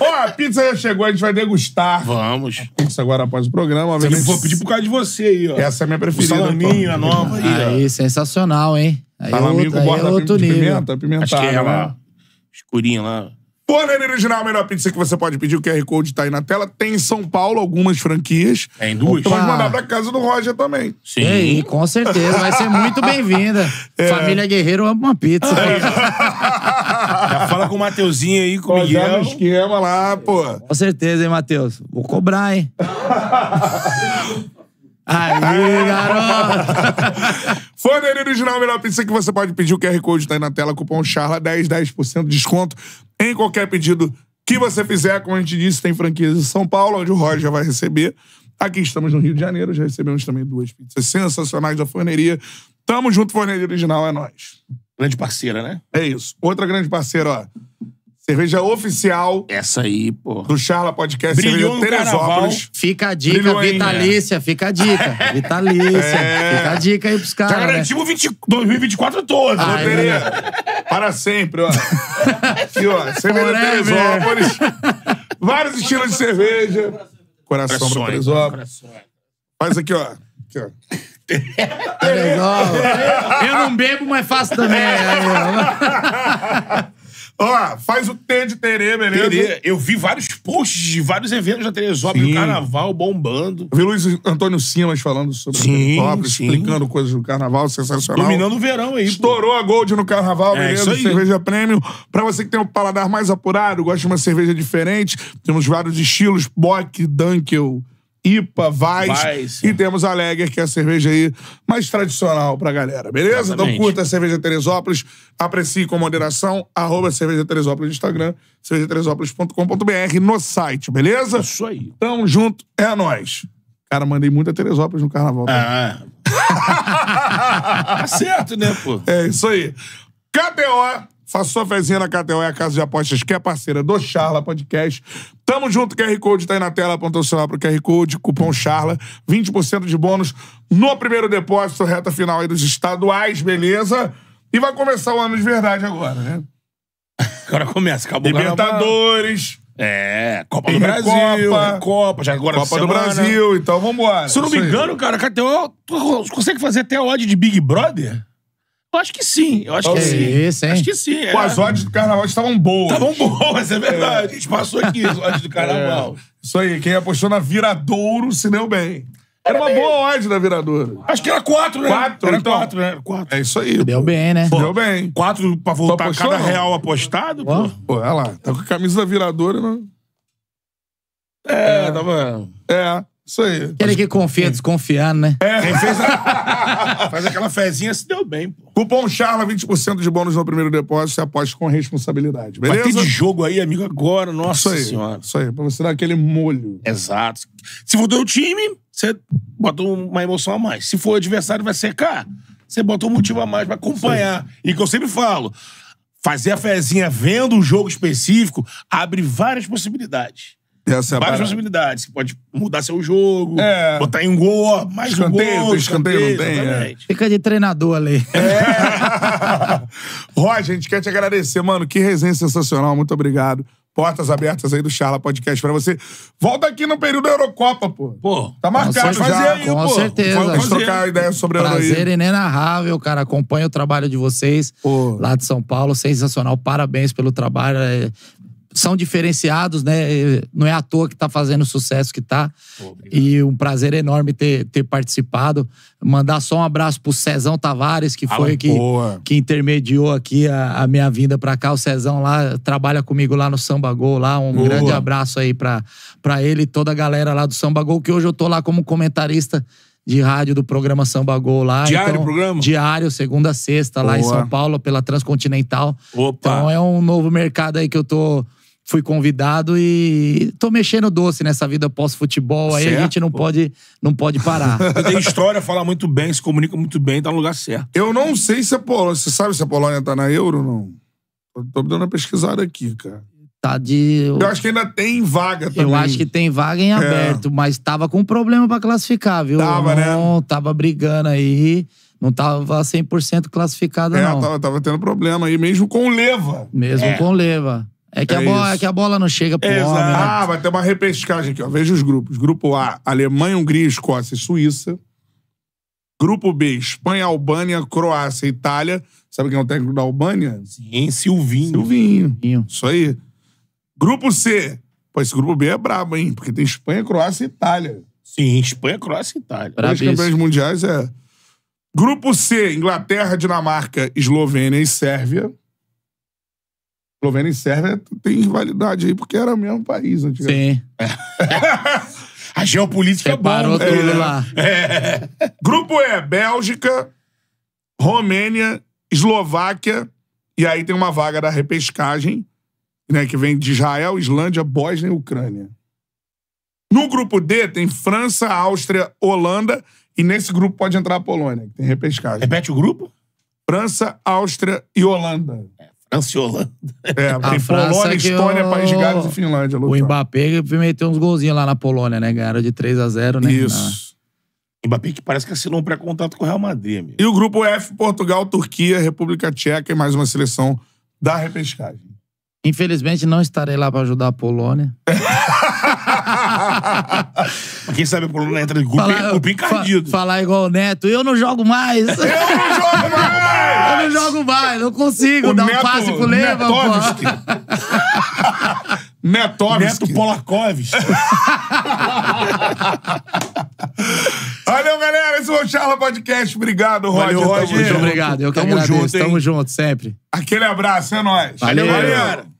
Ó, a pizza já chegou, a gente vai degustar. Vamos. A pizza agora após o programa, obviamente. vou pedir por causa de você aí, ó. Essa é a minha preferida. O salaminho, então. a nova aí. Aí, sensacional, hein? Aí Palamingo é outro, borda é outro de nível. pimenta, pimentada. Acho que é lá. Né? Escurinha lá. Forneira Original, a melhor pizza que você pode pedir. O QR Code tá aí na tela. Tem em São Paulo algumas franquias. Tem duas. Opa. Pode mandar pra casa do Roger também. Sim. com certeza. Vai ser muito bem-vinda. É. Família Guerreiro ama uma pizza. É. Já fala com o Mateuzinho aí, com o Miguel. Já no esquema lá, pô. Com certeza, hein, Matheus. Vou cobrar, hein. Aí, garoto! Forneira original, melhor pizza que você pode pedir. O QR Code tá aí na tela, cupom CHARLA, 10, 10% de desconto em qualquer pedido que você fizer. Como a gente disse, tem franquias em São Paulo, onde o Roger vai receber. Aqui estamos no Rio de Janeiro, já recebemos também duas pizzas sensacionais da forneria. Tamo junto, forneira original, é nós. Grande parceira, né? É isso. Outra grande parceira, ó. Cerveja oficial. Essa aí, pô. Do Charla Podcast, Brilhou cerveja Teresópolis. Fica a dica, Brilhou Vitalícia, fica a dica. É. Vitalícia. É. Fica a dica aí pros caras. Já né? garantimos né? 2024 todo. Ah, é. Para sempre, ó. Aqui, ó. Cerveja Teresópolis. Vários estilos de cerveja. Coração, para pra Teresópolis. Faz aqui, ó. Aqui, ó. Teresópolis. Eu não bebo, mas faço também. Ó, faz o T de Tere, beleza? Tere, Eu vi vários posts de vários eventos da Teresópolis, carnaval bombando. Eu vi Luiz Antônio Simas falando sobre sim, Teresópolis, sim. explicando coisas do carnaval, sensacional. Dominando o verão aí. Estourou pô. a Gold no carnaval, é, beleza? Cerveja prêmio. Pra você que tem um paladar mais apurado, gosta de uma cerveja diferente, temos vários estilos, Bock, Dunkel IPA, Vaz. E temos a Lager, que é a cerveja aí mais tradicional pra galera, beleza? Então Exatamente. Então curta a Cerveja Teresópolis, aprecie com moderação, arroba Cerveja Teresópolis no Instagram, cervejateresópolis.com.br no site, beleza? Isso aí. Tamo junto, é nóis. Cara, mandei muita Teresópolis no carnaval. Ah. tá certo, né, pô? É isso aí. KTO Faça sua fezinha na KTO, é a casa de apostas que é parceira do Charla Podcast. Tamo junto, QR Code tá aí na tela, apontou o celular pro QR Code, cupom Charla, 20% de bônus no primeiro depósito, reta final aí dos estaduais, beleza? E vai começar o ano de verdade agora, né? Agora começa, acabou Libertadores. É, Copa do Brasil, Copa, é Copa já agora Copa do Brasil, então vambora. Se eu não me engano, cara, KTO, tu consegue fazer até a odd de Big Brother? Eu acho que sim, eu acho que, é sim. Isso, hein? Acho que sim. É. Pô, as é. odds do carnaval estavam boas. Estavam boas, é verdade. É. A gente passou aqui as odds do carnaval. É. Isso aí, quem apostou na Viradouro se deu bem. Era, uma boa odd da Viradouro. Acho que era quatro, né? Quatro, era então. quatro, né? Quatro. É isso aí. Deu bem, né? Pô, deu bem. Quatro pra voltar apostou, cada não? real apostado, pô. Pô, olha lá. Tá com a camisa da Viradouro, né? É, tava... É. Tá isso aí. Ele que confia, desconfiando, né? É, quem fez a... faz aquela fezinha se deu bem, pô. Cupom Charla, 20% de bônus no primeiro depósito, você aposta com responsabilidade, beleza? Bater de jogo aí, amigo, agora, nossa isso aí, senhora. Isso aí, pra você dar aquele molho. Exato. Se for teu time, você bota uma emoção a mais. Se for adversário, vai secar. Você bota um motivo a mais pra acompanhar. E que eu sempre falo, fazer a fezinha vendo um jogo específico abre várias possibilidades. Essa é Várias possibilidades. Você pode mudar seu jogo, é. botar em um gol, mais escanteio, um gol. Escanteio, escanteio não tem. É. Fica de treinador ali. É. Roger, a gente quer te agradecer, mano. Que resenha sensacional. Muito obrigado. Portas abertas aí do Charla Podcast pra você. Volta aqui no período da Eurocopa, pô. Pô. Tá marcado, fazer aí, com pô. Com certeza. Vamos trocar ideia sobre Prazer aí. Euro Prazer inenarrável, cara. Acompanho o trabalho de vocês pô. lá de São Paulo. Sensacional. Parabéns pelo trabalho. É, são diferenciados, né? É, não é à toa que está fazendo o sucesso que está. E um prazer enorme ter, ter participado. Mandar só um abraço pro Cezão Tavares, que foi que, que intermediou aqui a, a minha vinda para cá. O Cezão lá trabalha comigo lá no Samba Gol, lá. Um boa. grande abraço aí para pra ele e toda a galera lá do Samba Gol, que hoje eu tô lá como comentarista de rádio do programa Samba Gol lá. Diário então, programa? Diário, segunda sexta, Boa. lá em São Paulo, pela Transcontinental. Opa. Então é um novo mercado aí que eu tô fui convidado e tô mexendo doce nessa vida pós-futebol. Aí a gente não pode, não pode parar. tem história, fala muito bem, se comunica muito bem, tá no lugar certo. Eu não sei se a Polônia. Você sabe se a Polônia tá na Euro ou não? tô dando uma pesquisada aqui, cara. Tá de. Eu acho que ainda tem vaga também. Eu acho que tem vaga em é. aberto, é. mas tava com problema para classificar, viu? Tava, né? não, né? Tava brigando aí. Não tava 100% classificado, é, não. Tava, tava tendo problema aí, mesmo com o Leva. Mesmo é. com o Leva. É que, é a, bola, é que a bola não chega pro Exato. homem. Né? Ah, vai ter uma repescagem aqui, ó. Veja os grupos. Grupo A, Alemanha, Hungria, Escócia e Suíça. Grupo B, Espanha, Albânia, Croácia e Itália. Sabe quem é o técnico da Albânia? Sim, Silvinho. Silvinho. Silvinho. Isso aí. Grupo C. Pô, esse grupo B é brabo, hein? Porque tem Espanha, Croácia e Itália. Sim, Espanha, Croácia e Itália. Os campeões mundiais é... Grupo C, Inglaterra, Dinamarca, Eslovênia e Sérvia. Eslovênia e Sérvia tem rivalidade aí, porque era o mesmo país antigamente. Sim. É. A geopolítica Separou é bom. é, lá. É. Grupo E, Bélgica, Romênia, Eslováquia, e aí tem uma vaga da repescagem, né, que vem de Israel, Islândia, Bósnia e Ucrânia. No grupo D tem França, Áustria, Holanda, e nesse grupo pode entrar a Polônia, que tem repescagem. Repete o grupo? França, Áustria e Holanda. É. É, França e Holanda. É, tem Polônia, Estônia, o... País de Gales e Finlândia. O Mbappé meteu uns golzinhos lá na Polônia, né? Ganharam de 3x0, né? Isso. Na... Mbappé que parece que assinou um pré-contato com o Real Madrid, amigo. E o grupo F, Portugal, Turquia, República Tcheca e mais uma seleção da repescagem. Infelizmente, não estarei lá para ajudar a Polônia. Quem sabe o Coluna entra de cupim encardido. Fa falar igual o Neto, eu não jogo mais. Eu não jogo mais! eu não jogo mais, não consigo o dar Neto, um passe pro Leva, pô. Netovski. Neto Polakovski. Valeu, galera. Esse foi o Charla Podcast. Obrigado, Roger. Valeu, Roger. Muito obrigado. Eu que tamo agradeço. Junto, tamo junto sempre. Aquele abraço. É nóis. Valeu, Valeu galera.